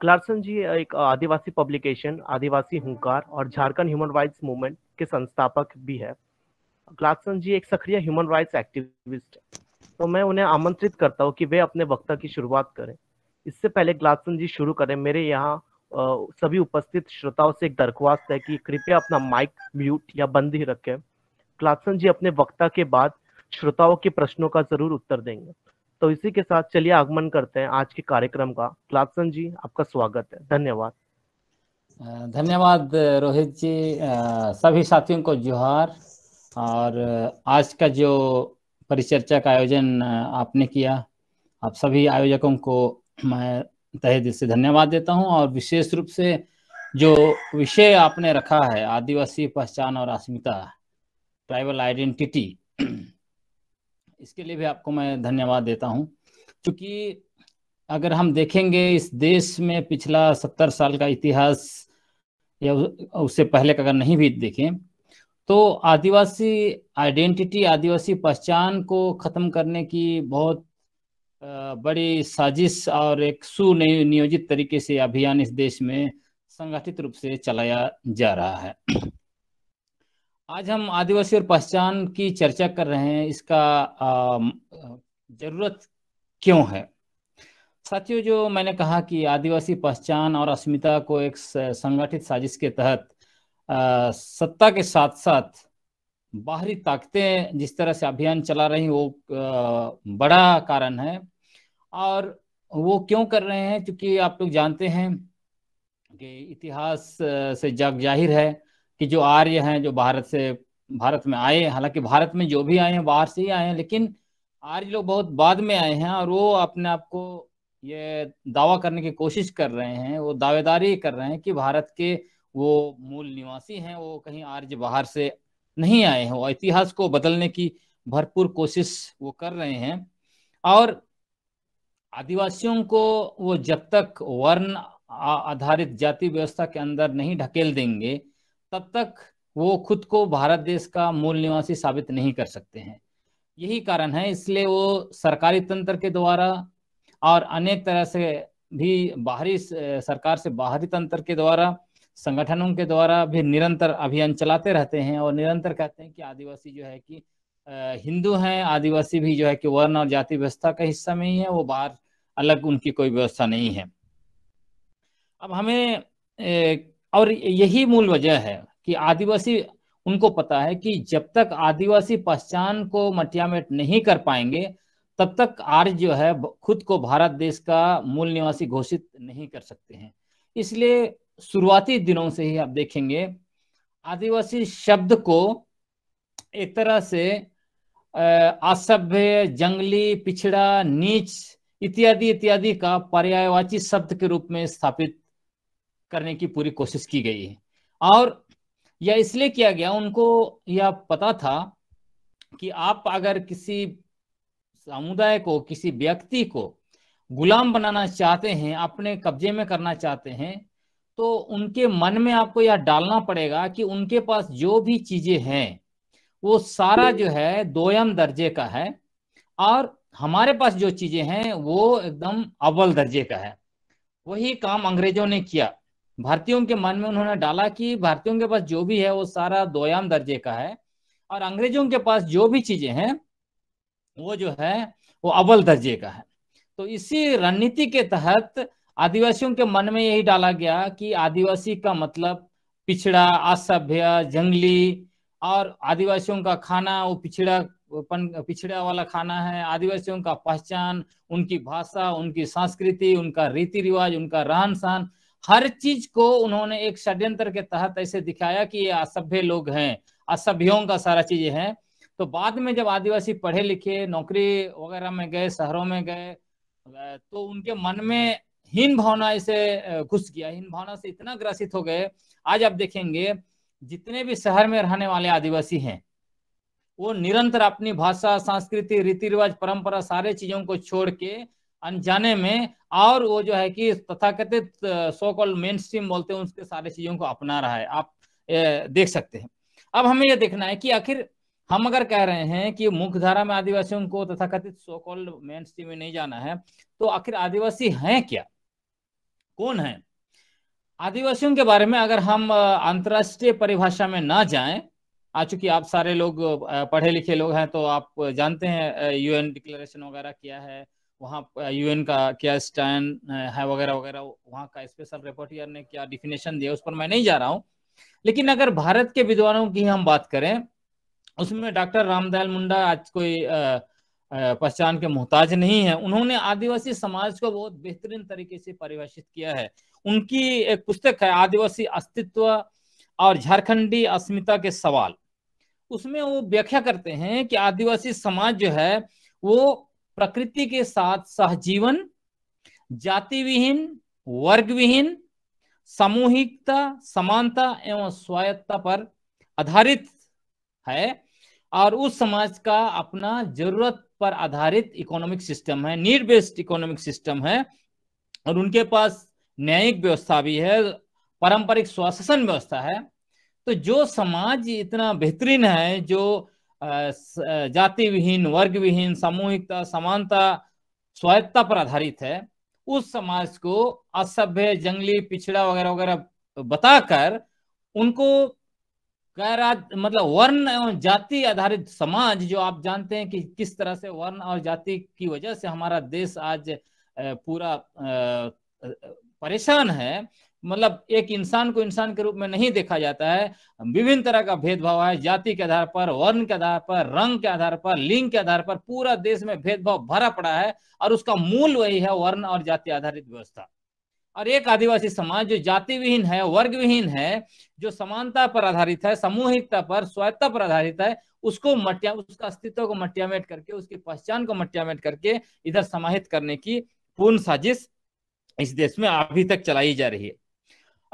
क्लार्सन जी एक आदिवासी पब्लिकेशन आदिवासी हुंकार और झारखंड ह्यूमन राइट्स मूवमेंट के संस्थापक भी है क्लार्सन जी एक सक्रिय ह्यूमन राइट्स एक्टिविस्ट तो मैं उन्हें आमंत्रित करता हूँ कि वे अपने वक्ता की शुरुआत करें इससे पहले ग्लासन जी शुरू करें मेरे यहाँ सभी उपस्थित श्रोताओं से एक दरख्वास्त है कि कृपया अपना माइक म्यूट या बंद ही रखें ग्लासन जी अपने वक्ता के बाद श्रोताओं के प्रश्नों का जरूर उत्तर देंगे तो इसी के साथ चलिए आगमन करते हैं आज के कार्यक्रम का क्लासन जी आपका स्वागत है धन्यवाद धन्यवाद रोहित जी सभी साथियों को जोहार और आज का जो परिचर्चा का आयोजन आपने किया आप सभी आयोजकों को मैं तहे दिल से धन्यवाद देता हूं और विशेष रूप से जो विषय आपने रखा है आदिवासी पहचान और अस्मिता ट्राइबल आइडेंटिटी इसके लिए भी आपको मैं धन्यवाद देता हूँ क्योंकि अगर हम देखेंगे इस देश में पिछला सत्तर साल का इतिहास या उससे पहले का अगर नहीं भी देखें तो आदिवासी आइडेंटिटी आदिवासी पहचान को ख़त्म करने की बहुत बड़ी साजिश और एक सुनियोजित तरीके से अभियान इस देश में संगठित रूप से चलाया जा रहा है आज हम आदिवासी और पहचान की चर्चा कर रहे हैं इसका जरूरत क्यों है साथियों जो मैंने कहा कि आदिवासी पहचान और अस्मिता को एक संगठित साजिश के तहत सत्ता के साथ साथ बाहरी ताकतें जिस तरह से अभियान चला रही वो बड़ा कारण है और वो क्यों कर रहे हैं क्योंकि आप लोग जानते हैं कि इतिहास से जग जाहिर है कि जो आर्य हैं जो भारत से भारत में आए हालांकि भारत में जो भी आए हैं बाहर से ही आए हैं लेकिन आर्य लोग बहुत बाद में आए हैं और वो अपने आप को ये दावा करने की कोशिश कर रहे हैं वो दावेदारी कर रहे हैं कि भारत के वो मूल निवासी हैं वो कहीं आर्य बाहर से नहीं आए हैं वो इतिहास को बदलने की भरपूर कोशिश वो कर रहे हैं और आदिवासियों को वो जब तक वर्ण आधारित जाति व्यवस्था के अंदर नहीं ढकेल देंगे तब तक वो खुद को भारत देश का मूल निवासी साबित नहीं कर सकते हैं यही कारण है इसलिए वो सरकारी तंत्र के द्वारा और अनेक तरह से भी बाहरी सरकार से बाहरी तंत्र के द्वारा संगठनों के द्वारा भी निरंतर अभियान चलाते रहते हैं और निरंतर कहते हैं कि आदिवासी जो है कि हिंदू हैं आदिवासी भी जो है कि वर्ण और जाति व्यवस्था का हिस्सा में ही है वो बाहर अलग उनकी कोई व्यवस्था नहीं है अब हमें और यही मूल वजह है कि आदिवासी उनको पता है कि जब तक आदिवासी पहचान को मटियामेट नहीं कर पाएंगे तब तक आर्य जो है खुद को भारत देश का मूल निवासी घोषित नहीं कर सकते हैं इसलिए शुरुआती दिनों से ही आप देखेंगे आदिवासी शब्द को एक तरह से असभ्य जंगली पिछड़ा नीच इत्यादि इत्यादि का पर्यायवाची शब्द के रूप में स्थापित करने की पूरी कोशिश की गई है और यह इसलिए किया गया उनको यह पता था कि आप अगर किसी समुदाय को किसी व्यक्ति को गुलाम बनाना चाहते हैं अपने कब्जे में करना चाहते हैं तो उनके मन में आपको यह डालना पड़ेगा कि उनके पास जो भी चीजें हैं वो सारा जो है दोयम दर्जे का है और हमारे पास जो चीजें हैं वो एकदम अव्वल दर्जे का है वही काम अंग्रेजों ने किया भारतीयों के मन में उन्होंने डाला कि भारतीयों के पास जो भी है वो सारा दोयाम दर्जे का है और अंग्रेजों के पास जो भी चीजें हैं वो जो है वो अव्वल दर्जे का है तो इसी रणनीति के तहत आदिवासियों के मन में यही डाला गया कि आदिवासी का मतलब पिछड़ा असभ्य जंगली और आदिवासियों का खाना वो पिछड़ा पिछड़ा वाला खाना है आदिवासियों का पहचान उनकी भाषा उनकी संस्कृति उनका रीति रिवाज उनका रहन सहन हर चीज को उन्होंने एक षड्यंत्र के तहत ऐसे दिखाया कि ये असभ्य लोग हैं असभ्यों का सारा चीज है तो बाद में जब आदिवासी पढ़े लिखे नौकरी वगैरह में गए शहरों में गए तो उनके मन में हीन भावना ऐसे घुस गया हीन भावना से इतना ग्रसित हो गए आज आप देखेंगे जितने भी शहर में रहने वाले आदिवासी हैं वो निरंतर अपनी भाषा संस्कृति रीति रिवाज परंपरा सारे चीजों को छोड़ के अनजाने में और वो जो है कि तथाकथित सो कॉल मेन स्ट्रीम बोलते हैं उसके सारे चीजों को अपना रहा है आप देख सकते हैं अब हमें यह देखना है कि आखिर हम अगर कह रहे हैं कि मुख्यधारा में आदिवासियों को तथाकथित सो कॉल मेन स्ट्रीम में नहीं जाना है तो आखिर आदिवासी हैं क्या कौन है आदिवासियों के बारे में अगर हम अंतरराष्ट्रीय परिभाषा में ना जाएं आ चूंकि आप सारे लोग पढ़े लिखे लोग हैं तो आप जानते हैं यूएन डिक्लेरेशन वगैरह किया है वहाँ यूएन का क्या स्टैंड है वगैरह वगैरह वहाँ का स्पेशल रिपोर्टियर ने क्या डिफिनेशन दिया उस पर मैं नहीं जा रहा हूँ लेकिन अगर भारत के विद्वानों की हम बात करें उसमें डॉक्टर रामदयाल मुंडा आज कोई पहचान के मोहताज नहीं है उन्होंने आदिवासी समाज को बहुत बेहतरीन तरीके से परिभाषित किया है उनकी एक पुस्तक है आदिवासी अस्तित्व और झारखंडी अस्मिता के सवाल उसमें वो व्याख्या करते हैं कि आदिवासी समाज जो है वो प्रकृति के साथ सहजीवन जाति विहीन वर्ग विहीन सामूहिकता समानता एवं स्वायत्ता पर आधारित है और उस समाज का अपना जरूरत पर आधारित इकोनॉमिक सिस्टम है नीड बेस्ड इकोनॉमिक सिस्टम है और उनके पास न्यायिक व्यवस्था भी है पारंपरिक स्वशासन व्यवस्था है तो जो समाज इतना बेहतरीन है जो जाति विहीन वर्ग विहीन सामूहिकता समानता स्वायत्ता पर आधारित है उस समाज को असभ्य जंगली पिछड़ा वगैरह वगैरह बताकर उनको गैर मतलब वर्ण एवं जाति आधारित समाज जो आप जानते हैं कि किस तरह से वर्ण और जाति की वजह से हमारा देश आज पूरा परेशान है मतलब एक इंसान को इंसान के रूप में नहीं देखा जाता है विभिन्न तरह का भेदभाव है जाति के आधार पर वर्ण के आधार पर रंग के आधार पर लिंग के आधार पर पूरा देश में भेदभाव भरा पड़ा है और उसका मूल वही है वर्ण और जाति आधारित व्यवस्था और एक आदिवासी समाज जो जाति विहीन है वर्ग विहीन है जो समानता पर आधारित है सामूहिकता पर स्वायत्ता पर आधारित है उसको मटिया उसका अस्तित्व को मटियामेट करके उसकी पहचान को मटियामेट करके इधर समाहित करने की पूर्ण साजिश इस देश में अभी तक चलाई जा रही है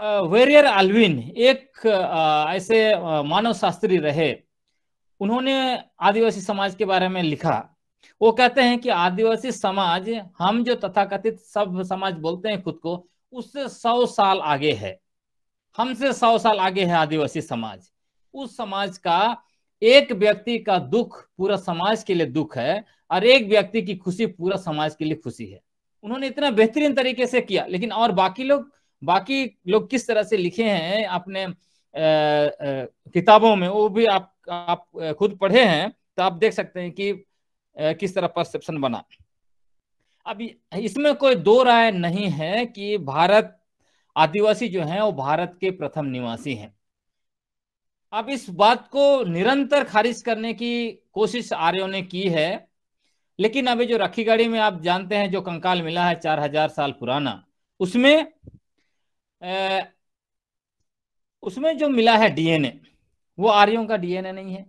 वेरियर अल्विन एक ऐसे मानव शास्त्री रहे उन्होंने आदिवासी समाज के बारे में लिखा वो कहते हैं कि आदिवासी समाज हम जो तथाकथित सब समाज बोलते हैं खुद को उससे सौ साल आगे है हमसे सौ साल आगे है आदिवासी समाज उस समाज का एक व्यक्ति का दुख पूरा समाज के लिए दुख है और एक व्यक्ति की खुशी पूरा समाज के लिए खुशी है उन्होंने इतना बेहतरीन तरीके से किया लेकिन और बाकी लोग बाकी लोग किस तरह से लिखे हैं अपने किताबों में वो भी आप आप खुद पढ़े हैं तो आप देख सकते हैं कि किस तरह परसेप्शन बना अब इसमें कोई दो राय नहीं है कि भारत आदिवासी जो हैं वो भारत के प्रथम निवासी हैं अब इस बात को निरंतर खारिज करने की कोशिश आर्यों ने की है लेकिन अभी जो रखी गाड़ी में आप जानते हैं जो कंकाल मिला है चार हजार साल पुराना उसमें उसमें जो मिला है डीएनए वो आर्यों का डीएनए नहीं है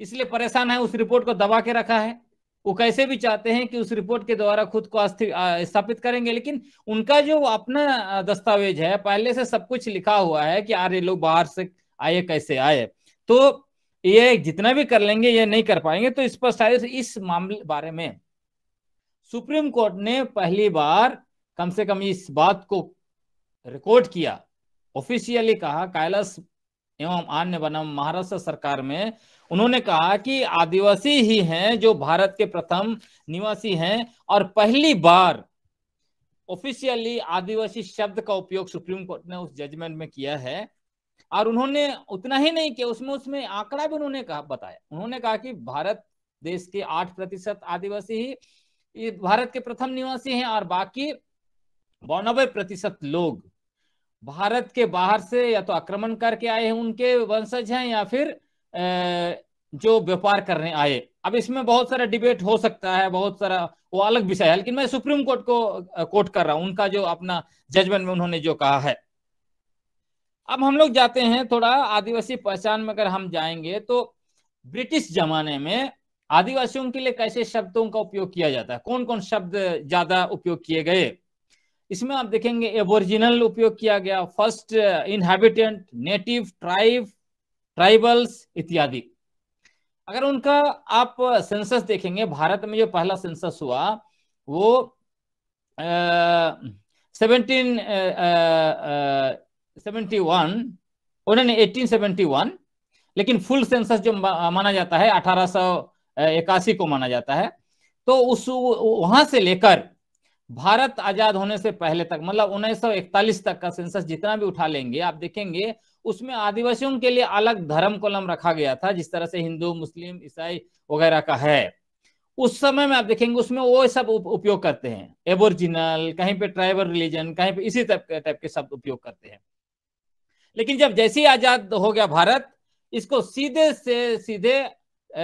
इसलिए परेशान है उस रिपोर्ट को दबा के रखा है वो कैसे भी चाहते हैं कि उस रिपोर्ट के द्वारा खुद को स्थापित करेंगे लेकिन उनका जो अपना दस्तावेज है पहले से सब कुछ लिखा हुआ है कि आर्य लोग बाहर से आए कैसे आए तो ये जितना भी कर लेंगे ये नहीं कर पाएंगे तो स्पष्ट आए इस मामले बारे में सुप्रीम कोर्ट ने पहली बार कम से कम इस बात को रिकॉर्ड किया ऑफिशियली कहा कैलाश एवं अन्य बनम महाराष्ट्र सरकार में उन्होंने कहा कि आदिवासी ही हैं जो भारत के प्रथम निवासी हैं और पहली बार ऑफिशियली आदिवासी शब्द का उपयोग सुप्रीम कोर्ट ने उस जजमेंट में किया है और उन्होंने उतना ही नहीं किया उसमें उसमें आंकड़ा भी उन्होंने कहा बताया उन्होंने कहा कि भारत देश के आठ प्रतिशत आदिवासी ही भारत के प्रथम निवासी हैं और बाकी बानबे प्रतिशत लोग भारत के बाहर से या तो आक्रमण करके आए हैं उनके वंशज हैं या फिर जो व्यापार करने आए अब इसमें बहुत सारा डिबेट हो सकता है बहुत सारा वो अलग विषय है लेकिन मैं सुप्रीम कोर्ट को कोर्ट कर रहा हूं उनका जो अपना जजमेंट में उन्होंने जो कहा है अब हम लोग जाते हैं थोड़ा आदिवासी पहचान में अगर हम जाएंगे तो ब्रिटिश जमाने में आदिवासियों के लिए कैसे शब्दों का उपयोग किया जाता है कौन कौन शब्द ज्यादा उपयोग किए गए इसमें आप देखेंगे एबोरिजिनल उपयोग किया गया first inhabitant native tribe tribals इत्यादि अगर उनका आप सेंसस uh, देखेंगे भारत में जो पहला सेंसस हुआ वो सेवनटीन सेवेंटी वन उन्होंने एटीन सेवेंटी लेकिन फुल सेंसस जो माना जाता है अठारह uh, को माना जाता है तो उस वहां से लेकर भारत आजाद होने से पहले तक मतलब 1941 तक का सेंसस जितना भी उठा लेंगे आप देखेंगे उसमें आदिवासियों के लिए अलग धर्म कलम रखा गया था जिस तरह से हिंदू मुस्लिम ईसाई वगैरह का है उस समय में आप देखेंगे उसमें वो सब उपयोग करते हैं एबोरिजिनल कहीं पे ट्राइबल रिलीजन कहीं पे इसी टाइप टाइप के शब्द उपयोग करते हैं लेकिन जब जैसे ही आजाद हो गया भारत इसको सीधे से सीधे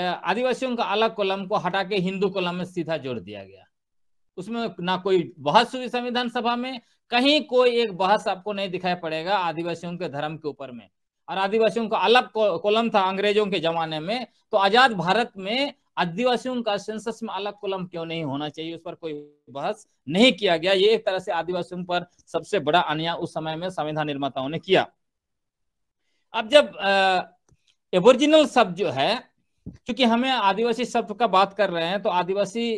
आदिवासियों का अलग कलम को हटा के हिंदू कलम में सीधा जोड़ दिया गया उसमें ना कोई बहस हुई संविधान सभा में कहीं कोई एक बहस आपको नहीं दिखाई पड़ेगा आदिवासियों के धर्म के ऊपर में और आदिवासियों का अलग कोलम था अंग्रेजों के जमाने में तो आजाद भारत में आदिवासियों का सेंसस में अलग कोलम क्यों नहीं होना चाहिए उस पर कोई बहस नहीं किया गया ये एक तरह से आदिवासियों पर सबसे बड़ा अन्याय उस समय में संविधान निर्माताओं ने किया अब जब ओरिजिनल शब्द जो है क्योंकि हमें आदिवासी शब्द का बात कर रहे हैं तो आदिवासी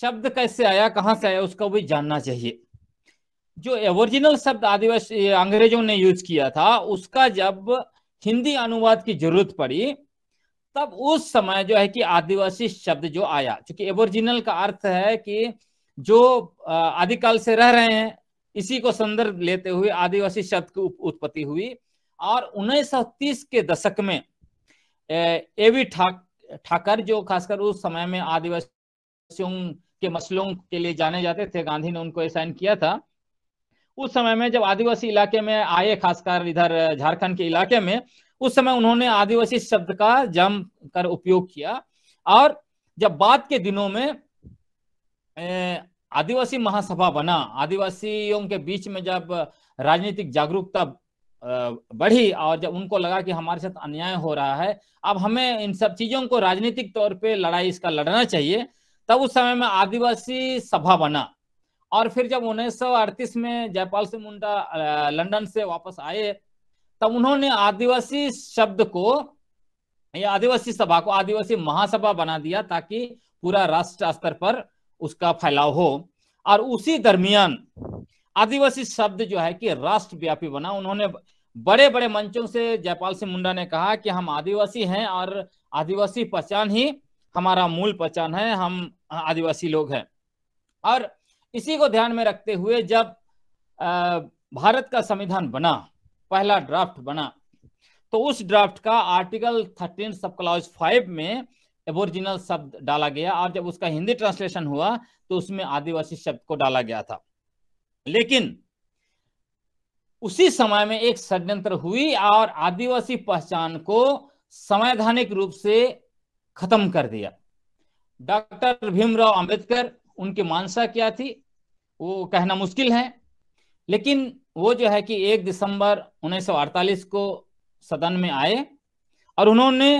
शब्द कैसे आया कहाँ से आया उसका भी जानना चाहिए जो ओरिजिनल शब्द आदिवासी अंग्रेजों ने यूज किया था उसका जब हिंदी अनुवाद की जरूरत पड़ी तब उस समय जो है कि आदिवासी शब्द जो आया क्योंकि ओरिजिनल का अर्थ है कि जो आदिकाल से रह रहे हैं इसी को संदर्भ लेते हुए आदिवासी शब्द की उत्पत्ति हुई और 1930 के दशक में एवी वी ठाकर जो खासकर उस समय में आदिवासी सदस्यों के मसलों के लिए जाने जाते थे गांधी ने उनको असाइन किया था उस समय में जब आदिवासी इलाके में आए खासकर इधर झारखंड के इलाके में उस समय उन्होंने आदिवासी शब्द का जम कर उपयोग किया और जब बाद के दिनों में आदिवासी महासभा बना आदिवासियों के बीच में जब राजनीतिक जागरूकता बढ़ी और जब उनको लगा कि हमारे साथ अन्याय हो रहा है अब हमें इन सब चीजों को राजनीतिक तौर पे लड़ाई इसका लड़ना चाहिए तब उस समय में आदिवासी सभा बना और फिर जब 1938 में जयपाल सिंह मुंडा लंदन से वापस आए तब उन्होंने आदिवासी शब्द को या आदिवासी सभा को आदिवासी महासभा बना दिया ताकि पूरा राष्ट्र स्तर पर उसका फैलाव हो और उसी दरमियान आदिवासी शब्द जो है कि राष्ट्रव्यापी बना उन्होंने बड़े बड़े मंचों से जयपाल सिंह मुंडा ने कहा कि हम आदिवासी हैं और आदिवासी पहचान ही हमारा मूल पहचान है हम आदिवासी लोग हैं और इसी को ध्यान में रखते हुए जब भारत का संविधान बना पहला ड्राफ्ट बना तो उस ड्राफ्ट का article thirteen sub clause five में एबोरिजिनल शब्द डाला गया और जब उसका हिंदी ट्रांसलेशन हुआ तो उसमें आदिवासी शब्द को डाला गया था लेकिन उसी समय में एक षड्यंत्र हुई और आदिवासी पहचान को संवैधानिक रूप से खत्म कर दिया डॉक्टर भीमराव अंबेडकर उनकी मानसा क्या थी वो कहना मुश्किल है लेकिन वो जो है कि एक दिसंबर 1948 को सदन में आए और उन्होंने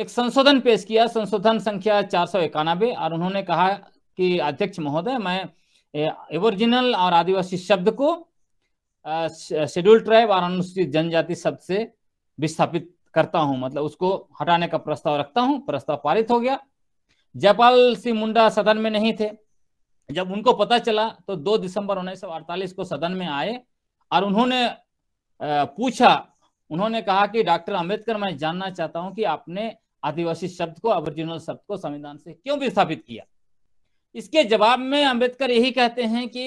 एक संशोधन पेश किया संशोधन संख्या चार सौ इक्यानबे और उन्होंने कहा कि अध्यक्ष महोदय मैं ओरिजिनल और आदिवासी शब्द को शेड्यूल ट्राइब और अनुसूचित जनजाति शब्द से विस्थापित करता हूं मतलब उसको हटाने का प्रस्ताव रखता हूं प्रस्ताव पारित हो गया जयपाल सिंह मुंडा सदन में नहीं थे जब उनको पता चला तो 2 दिसंबर 1948 को सदन में आए और उन्होंने पूछा उन्होंने कहा कि डॉक्टर अंबेडकर मैं जानना चाहता हूं कि आपने आदिवासी शब्द को ओरिजिनल शब्द को संविधान से क्यों विस्थापित किया इसके जवाब में अंबेडकर यही कहते हैं कि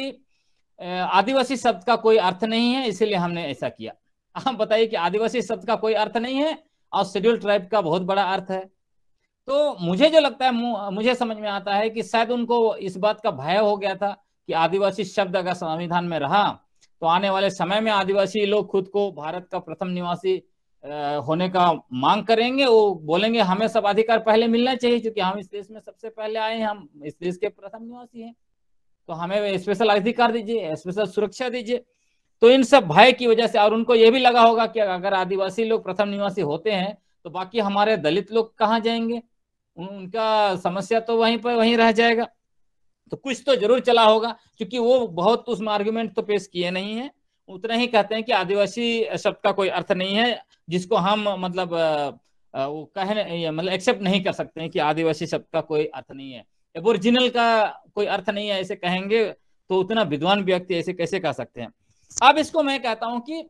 आदिवासी शब्द का कोई अर्थ नहीं है इसीलिए हमने ऐसा किया आप बताइए कि आदिवासी शब्द का कोई अर्थ नहीं है और शेड्यूल ट्राइब का बहुत बड़ा अर्थ है तो मुझे जो लगता है मुझे समझ में आता है कि शायद उनको इस बात का भय हो गया था कि आदिवासी शब्द अगर संविधान में रहा तो आने वाले समय में आदिवासी लोग खुद को भारत का प्रथम निवासी होने का मांग करेंगे वो बोलेंगे हमें सब अधिकार पहले मिलना चाहिए क्योंकि हम इस देश में सबसे पहले आए हैं हम इस देश के प्रथम निवासी हैं तो हमें स्पेशल अधिकार दीजिए स्पेशल सुरक्षा दीजिए तो इन सब भय की वजह से और उनको ये भी लगा होगा कि अगर आदिवासी लोग प्रथम निवासी होते हैं तो बाकी हमारे दलित लोग कहाँ जाएंगे उनका समस्या तो वहीं पर वहीं रह जाएगा तो कुछ तो जरूर चला होगा क्योंकि वो बहुत उसमें आर्ग्यूमेंट तो पेश किए नहीं है उतना ही कहते हैं कि आदिवासी शब्द का कोई अर्थ नहीं है जिसको हम मतलब वो कहने मतलब एक्सेप्ट नहीं कर सकते हैं कि आदिवासी शब्द का कोई अर्थ नहीं है एबोरिजिनल का कोई अर्थ नहीं है ऐसे कहेंगे तो उतना विद्वान व्यक्ति ऐसे कैसे कह सकते हैं अब इसको मैं कहता हूं कि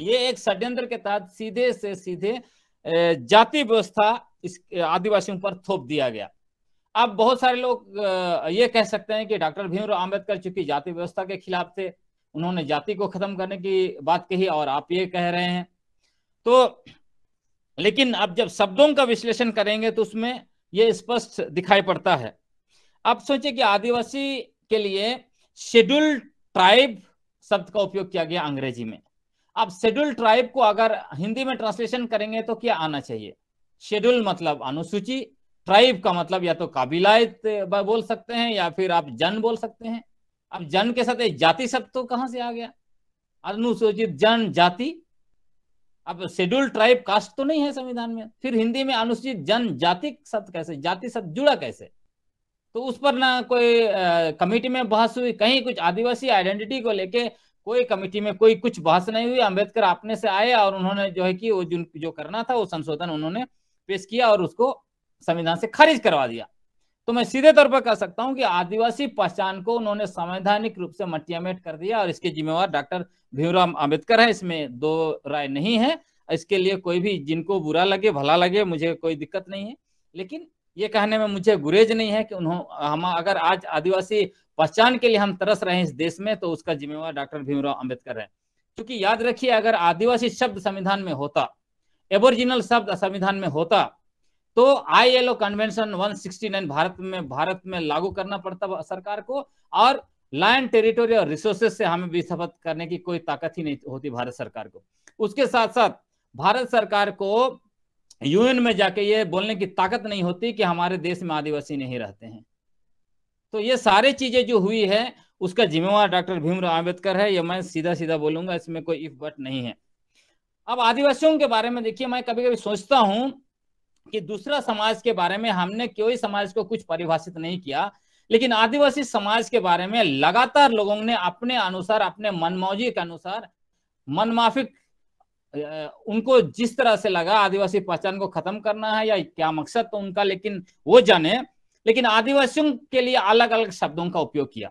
ये एक षड्यंत्र के तहत सीधे से सीधे जाति व्यवस्था इस आदिवासियों पर थोप दिया गया अब बहुत सारे लोग ये कह सकते हैं कि डॉक्टर भीमराव अम्बेडकर चूंकि जाति व्यवस्था के खिलाफ थे उन्होंने जाति को खत्म करने की बात कही और आप ये कह रहे हैं तो लेकिन अब जब शब्दों का विश्लेषण करेंगे तो उसमें ये स्पष्ट दिखाई पड़ता है अब सोचिए कि आदिवासी के लिए शेड्यूल्ड ट्राइब शब्द का उपयोग किया गया अंग्रेजी में अब शेड्यूल ट्राइब को अगर हिंदी में ट्रांसलेशन करेंगे तो क्या आना चाहिए शेड्यूल मतलब अनुसूची ट्राइब का मतलब या तो काबिलायत बोल सकते हैं या फिर आप जन बोल सकते हैं अब जन के साथ जाति शब्द तो कहां से आ गया अनुसूचित जन जाति अब शेड्यूल ट्राइब कास्ट तो नहीं है संविधान में फिर हिंदी में अनुसूचित जन जाति शब्द कैसे जाति शब्द जुड़ा कैसे तो उस पर ना कोई कमिटी कमेटी में बहस हुई कहीं कुछ आदिवासी आइडेंटिटी को लेके कोई कमेटी में कोई कुछ बहस नहीं हुई अंबेडकर अपने से आए और उन्होंने जो है कि वो जो, जो करना था वो संशोधन उन्होंने पेश किया और उसको संविधान से खारिज करवा दिया तो मैं सीधे तौर पर कह सकता हूं कि आदिवासी पहचान को उन्होंने संवैधानिक रूप से मटियामेट कर दिया और इसके जिम्मेवार डॉक्टर भीमराव अम्बेडकर है इसमें दो राय नहीं है इसके लिए कोई भी जिनको बुरा लगे भला लगे मुझे कोई दिक्कत नहीं है लेकिन ये कहने में मुझे गुरेज नहीं है कि उन्होंने हम अगर आज आदिवासी पहचान के लिए हम तरस रहे हैं इस देश में तो उसका जिम्मेवार डॉक्टर भीमराव अम्बेडकर है क्योंकि याद रखिए अगर आदिवासी शब्द संविधान में होता एबोरिजिनल शब्द संविधान में होता तो आईएलओ कन्वेंशन 169 भारत में भारत में लागू करना पड़ता सरकार को और लैंड टेरिटोरी और रिसोर्सेस से हमें विस्थापित करने की कोई ताकत ही नहीं होती भारत सरकार को उसके साथ साथ भारत सरकार को यूएन में जाके ये बोलने की ताकत नहीं होती कि हमारे देश में आदिवासी नहीं रहते हैं तो ये सारे चीजें जो हुई है उसका जिम्मेवार डॉक्टर भीमराव आम्बेडकर है यह मैं सीधा सीधा बोलूंगा इसमें कोई इफ बट नहीं है अब आदिवासियों के बारे में देखिए मैं कभी कभी सोचता हूं कि दूसरा समाज के बारे में हमने कोई समाज को कुछ परिभाषित नहीं किया लेकिन आदिवासी समाज के बारे में लगातार लोगों ने अपने अनुसार अपने मनमौजी के अनुसार मनमाफिक उनको जिस तरह से लगा आदिवासी पहचान को खत्म करना है या क्या मकसद तो उनका लेकिन वो जाने लेकिन आदिवासियों के लिए अलग अलग शब्दों का उपयोग किया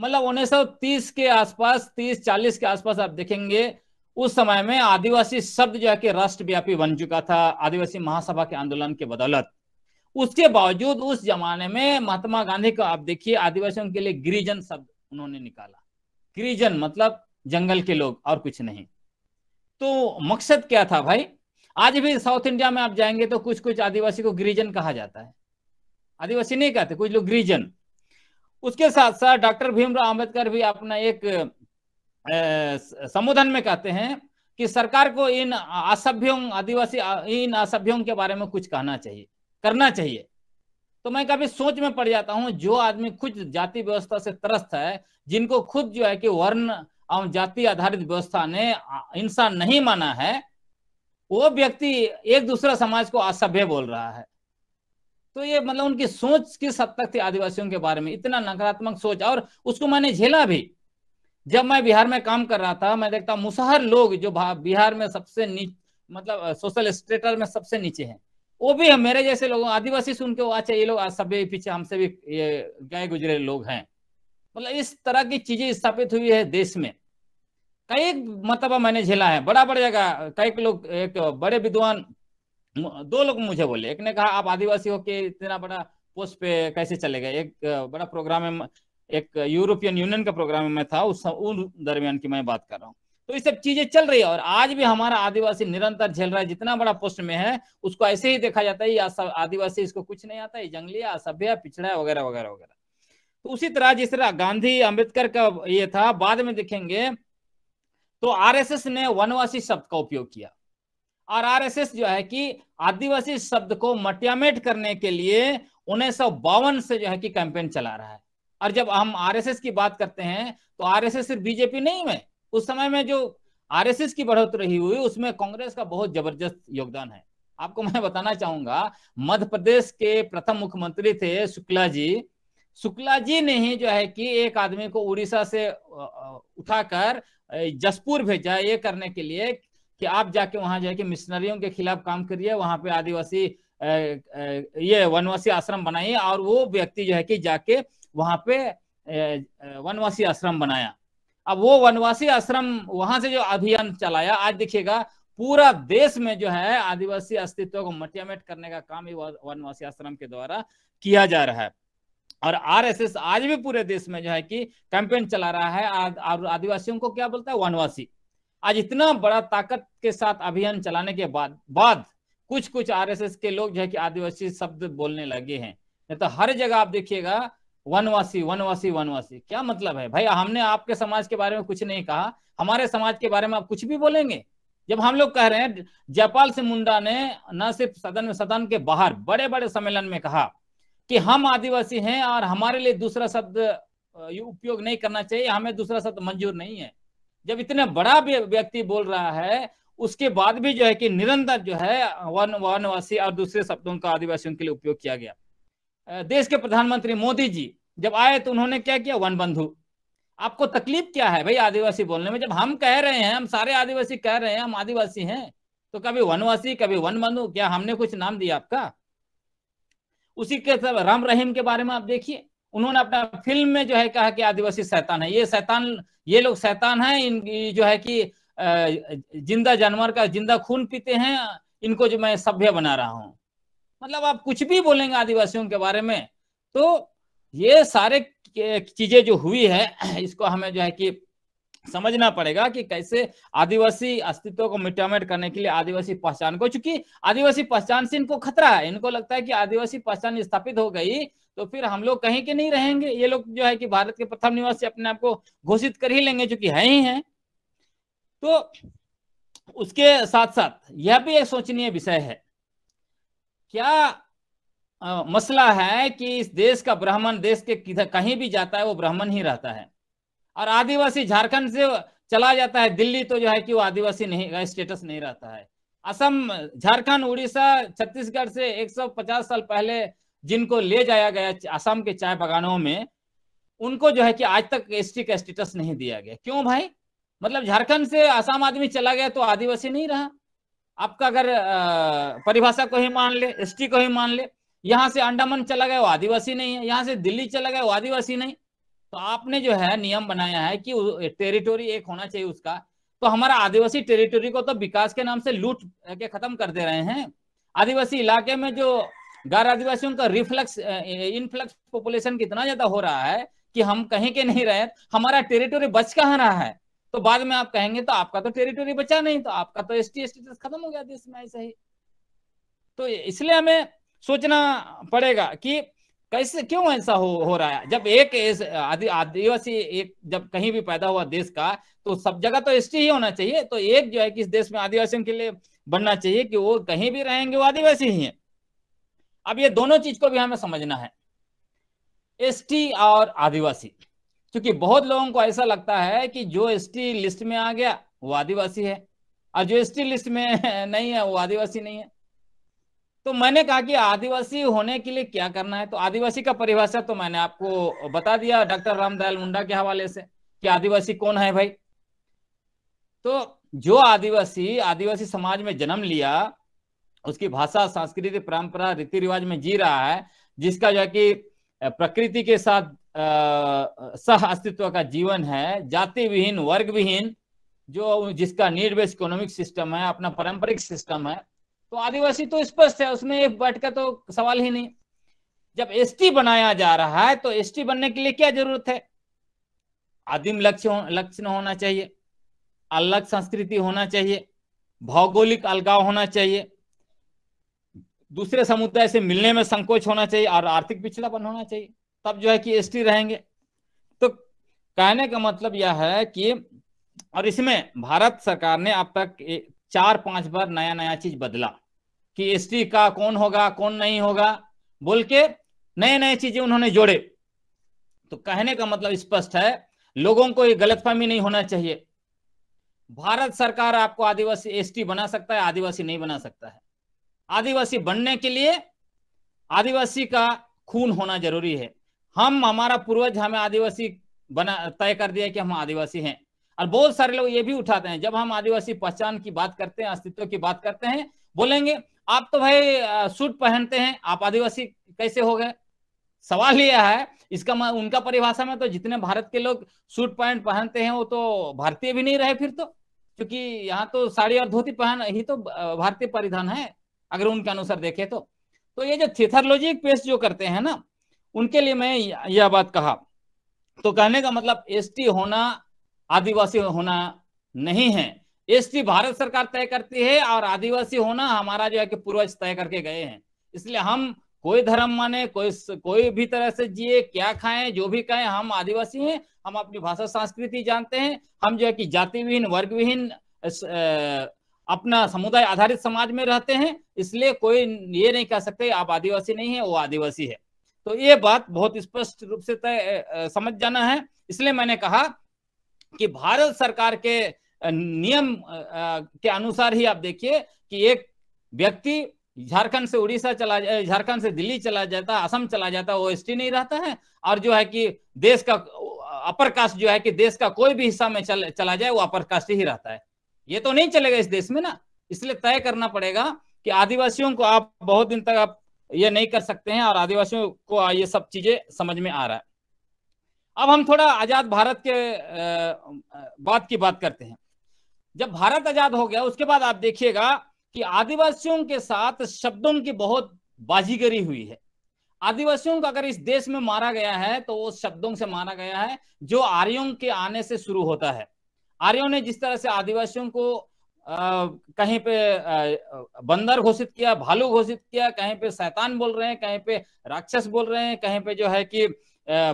मतलब उन्नीस के आसपास 30 40 के आसपास आप देखेंगे उस समय में आदिवासी शब्द जो है कि राष्ट्रव्यापी बन चुका था आदिवासी महासभा के आंदोलन के बदौलत उसके बावजूद उस जमाने में महात्मा गांधी को आप देखिए आदिवासियों के लिए गिरिजन शब्द उन्होंने निकाला गिरिजन मतलब जंगल के लोग और कुछ नहीं तो मकसद क्या था भाई आज भी साउथ इंडिया में आप जाएंगे तो कुछ कुछ आदिवासी को गिरिजन कहा जाता है आदिवासी नहीं कहते कुछ लोग ग्रीजन उसके साथ साथ डॉक्टर भीमराव अंबेडकर भी अपना एक संबोधन में कहते हैं कि सरकार को इन असभ्यों आदिवासी इन असभ्यों के बारे में कुछ कहना चाहिए करना चाहिए तो मैं कभी सोच में पड़ जाता हूं जो आदमी खुद जाति व्यवस्था से त्रस्त है जिनको खुद जो है कि वर्ण और जाति आधारित व्यवस्था ने इंसान नहीं माना है वो व्यक्ति एक दूसरा समाज को असभ्य बोल रहा है तो ये मतलब उनकी सोच किस हद तक थी आदिवासियों के बारे में इतना नकारात्मक सोच और उसको मैंने झेला भी जब मैं बिहार में काम कर रहा था मैं देखता मुसहर लोग जो बिहार में सबसे मतलब सोशल स्टेटर में सबसे नीचे हैं वो भी है मेरे जैसे लोग आदिवासी सुन के अच्छा ये लोग सभी पीछे हमसे भी ये गए गुजरे लोग हैं मतलब इस तरह की चीजें स्थापित हुई है देश में कई मतलब मैंने झेला है बड़ा बड़ा जगह कई लोग एक बड़े विद्वान दो लोग मुझे बोले एक ने कहा आप आदिवासी हो के इतना बड़ा पोस्ट पे कैसे चले गए एक बड़ा प्रोग्राम में एक यूरोपियन यूनियन का प्रोग्राम में था उस उन दरमियान की मैं बात कर रहा हूँ तो ये सब चीजें चल रही है और आज भी हमारा आदिवासी निरंतर झेल रहा है जितना बड़ा पोस्ट में है उसको ऐसे ही देखा जाता है आदिवासी इसको कुछ नहीं आता है जंगली असभ्य पिछड़ा है वगैरह वगैरह वगैरह तो उसी तरह जिस तरह गांधी अम्बेडकर का ये था बाद में देखेंगे तो आरएसएस ने वनवासी शब्द का उपयोग किया और आरएसएस जो है कि आदिवासी शब्द को मटियामेट करने के लिए उन्नीस से जो है कि कैंपेन चला रहा है और जब हम आरएसएस की बात करते हैं तो आरएसएस सिर्फ बीजेपी नहीं है उस समय में जो आरएसएस की बढ़ोतरी हुई उसमें कांग्रेस का बहुत जबरदस्त योगदान है आपको मैं बताना चाहूंगा मध्य प्रदेश के प्रथम मुख्यमंत्री थे शुक्ला जी शुक्ला जी ने ही जो है कि एक आदमी को उड़ीसा से उठाकर जसपुर भेजा ये करने के लिए कि आप जाके वहां जाके मिशनरियों के खिलाफ काम करिए वहां पे आदिवासी ये वनवासी आश्रम बनाइए और वो व्यक्ति जो है कि जाके वहां पे वनवासी आश्रम बनाया अब वो वनवासी आश्रम वहां से जो अभियान चलाया आज देखिएगा पूरा देश में जो है आदिवासी अस्तित्व को मटियामेट करने का काम ही वनवासी आश्रम के द्वारा किया जा रहा है और आरएसएस आज भी पूरे देश में जो है कि कैंपेन चला रहा है और आदिवासियों को क्या बोलता है वनवासी आज इतना बड़ा ताकत के साथ अभियान चलाने के बाद बाद कुछ कुछ आरएसएस के लोग जो है कि आदिवासी शब्द बोलने लगे हैं नहीं तो हर जगह आप देखिएगा वनवासी वनवासी वनवासी क्या मतलब है भाई हमने आपके समाज के बारे में कुछ नहीं कहा हमारे समाज के बारे में आप कुछ भी बोलेंगे जब हम लोग कह रहे हैं जयपाल सिंह मुंडा ने न सिर्फ सदन में सदन के बाहर बड़े बड़े सम्मेलन में कहा कि हम आदिवासी हैं और हमारे लिए दूसरा शब्द उपयोग नहीं करना चाहिए हमें दूसरा शब्द मंजूर नहीं है जब इतना बड़ा व्यक्ति बोल रहा है उसके बाद भी जो है कि निरंतर जो है वन वनवासी और दूसरे शब्दों का आदिवासियों के लिए उपयोग किया गया देश के प्रधानमंत्री मोदी जी जब आए तो उन्होंने क्या किया वन बंधु आपको तकलीफ क्या है भाई आदिवासी बोलने में जब हम कह रहे हैं हम सारे आदिवासी कह रहे हैं हम आदिवासी हैं तो कभी वनवासी कभी वन बंधु क्या हमने कुछ नाम दिया आपका उसी के साथ राम रहीम के बारे में आप देखिए उन्होंने अपना फिल्म में जो है कहा कि आदिवासी शैतान है ये शैतान ये लोग शैतान है इनकी जो है कि जिंदा जानवर का जिंदा खून पीते हैं इनको जो मैं सभ्य बना रहा हूँ मतलब आप कुछ भी बोलेंगे आदिवासियों के बारे में तो ये सारे चीजें जो हुई है इसको हमें जो है कि समझना पड़ेगा कि कैसे आदिवासी अस्तित्व को मिटामेट करने के लिए आदिवासी पहचान को चूंकि आदिवासी पहचान से इनको खतरा है इनको लगता है कि आदिवासी पहचान स्थापित हो गई तो फिर हम लोग कहीं के नहीं रहेंगे ये लोग जो है कि भारत के प्रथम निवासी अपने आप को घोषित कर ही लेंगे चूंकि है ही है तो उसके साथ साथ यह भी एक सोचनीय विषय है क्या आ, मसला है कि इस देश का ब्राह्मण देश के किधर कहीं भी जाता है वो ब्राह्मण ही रहता है और आदिवासी झारखंड से चला जाता है दिल्ली तो जो है कि वो आदिवासी नहीं स्टेटस नहीं रहता है असम झारखंड उड़ीसा छत्तीसगढ़ से 150 साल पहले जिनको ले जाया गया असम के चाय बगानों में उनको जो है कि आज तक एस का स्टेटस नहीं दिया गया क्यों भाई मतलब झारखंड से आसाम आदमी चला गया तो आदिवासी नहीं रहा आपका अगर परिभाषा को ही मान ले एस को ही मान ले यहाँ से अंडमान चला गया वो आदिवासी नहीं है यहाँ से दिल्ली चला गया वो आदिवासी नहीं तो आपने जो है नियम बनाया है कि टेरिटोरी एक होना चाहिए उसका तो हमारा आदिवासी टेरिटोरी को तो विकास के नाम से लूट के खत्म कर दे रहे हैं आदिवासी इलाके में जो गैर आदिवासियों का रिफ्लक्स इनफ्लक्स पॉपुलेशन कितना ज्यादा हो रहा है कि हम कहीं के नहीं रहे हमारा टेरिटोरी बच कहा रहा है तो बाद में आप कहेंगे तो आपका तो टेरिटोरी बचा नहीं तो आपका तो एस टी स्टेटस खत्म हो गया देश में ऐसा ही तो इसलिए हमें सोचना पड़ेगा कि कैसे क्यों ऐसा हो हो रहा है जब एक आदि आदिवासी एक जब कहीं भी पैदा हुआ देश का तो सब जगह तो एस ही होना चाहिए तो एक जो है कि इस देश में आदिवासियों के लिए बनना चाहिए कि वो कहीं भी रहेंगे वो आदिवासी ही है अब ये दोनों चीज को भी हमें समझना है एसटी और आदिवासी क्योंकि बहुत लोगों को ऐसा लगता है कि जो एसटी लिस्ट में आ गया वो आदिवासी है और जो एसटी लिस्ट में नहीं है वो आदिवासी नहीं है तो मैंने कहा कि आदिवासी होने के लिए क्या करना है तो आदिवासी का परिभाषा तो मैंने आपको बता दिया डॉक्टर रामदयाल मुंडा के हवाले से कि आदिवासी कौन है भाई तो जो आदिवासी आदिवासी समाज में जन्म लिया उसकी भाषा संस्कृति परंपरा रीति रिवाज में जी रहा है जिसका जो है कि प्रकृति के साथ सह अस्तित्व का जीवन है जाति विहीन वर्ग विहीन जो जिसका नीड बेस्ड इकोनॉमिक सिस्टम है अपना पारंपरिक सिस्टम है तो आदिवासी तो स्पष्ट है उसमें बैठ का तो सवाल ही नहीं जब एसटी बनाया जा रहा है तो एसटी बनने के लिए क्या जरूरत है आदिम लक्ष्य हो, लक्ष्य होना चाहिए अलग संस्कृति होना चाहिए भौगोलिक अलगाव होना चाहिए दूसरे समुदाय से मिलने में संकोच होना चाहिए और आर्थिक पिछड़ापन होना चाहिए तब जो है कि एसटी रहेंगे तो कहने का मतलब यह है कि और इसमें भारत सरकार ने अब तक चार पांच बार नया नया चीज बदला कि एसटी का कौन होगा कौन नहीं होगा बोल के नए नए चीजें उन्होंने जोड़े तो कहने का मतलब स्पष्ट है लोगों को ये गलतफहमी नहीं होना चाहिए भारत सरकार आपको आदिवासी एसटी बना सकता है आदिवासी नहीं बना सकता है आदिवासी बनने के लिए आदिवासी का खून होना जरूरी है हम हमारा पूर्वज हमें आदिवासी बना तय कर दिया कि हम आदिवासी हैं और बहुत सारे लोग ये भी उठाते हैं जब हम आदिवासी पहचान की बात करते हैं अस्तित्व की बात करते हैं बोलेंगे आप तो भाई सूट पहनते हैं आप आदिवासी कैसे हो गए सवाल यह है इसका उनका परिभाषा में तो जितने भारत के लोग सूट पैंट पहनते हैं वो तो भारतीय भी नहीं रहे फिर तो क्योंकि यहाँ तो साड़ी और धोती पहन ही तो भारतीय परिधान है अगर उनके अनुसार देखे तो तो ये जो थिथरलॉजिक पेस्ट जो करते हैं ना उनके लिए मैं यह बात कहा तो कहने का मतलब एसटी होना आदिवासी होना नहीं है एसटी भारत सरकार तय करती है और आदिवासी होना हमारा जो है कि पूर्वज तय करके गए हैं इसलिए हम कोई धर्म माने कोई कोई भी तरह से जिए क्या खाएं जो भी कहें हम आदिवासी हैं हम अपनी भाषा संस्कृति जानते हैं हम जो है कि जाति विहीन वर्ग विहीन अपना समुदाय आधारित समाज में रहते हैं इसलिए कोई ये नहीं कह सकते आप आदिवासी नहीं है वो आदिवासी है तो ये बात बहुत स्पष्ट रूप से तय समझ जाना है इसलिए मैंने कहा कि भारत सरकार के नियम के अनुसार ही आप देखिए कि एक व्यक्ति झारखंड से उड़ीसा चला झारखंड से दिल्ली चला जाता असम चला जाता वो एस नहीं रहता है और जो है कि देश का अपर कास्ट जो है कि देश का कोई भी हिस्सा में चल, चला जाए वो अपर कास्ट ही रहता है ये तो नहीं चलेगा इस देश में ना इसलिए तय करना पड़ेगा कि आदिवासियों को आप बहुत दिन तक आप ये नहीं कर सकते हैं और आदिवासियों को ये सब चीजें समझ में आ रहा है अब हम थोड़ा आजाद भारत के बात की बात करते हैं जब भारत आजाद हो गया उसके बाद आप देखिएगा कि आदिवासियों के साथ शब्दों की बहुत बाजीगरी हुई है आदिवासियों को अगर इस देश में मारा गया है तो वो शब्दों से मारा गया है जो आर्यों के आने से शुरू होता है आर्यों ने जिस तरह से आदिवासियों को आ, कहीं पे आ, बंदर घोषित किया भालू घोषित किया कहीं पे शैतान बोल रहे हैं कहीं पे राक्षस बोल रहे हैं कहीं पे जो है कि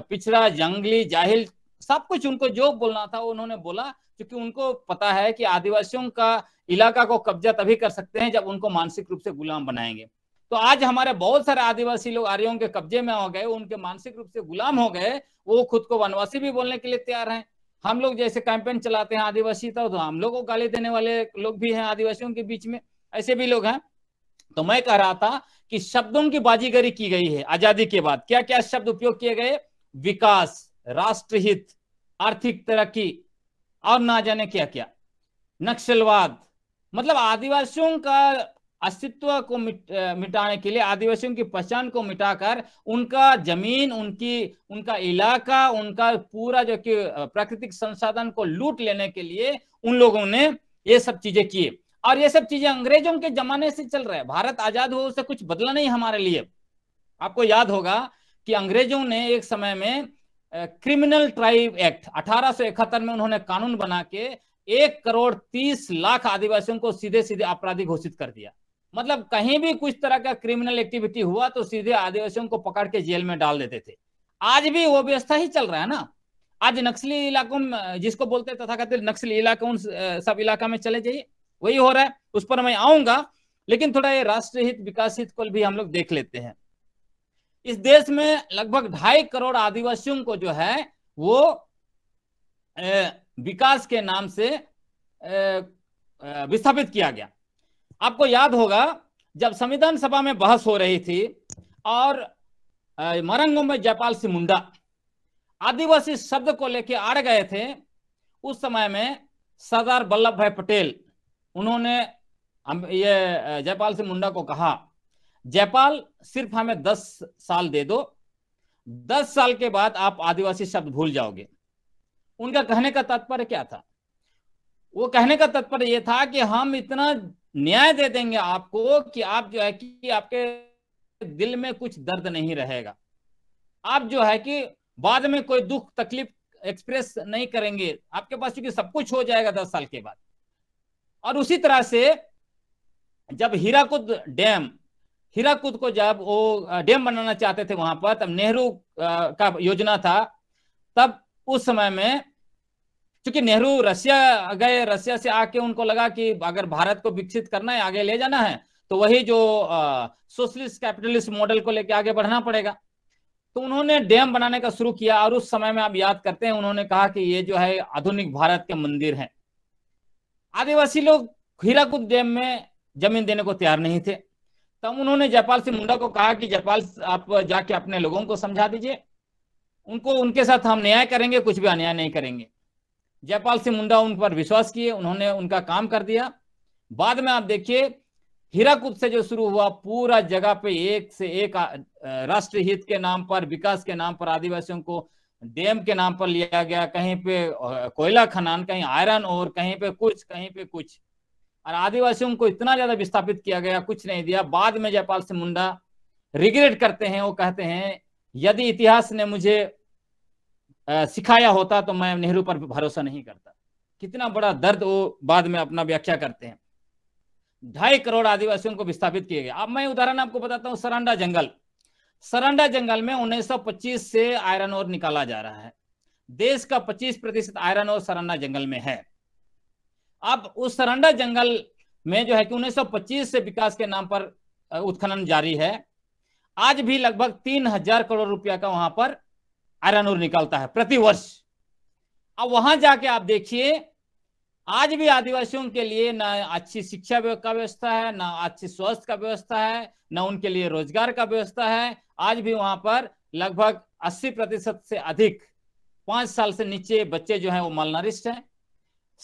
पिछड़ा जंगली जाहिल सब कुछ उनको जो बोलना था उन्होंने बोला क्योंकि उनको पता है कि आदिवासियों का इलाका को कब्जा तभी कर सकते हैं जब उनको मानसिक रूप से गुलाम बनाएंगे तो आज हमारे बहुत सारे आदिवासी लोग आर्यों के कब्जे में हो गए उनके मानसिक रूप से गुलाम हो गए वो खुद को वनवासी भी बोलने के लिए तैयार हैं हम लोग जैसे कैंपेन चलाते हैं आदिवासी तो, तो हम लोग को गाली देने वाले लोग भी हैं आदिवासियों के बीच में ऐसे भी लोग हैं तो मैं कह रहा था कि शब्दों की बाजीगरी की गई है आजादी के बाद क्या क्या शब्द उपयोग किए गए विकास राष्ट्रहित आर्थिक तरक्की और ना जाने क्या क्या नक्सलवाद मतलब आदिवासियों का अस्तित्व को मिट, मिटाने के लिए आदिवासियों की पहचान को मिटाकर उनका जमीन उनकी उनका इलाका उनका पूरा जो कि प्राकृतिक संसाधन को लूट लेने के लिए उन लोगों ने ये सब चीजें किए और ये सब चीजें अंग्रेजों के जमाने से चल रहा है भारत आजाद हो उससे कुछ बदला नहीं हमारे लिए आपको याद होगा कि अंग्रेजों ने एक समय में क्रिमिनल ट्राइब एक्ट अठारह में उन्होंने कानून बना के एक करोड़ तीस लाख आदिवासियों को सीधे सीधे आपराधिक घोषित कर दिया मतलब कहीं भी कुछ तरह का क्रिमिनल एक्टिविटी हुआ तो सीधे आदिवासियों को पकड़ के जेल में डाल देते थे आज भी वो व्यवस्था ही चल रहा है ना आज नक्सली इलाकों में जिसको बोलते तथा कहते नक्सली इलाकों उन सब इलाका में चले जाइए वही हो रहा है उस पर मैं आऊंगा लेकिन थोड़ा ये राष्ट्रहित हित को भी हम लोग देख लेते हैं इस देश में लगभग ढाई करोड़ आदिवासियों को जो है वो विकास के नाम से विस्थापित किया गया आपको याद होगा जब संविधान सभा में बहस हो रही थी और मरंगो में जयपाल सिंह मुंडा आदिवासी शब्द को लेकर आड़ गए थे उस समय में सरदार वल्लभ भाई पटेल उन्होंने ये जयपाल सिंह मुंडा को कहा जयपाल सिर्फ हमें दस साल दे दो दस साल के बाद आप आदिवासी शब्द भूल जाओगे उनका कहने का तात्पर्य क्या था वो कहने का तात्पर्य यह था कि हम इतना न्याय दे देंगे आपको कि आप जो है कि आपके दिल में कुछ दर्द नहीं रहेगा आप जो है कि बाद में कोई दुख तकलीफ एक्सप्रेस नहीं करेंगे आपके पास क्योंकि सब कुछ हो जाएगा दस साल के बाद और उसी तरह से जब हीराकुद डैम हीराकुद को जब वो डैम बनाना चाहते थे वहां पर तब नेहरू का योजना था तब उस समय में क्योंकि नेहरू रशिया गए रशिया से आके उनको लगा कि अगर भारत को विकसित करना है आगे ले जाना है तो वही जो सोशलिस्ट कैपिटलिस्ट मॉडल को लेकर आगे बढ़ना पड़ेगा तो उन्होंने डैम बनाने का शुरू किया और उस समय में आप याद करते हैं उन्होंने कहा कि ये जो है आधुनिक भारत के मंदिर है आदिवासी लोग हीराकुद डैम में जमीन देने को तैयार नहीं थे तब उन्होंने जयपाल सिंह मुंडा को कहा कि जयपाल आप जाके अपने लोगों को समझा दीजिए उनको उनके साथ हम न्याय करेंगे कुछ भी अन्याय नहीं करेंगे जयपाल सिंह मुंडा उन पर विश्वास किए उन्होंने उनका काम कर दिया बाद में आप देखिए हीराकूद से जो शुरू हुआ पूरा जगह पे एक से एक राष्ट्र हित के नाम पर विकास के नाम पर आदिवासियों को डैम के नाम पर लिया गया कहीं पे कोयला खनन कहीं आयरन और कहीं पे कुछ कहीं पे कुछ और आदिवासियों को इतना ज्यादा विस्थापित किया गया कुछ नहीं दिया बाद में जयपाल सिंह मुंडा रिग्रेट करते हैं वो कहते हैं यदि इतिहास ने मुझे सिखाया होता तो मैं नेहरू पर भरोसा नहीं करता कितना बड़ा दर्द वो बाद में अपना व्याख्या करते हैं ढाई करोड़ आदिवासियों को विस्थापित किए गए अब मैं उदाहरण आपको बताता हूँ सरांडा जंगल सरांडा जंगल में 1925 से आयरन और निकाला जा रहा है देश का 25 प्रतिशत आयरन और सरांडा जंगल में है अब उस सरांडा जंगल में जो है कि 1925 से विकास के नाम पर उत्खनन जारी है आज भी लगभग तीन हजार करोड़ रुपया का वहां पर आयरन और निकलता है प्रतिवर्ष अब वहां जाके आप देखिए आज भी आदिवासियों के लिए ना अच्छी शिक्षा का व्यवस्था है ना अच्छी स्वास्थ्य का व्यवस्था है ना उनके लिए रोजगार का व्यवस्था है आज भी वहां पर लगभग 80 प्रतिशत से अधिक पांच साल से नीचे बच्चे जो हैं वो मलनरिस्ट हैं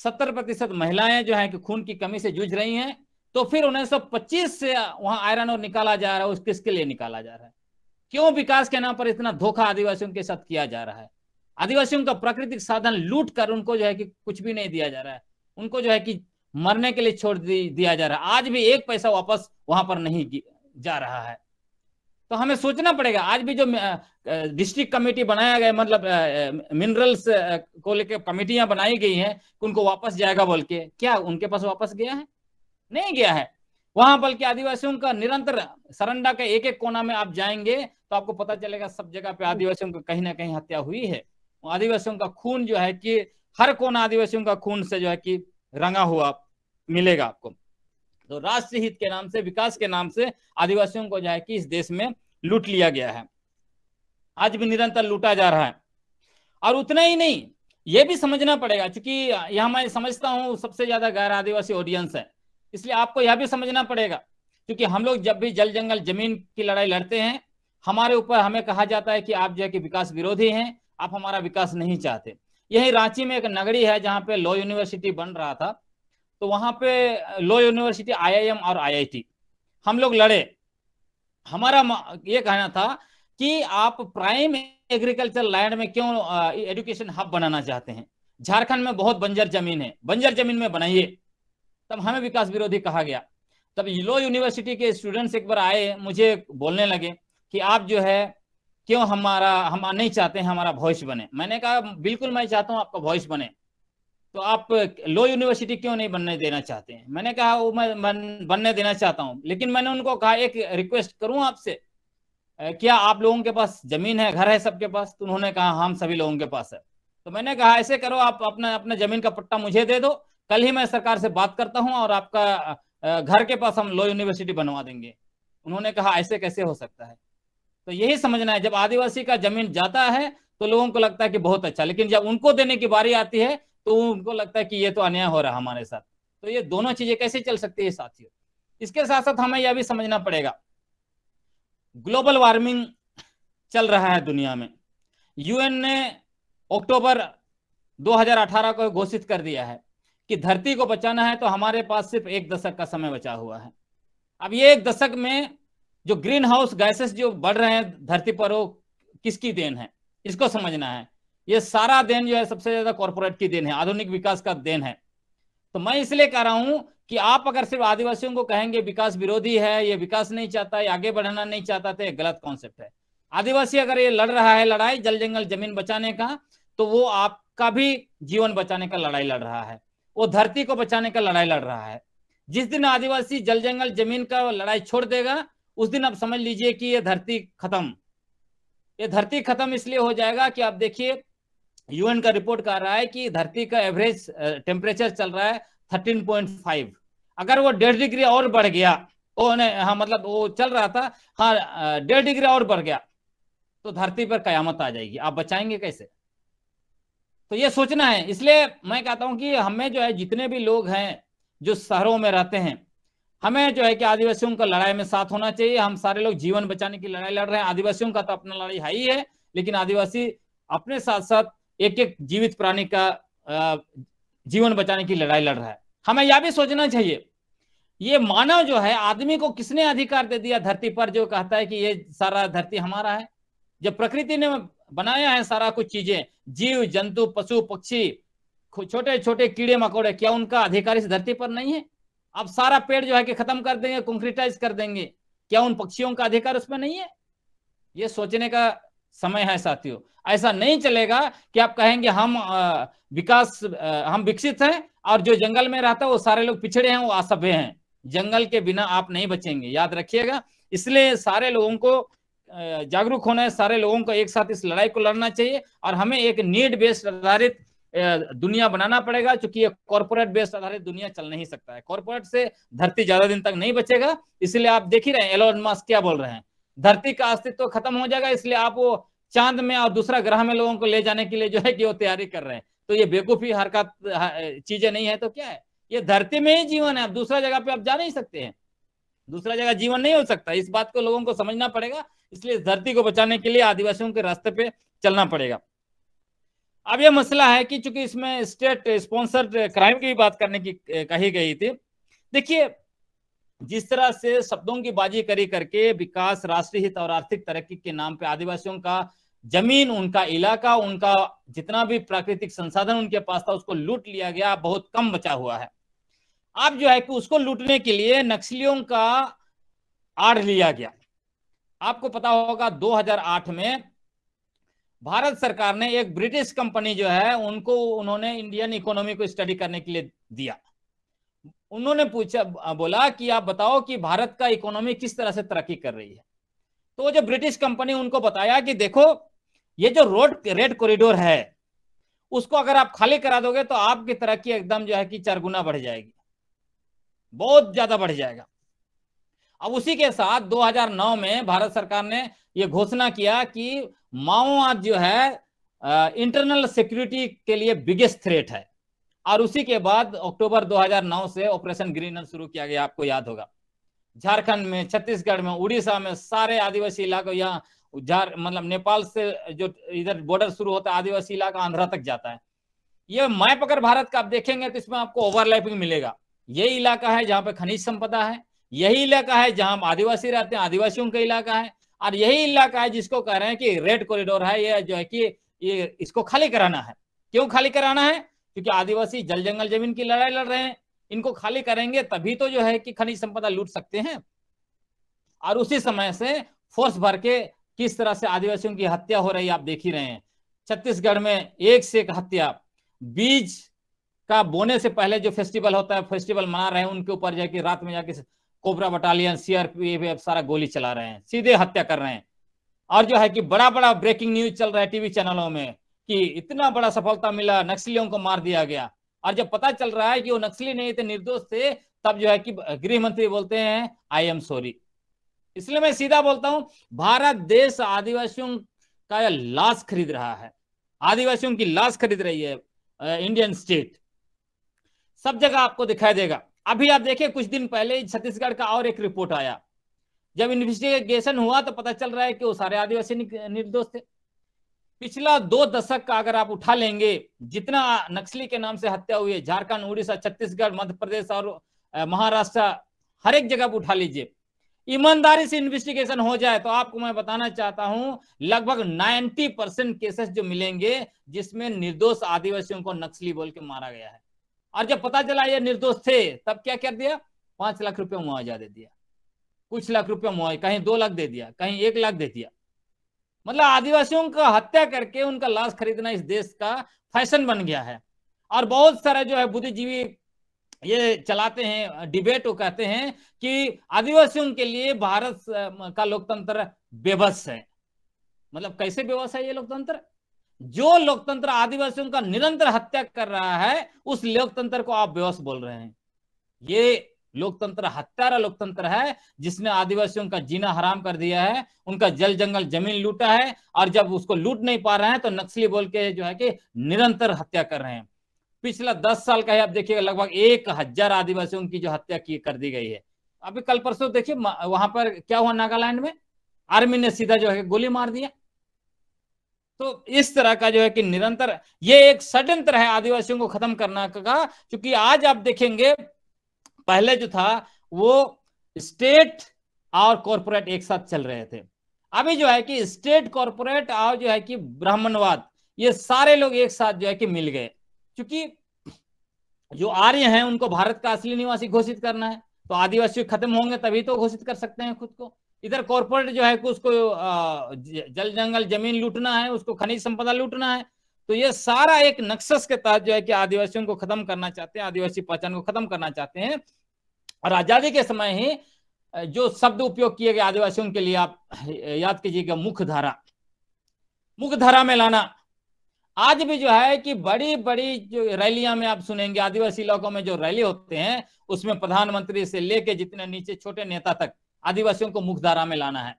सत्तर प्रतिशत महिलाएं जो हैं कि खून की कमी से जूझ रही हैं तो फिर उन्नीस सौ पच्चीस से वहां आयरन और निकाला जा रहा है उस किसके लिए निकाला जा रहा है क्यों विकास के नाम पर इतना धोखा आदिवासियों के साथ किया जा रहा है आदिवासियों का प्राकृतिक साधन लूट कर उनको जो है कि कुछ भी नहीं दिया जा रहा है उनको जो है कि मरने के लिए छोड़ दिया जा रहा है आज भी एक पैसा वापस वहां पर नहीं जा रहा है तो हमें सोचना पड़ेगा आज भी जो डिस्ट्रिक्ट कमेटी बनाया गया मतलब मिनरल्स को लेकर कमेटियां बनाई गई हैं उनको वापस जाएगा बोल के क्या उनके पास वापस गया है नहीं गया है वहां बल्कि आदिवासियों का निरंतर सरंडा का एक एक कोना में आप जाएंगे तो आपको पता चलेगा सब जगह पे आदिवासियों की कहीं ना कहीं हत्या हुई है आदिवासियों का खून जो है कि हर कोना आदिवासियों का खून से जो है कि रंगा हुआ मिलेगा आपको तो राष्ट्रीय हित के नाम से विकास के नाम से आदिवासियों को जो है कि इस देश में लूट लिया गया है आज भी निरंतर लूटा जा रहा है और उतना ही नहीं ये भी समझना पड़ेगा क्योंकि यह मैं समझता हूँ सबसे ज्यादा गैर आदिवासी ऑडियंस है इसलिए आपको यह भी समझना पड़ेगा क्योंकि हम लोग जब भी जल जंगल जमीन की लड़ाई लड़ते हैं हमारे ऊपर हमें कहा जाता है कि आप जो है कि विकास विरोधी हैं आप हमारा विकास नहीं चाहते यही रांची में एक नगरी है जहाँ पे लॉ यूनिवर्सिटी बन रहा था तो वहां पे लॉ यूनिवर्सिटी आईआईएम और आईआईटी हम लोग लड़े हमारा ये कहना था कि आप प्राइम एग्रीकल्चर लैंड में क्यों एजुकेशन हब बनाना चाहते हैं झारखंड में बहुत बंजर जमीन है बंजर जमीन में बनाइए तब हमें विकास विरोधी कहा गया तब लॉ यूनिवर्सिटी के स्टूडेंट्स एक बार आए मुझे बोलने लगे कि आप जो है क्यों हमारा हम नहीं चाहते हैं हमारा वॉइस बने मैंने कहा बिल्कुल मैं चाहता हूँ आपका वॉइस बने तो आप लो यूनिवर्सिटी क्यों नहीं बनने देना चाहते हैं मैंने कहा वो मैं बन, बनने देना चाहता हूँ लेकिन मैंने उनको कहा एक रिक्वेस्ट करूँ आपसे क्या आप लोगों के पास जमीन है घर है सबके पास तो उन्होंने कहा हाँ, हम सभी लोगों के पास है तो मैंने कहा ऐसे करो आप अपना अपना जमीन का पट्टा मुझे दे दो कल ही मैं सरकार से बात करता हूँ और आपका घर के पास हम लॉ यूनिवर्सिटी बनवा देंगे उन्होंने कहा ऐसे कैसे हो सकता है तो यही समझना है जब आदिवासी का जमीन जाता है तो लोगों को लगता है कि बहुत अच्छा लेकिन जब उनको देने की बारी आती है तो उनको लगता है कि ये तो अन्याय हो रहा है हमारे साथ तो ये दोनों चीजें कैसे चल सकती है साथियों इसके साथ साथ हमें यह भी समझना पड़ेगा ग्लोबल वार्मिंग चल रहा है दुनिया में यूएन ने अक्टूबर 2018 को घोषित कर दिया है कि धरती को बचाना है तो हमारे पास सिर्फ एक दशक का समय बचा हुआ है अब ये एक दशक में जो ग्रीन हाउस गैसेस जो बढ़ रहे हैं धरती पर वो किसकी देन है इसको समझना है ये सारा देन जो है सबसे ज्यादा कॉरपोरेट की देन है आधुनिक विकास का देन है तो मैं इसलिए कह रहा हूं कि आप अगर सिर्फ आदिवासियों को कहेंगे विकास विरोधी है ये विकास नहीं चाहता ये आगे बढ़ाना नहीं चाहता तो गलत कॉन्सेप्ट है आदिवासी अगर ये लड़ रहा है लड़ाई जल जंगल जमीन बचाने का तो वो आपका भी जीवन बचाने का लड़ाई लड़ रहा है वो धरती को बचाने का लड़ाई लड़ रहा है जिस दिन आदिवासी जल जंगल जमीन का लड़ाई छोड़ देगा उस दिन आप समझ लीजिए कि ये धरती खत्म ये धरती खत्म इसलिए हो जाएगा कि आप देखिए यूएन का रिपोर्ट कह रहा है कि धरती का एवरेज टेम्परेचर चल रहा है 13.5 अगर वो डेढ़ डिग्री और बढ़ गया वो हाँ मतलब वो चल रहा था हाँ डेढ़ डिग्री और बढ़ गया तो धरती पर कयामत आ जाएगी आप बचाएंगे कैसे तो ये सोचना है इसलिए मैं कहता हूं कि हमें जो है जितने भी लोग हैं जो शहरों में रहते हैं हमें जो है कि आदिवासियों का लड़ाई में साथ होना चाहिए हम सारे लोग जीवन बचाने की लड़ाई लड़ रहे हैं आदिवासियों का तो अपना लड़ाई हाई है लेकिन आदिवासी अपने साथ साथ एक एक जीवित प्राणी का जीवन बचाने की लड़ाई लड़ रहा है हमें यह भी सोचना चाहिए ये मानव जो है आदमी को किसने अधिकार दे दिया धरती पर जो कहता है कि ये सारा धरती हमारा है जब प्रकृति ने बनाया है सारा कुछ चीजें जीव जंतु पशु पक्षी छोटे छोटे कीड़े मकोड़े क्या उनका अधिकार इस धरती पर नहीं है अब सारा पेड़ जो है कि खत्म कर देंगे कंक्रीटाइज कर देंगे क्या उन पक्षियों का अधिकार उसमें नहीं है ये सोचने का समय है साथियों ऐसा नहीं चलेगा कि आप कहेंगे हम विकास हम विकसित हैं और जो जंगल में रहता है वो सारे लोग पिछड़े हैं वो असभ्य हैं जंगल के बिना आप नहीं बचेंगे याद रखिएगा इसलिए सारे लोगों को जागरूक होना है सारे लोगों को एक साथ इस लड़ाई को लड़ना चाहिए और हमें एक नीड बेस्ड आधारित दुनिया बनाना पड़ेगा क्योंकि ये कॉर्पोरेट बेस्ड आधारित दुनिया चल नहीं सकता है कॉर्पोरेट से धरती ज्यादा दिन तक नहीं बचेगा इसलिए आप देख ही रहे हैं एलोन मास्क क्या बोल रहे हैं धरती का अस्तित्व तो खत्म हो जाएगा इसलिए आप वो चांद में और दूसरा ग्रह में लोगों को ले जाने के लिए जो है कि वो तैयारी कर रहे हैं तो ये बेकूफी हरकत चीजें नहीं है तो क्या है ये धरती में ही जीवन है आप दूसरा जगह पे आप जा नहीं सकते हैं दूसरा जगह जीवन नहीं हो सकता इस बात को लोगों को समझना पड़ेगा इसलिए धरती को बचाने के लिए आदिवासियों के रास्ते पे चलना पड़ेगा अब यह मसला है कि चूंकि इसमें स्टेट स्पॉन्सर्ड क्राइम की बात करने की कही गई थी देखिए जिस तरह से शब्दों की बाजी करी करके विकास राष्ट्रीय हित और आर्थिक तरक्की के नाम पे आदिवासियों का जमीन उनका इलाका उनका जितना भी प्राकृतिक संसाधन उनके पास था उसको लूट लिया गया बहुत कम बचा हुआ है अब जो है कि उसको लूटने के लिए नक्सलियों का आड़ लिया गया आपको पता होगा 2008 में भारत सरकार ने एक ब्रिटिश कंपनी जो है उनको उन्होंने इंडियन इकोनॉमी को स्टडी करने के लिए दिया उन्होंने पूछा बोला कि आप बताओ कि भारत का इकोनॉमी किस तरह से तरक्की कर रही है तो जो ब्रिटिश कंपनी उनको बताया कि देखो ये जो रोड रेड कॉरिडोर है उसको अगर आप खाली करा दोगे तो आपकी तरक्की एकदम जो है कि चार गुना बढ़ जाएगी बहुत ज्यादा बढ़ जाएगा अब उसी के साथ 2009 में भारत सरकार ने ये घोषणा किया कि माओवाद जो है इंटरनल सिक्योरिटी के लिए बिगेस्ट थ्रेट है और उसी के बाद अक्टूबर 2009 से ऑपरेशन ग्रीन शुरू किया गया आपको याद होगा झारखंड में छत्तीसगढ़ में उड़ीसा में सारे आदिवासी इलाकों यहाँ झार मतलब नेपाल से जो इधर बॉर्डर शुरू होता है आदिवासी इलाका आंध्रा तक जाता है ये मैप अगर भारत का आप देखेंगे तो इसमें आपको ओवरलैपिंग मिलेगा ये इलाका है जहाँ पे खनिज संपदा है यही इलाका है जहां आदिवासी रहते हैं आदिवासियों का इलाका है और यही इलाका है जिसको कह रहे हैं कि रेड कॉरिडोर है यह जो है कि ये इसको खाली कराना है क्यों खाली कराना है क्योंकि आदिवासी जल जंगल जमीन की लड़ाई लड़ रहे हैं इनको खाली करेंगे तभी तो जो है कि खनिज संपदा लूट सकते हैं और उसी समय से फोर्स भर के किस तरह से आदिवासियों की हत्या हो रही है आप देख ही रहे हैं छत्तीसगढ़ में एक से एक हत्या बीज का बोने से पहले जो फेस्टिवल होता है फेस्टिवल मना रहे हैं उनके ऊपर जाके रात में जाके कोबरा बटालियन सीआरपीएफ सारा गोली चला रहे हैं सीधे हत्या कर रहे हैं और जो है कि बड़ा बड़ा ब्रेकिंग न्यूज चल रहा है टीवी चैनलों में कि इतना बड़ा सफलता मिला नक्सलियों को मार दिया गया और जब पता चल रहा है कि वो नक्सली नहीं थे निर्दोष थे तब जो है कि गृह मंत्री बोलते हैं आई एम सॉरी इसलिए मैं सीधा बोलता हूं भारत देश आदिवासियों का लाश खरीद रहा है आदिवासियों की लाश खरीद रही है इंडियन स्टेट सब जगह आपको दिखाई देगा अभी आप देखें कुछ दिन पहले छत्तीसगढ़ का और एक रिपोर्ट आया जब इन्वेस्टिगेशन हुआ तो पता चल रहा है कि वो सारे आदिवासी निर्दोष थे पिछला दो दशक का अगर आप उठा लेंगे जितना नक्सली के नाम से हत्या हुई है झारखंड उड़ीसा छत्तीसगढ़ मध्य प्रदेश और महाराष्ट्र हर एक जगह पर उठा लीजिए ईमानदारी से इन्वेस्टिगेशन हो जाए तो आपको मैं बताना चाहता हूं लगभग 90 परसेंट केसेस जो मिलेंगे जिसमें निर्दोष आदिवासियों को नक्सली बोल के मारा गया है और जब पता चला ये निर्दोष थे तब क्या कर दिया पांच लाख रुपया मुआवजा दे दिया कुछ लाख रुपया मुआवजा कहीं दो लाख दे दिया कहीं एक लाख दे दिया मतलब आदिवासियों का हत्या करके उनका लाश खरीदना इस देश का फैशन बन गया है और बहुत सारा जो है बुद्धिजीवी ये चलाते हैं डिबेट वो कहते हैं कि आदिवासियों के लिए भारत का लोकतंत्र बेबस है मतलब कैसे बेबस है ये लोकतंत्र जो लोकतंत्र आदिवासियों का निरंतर हत्या कर रहा है उस लोकतंत्र को आप बेवस बोल रहे हैं ये लोकतंत्र हत्यारा लोकतंत्र है जिसने आदिवासियों का जीना हराम कर दिया है उनका जल जंगल जमीन लूटा है और जब उसको लूट नहीं पा रहे हैं तो नक्सली बोल के जो है कि निरंतर हत्या कर रहे हैं पिछला दस साल का ही आप देखिएगा लगभग एक हजार आदिवासियों की जो हत्या की कर दी गई है अभी कल परसों देखिए वहां पर क्या हुआ नागालैंड में आर्मी ने सीधा जो है गोली मार दिया तो इस तरह का जो है कि निरंतर ये एक षड्यंत्र है आदिवासियों को खत्म करना का क्योंकि आज आप देखेंगे पहले जो था वो स्टेट और कॉरपोरेट एक साथ चल रहे थे अभी जो है कि स्टेट कॉरपोरेट और जो है कि ब्राह्मणवाद ये सारे लोग एक साथ जो है कि मिल गए क्योंकि जो आर्य हैं उनको भारत का असली निवासी घोषित करना है तो आदिवासी खत्म होंगे तभी तो घोषित कर सकते हैं खुद को इधर कॉरपोरेट जो है कि उसको जल जंगल जमीन लूटना है उसको खनिज संपदा लूटना है तो ये सारा एक नक्सस के तहत जो है कि आदिवासियों को खत्म करना चाहते हैं आदिवासी पहचान को खत्म करना चाहते हैं और आजादी के समय ही जो शब्द उपयोग किए गए आदिवासियों के लिए आप याद कीजिएगा मुख्य धारा मुख्य धारा में लाना आज भी जो है कि बड़ी बड़ी जो रैलियां में आप सुनेंगे आदिवासी इलाकों में जो रैली होते हैं उसमें प्रधानमंत्री से लेके जितने नीचे छोटे नेता तक आदिवासियों को मुखधारा में लाना है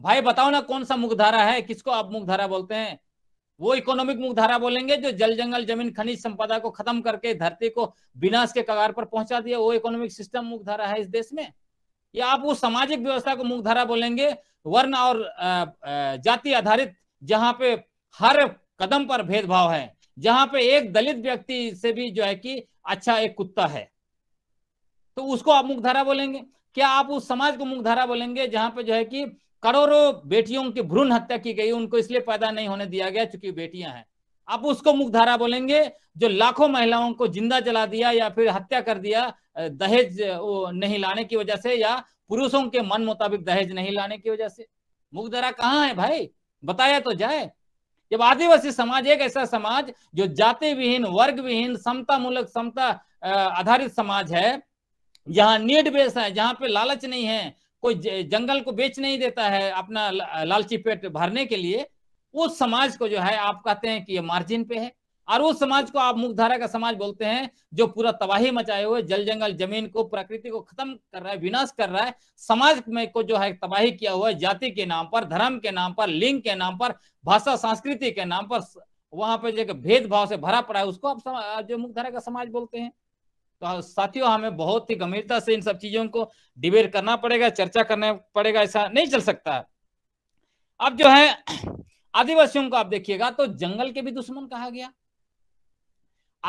भाई बताओ ना कौन सा धारा है किसको आप धारा बोलते हैं वो इकोनॉमिक मुख्यधारा बोलेंगे जो जल जंगल जमीन खनिज संपदा को खत्म करके धरती को विनाश के कगार पर पहुंचा दिया वो इकोनॉमिक सिस्टम मुख्यधारा है इस देश में या आप वो सामाजिक व्यवस्था को मुख्यधारा बोलेंगे वर्ण और जाति आधारित जहाँ पे हर कदम पर भेदभाव है जहां पे एक दलित व्यक्ति से भी जो है कि अच्छा एक कुत्ता है तो उसको आप धारा बोलेंगे क्या आप उस समाज को मुख्यधारा बोलेंगे जहां पे जो है कि करोड़ों बेटियों की भ्रूण हत्या की गई उनको इसलिए पैदा नहीं होने दिया गया चूंकि बेटियां हैं आप उसको मुख्यधारा बोलेंगे जो लाखों महिलाओं को जिंदा जला दिया या फिर हत्या कर दिया दहेज नहीं लाने की वजह से या पुरुषों के मन मुताबिक दहेज नहीं लाने की वजह से मुख्यधारा कहाँ है भाई बताया तो जाए जब आदिवासी समाज एक ऐसा समाज जो जाति विहीन वर्ग विहीन समता मूलक समता आधारित समाज है जहाँ नीड बेस है जहाँ पे लालच नहीं है कोई जंगल को बेच नहीं देता है अपना लालची पेट भरने के लिए उस समाज को जो है आप कहते हैं कि ये मार्जिन पे है और उस समाज को आप धारा का समाज बोलते हैं जो पूरा तबाही मचाए हुए जल जंगल जमीन को प्रकृति को खत्म कर रहा है विनाश कर रहा है समाज में को जो है तबाही किया हुआ है जाति के नाम पर धर्म के नाम पर लिंग के नाम पर भाषा संस्कृति के नाम पर वहां पर जो भेदभाव से भरा पड़ा है उसको आप जो धारा का समाज बोलते हैं तो हाँ, साथियों हमें बहुत ही गंभीरता से इन सब चीजों को डिबेट करना पड़ेगा चर्चा करना पड़ेगा ऐसा नहीं चल सकता है अब जो है आदिवासियों को आप देखिएगा तो जंगल के भी दुश्मन कहा गया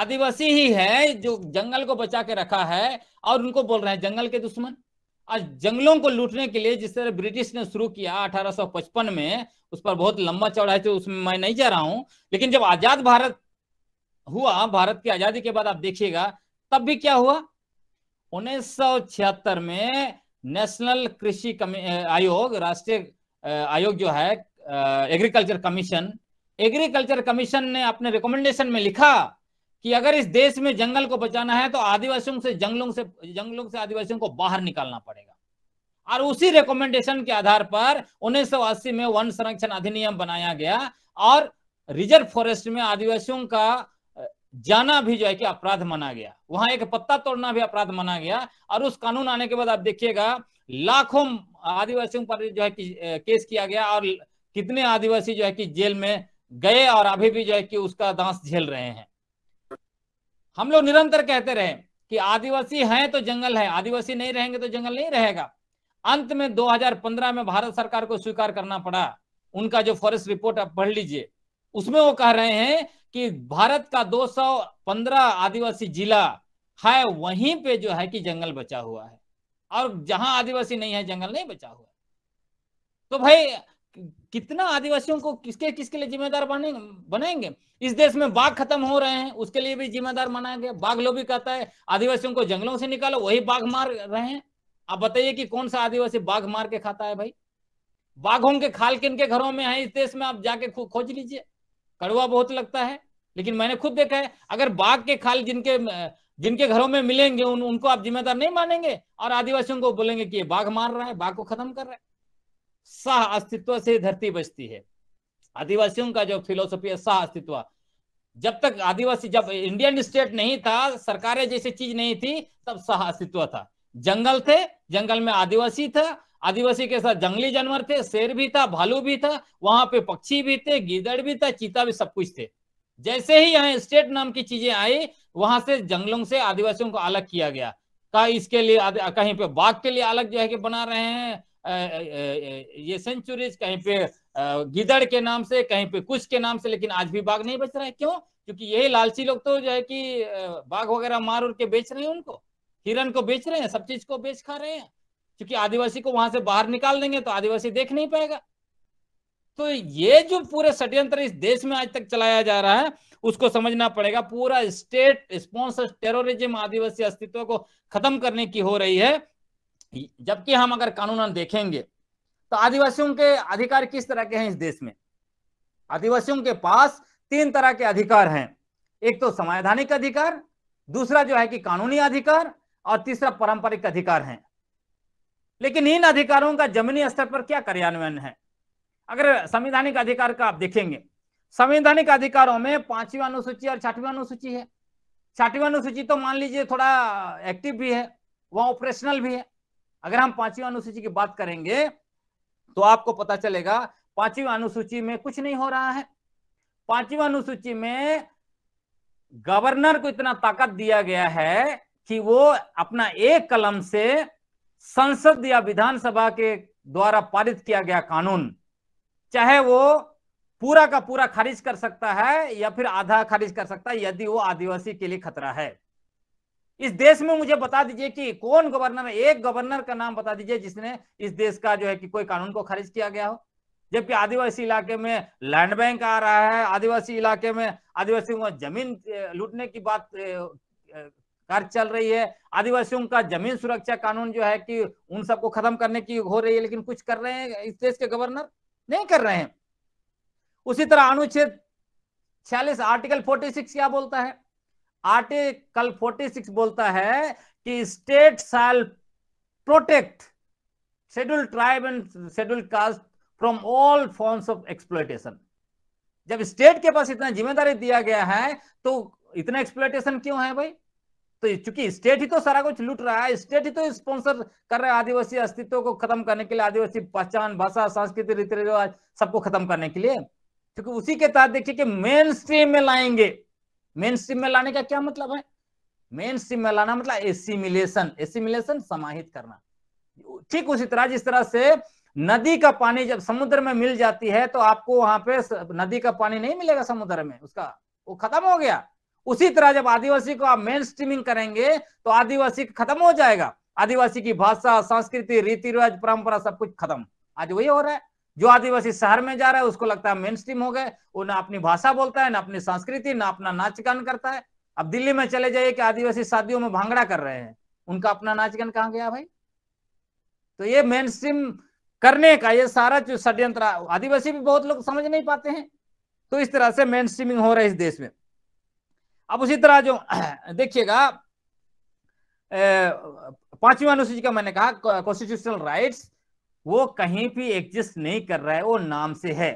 आदिवासी ही है जो जंगल को बचा के रखा है और उनको बोल रहे हैं जंगल के दुश्मन आज जंगलों को लूटने के लिए जिस तरह ब्रिटिश ने शुरू किया 1855 में उस पर बहुत लंबा चौड़ा है तो उसमें मैं नहीं जा रहा हूं लेकिन जब आजाद भारत हुआ भारत की आजादी के बाद आप देखिएगा तब भी क्या हुआ 1976 में नेशनल कृषि आयोग राष्ट्रीय आयोग जो है एग्रीकल्चर कमीशन एग्रीकल्चर कमीशन ने अपने रिकमेंडेशन में लिखा कि अगर इस देश में जंगल को बचाना है तो आदिवासियों से जंगलों से जंगलों से आदिवासियों को बाहर निकालना पड़ेगा और उसी रिकमेंडेशन के आधार पर 1980 में वन संरक्षण अधिनियम बनाया गया और रिजर्व फॉरेस्ट में आदिवासियों का जाना भी जो है कि अपराध माना गया वहां एक पत्ता तोड़ना भी अपराध माना गया और उस कानून आने के बाद आप देखिएगा लाखों आदिवासियों पर जो है कि केस किया गया और कितने आदिवासी जो है कि जेल में गए और अभी भी जो है कि उसका दांस झेल रहे हैं हम लोग निरंतर कहते रहे कि आदिवासी हैं तो जंगल है आदिवासी नहीं रहेंगे तो जंगल नहीं रहेगा अंत में 2015 में भारत सरकार को स्वीकार करना पड़ा उनका जो फॉरेस्ट रिपोर्ट आप पढ़ लीजिए उसमें वो कह रहे हैं कि भारत का 215 आदिवासी जिला है वहीं पे जो है कि जंगल बचा हुआ है और जहां आदिवासी नहीं है जंगल नहीं बचा हुआ तो भाई कितना आदिवासियों को किसके किसके लिए जिम्मेदार बनेंगे बनाएंगे इस देश में बाघ खत्म हो रहे हैं उसके लिए भी जिम्मेदार बनाया गया बाघ लोग भी कहता है आदिवासियों को जंगलों से निकालो वही बाघ मार रहे हैं आप बताइए कि कौन सा आदिवासी बाघ मार के खाता है भाई बाघों के खाल किन के घरों में है इस देश में आप जाके खोज लीजिए कड़वा बहुत लगता है लेकिन मैंने खुद देखा है अगर बाघ के खाल जिनके जिनके घरों में मिलेंगे उन, उनको आप जिम्मेदार नहीं मानेंगे और आदिवासियों को बोलेंगे कि ये बाघ मार रहा है बाघ को खत्म कर रहा है सह अस्तित्व से धरती बचती है आदिवासियों का जो फिलोसफी है सह अस्तित्व जब तक आदिवासी जब इंडियन स्टेट नहीं था सरकारें जैसी चीज नहीं थी तब सह अस्तित्व था जंगल थे जंगल में आदिवासी था आदिवासी के साथ जंगली जानवर थे शेर भी था भालू भी था वहां पे पक्षी भी थे गिदड़ भी था चीता भी सब कुछ थे जैसे ही यहाँ स्टेट नाम की चीजें आई वहां से जंगलों से आदिवासियों को अलग किया गया कहा इसके लिए कहीं पे बाघ के लिए अलग जो है कि बना रहे हैं ये सेंचुरीज कहीं पे गिदड़ के नाम से कहीं पे कुछ के नाम से लेकिन आज भी बाघ नहीं बच रहा है क्यों क्योंकि यही लालची लोग तो जो है कि बाघ वगैरह मार उड़ के बेच रहे हैं उनको हिरन को बेच रहे हैं सब चीज को बेच खा रहे हैं क्योंकि आदिवासी को वहां से बाहर निकाल देंगे तो आदिवासी देख नहीं पाएगा तो ये जो पूरे षड्यंत्र इस देश में आज तक चलाया जा रहा है उसको समझना पड़ेगा पूरा स्टेट स्पॉन्सर टेरोरिज्म आदिवासी अस्तित्व को खत्म करने की हो रही है जबकि हम अगर कानून देखेंगे तो आदिवासियों के अधिकार किस तरह के हैं इस देश में आदिवासियों के पास तीन तरह के अधिकार हैं एक तो संवैधानिक अधिकार दूसरा जो है कि कानूनी अधिकार और तीसरा पारंपरिक अधिकार है लेकिन इन अधिकारों का जमीनी स्तर पर क्या कार्यान्वयन है अगर संवैधानिक अधिकार का आप देखेंगे संवैधानिक अधिकारों में पांचवी अनुसूची और छठवी अनुसूची है छठवी अनुसूची तो मान लीजिए थोड़ा एक्टिव भी है वह ऑपरेशनल भी है अगर हम पांचवी अनुसूची की बात करेंगे तो आपको पता चलेगा पांचवी अनुसूची में कुछ नहीं हो रहा है पांचवी अनुसूची में गवर्नर को इतना ताकत दिया गया है कि वो अपना एक कलम से संसद या विधानसभा के द्वारा पारित किया गया कानून चाहे वो पूरा का पूरा खारिज कर सकता है या फिर आधा खारिज कर सकता है यदि वो आदिवासी के लिए खतरा है इस देश में मुझे बता दीजिए कि कौन गवर्नर है एक गवर्नर का नाम बता दीजिए जिसने इस देश का जो है कि कोई कानून को खारिज किया गया हो जबकि आदिवासी इलाके में लैंड बैंक आ रहा है आदिवासी इलाके में आदिवासियों को जमीन लूटने की बात कार्य चल रही है आदिवासियों का जमीन सुरक्षा कानून जो है कि उन सबको खत्म करने की हो रही है लेकिन कुछ कर रहे हैं इस देश के गवर्नर नहीं कर रहे हैं उसी तरह अनुच्छेद छियालीस आर्टिकल फोर्टी क्या बोलता है आर्टिकल फोर्टी बोलता है कि state shall protect schedule tribe and schedule caste from all forms of exploitation जब स्टेट के पास इतना जिम्मेदारी दिया गया है तो इतना एक्सप्लोइटेशन क्यों है भाई तो चूंकि स्टेट ही तो सारा कुछ लूट रहा है स्टेट ही तो स्पॉन्सर कर रहा है आदिवासी अस्तित्व को खत्म करने के लिए आदिवासी पहचान भाषा संस्कृति रीति रिवाज सबको खत्म करने के लिए क्योंकि उसी के तहत देखिए कि मेन स्ट्रीम में लाएंगे मेन स्ट्रीम में लाने का क्या मतलब है मेन स्ट्रीम में लाना मतलब एसिमिलेशन एसिमिलेशन समाहित करना ठीक उसी तरह जिस तरह से नदी का पानी जब समुद्र में मिल जाती है तो आपको वहां पे नदी का पानी नहीं मिलेगा समुद्र में उसका वो खत्म हो गया उसी तरह जब आदिवासी को आप मेन स्ट्रीमिंग करेंगे तो आदिवासी खत्म हो जाएगा आदिवासी की भाषा संस्कृति रीति रिवाज परंपरा सब कुछ खत्म आज वही हो रहा है जो आदिवासी शहर में जा रहा है उसको लगता है मेन स्ट्रीम हो गए वो ना अपनी भाषा बोलता है ना अपनी संस्कृति ना अपना नाच गान करता है अब दिल्ली में चले जाइए कि आदिवासी शादियों में भांगड़ा कर रहे हैं उनका अपना नाच गान कहाँ गया भाई तो ये मेन स्ट्रीम करने का ये सारा जो षड्यंत्र आदिवासी भी बहुत लोग समझ नहीं पाते हैं तो इस तरह से मेन स्ट्रीमिंग हो रहा है इस देश में अब उसी तरह जो देखिएगा पांचवी अनुसूची का मैंने कहा कॉन्स्टिट्यूशनल राइट्स वो कहीं भी एग्जिस्ट नहीं कर रहा है वो नाम से है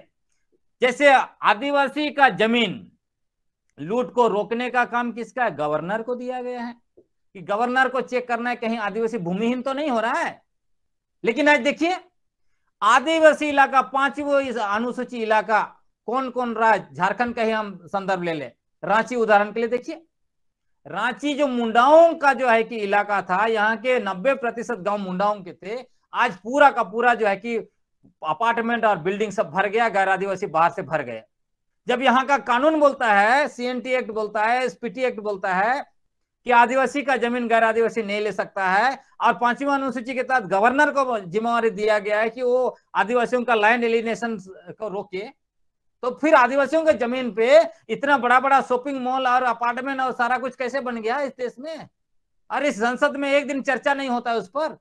जैसे आदिवासी का जमीन लूट को रोकने का काम किसका है गवर्नर को दिया गया है कि गवर्नर को चेक करना है कहीं आदिवासी भूमिहीन तो नहीं हो रहा है लेकिन आज देखिए आदिवासी इलाका पांचवी अनुसूची इलाका कौन कौन राज्य झारखंड का ही हम संदर्भ ले लें रांची उदाहरण के लिए देखिए रांची जो मुंडाओं का जो है कि इलाका था यहाँ के नब्बे प्रतिशत गाँव मुंडाओं के थे आज पूरा का पूरा जो है कि अपार्टमेंट और बिल्डिंग सब भर गया गैर आदिवासी बाहर से भर गए जब यहाँ का कानून बोलता है सीएनटी एक्ट बोलता है एसपीटी एक्ट बोलता है कि आदिवासी का जमीन गैर आदिवासी नहीं ले सकता है और पांचवी अनुसूची के तहत गवर्नर को जिम्मेवारी दिया गया है कि वो आदिवासियों का लैंड एलिनेशन को रोके तो फिर आदिवासियों के जमीन पे इतना बड़ा बड़ा शॉपिंग मॉल और अपार्टमेंट और सारा कुछ कैसे बन गया इस देश में और इस संसद में एक दिन चर्चा नहीं होता है उस पर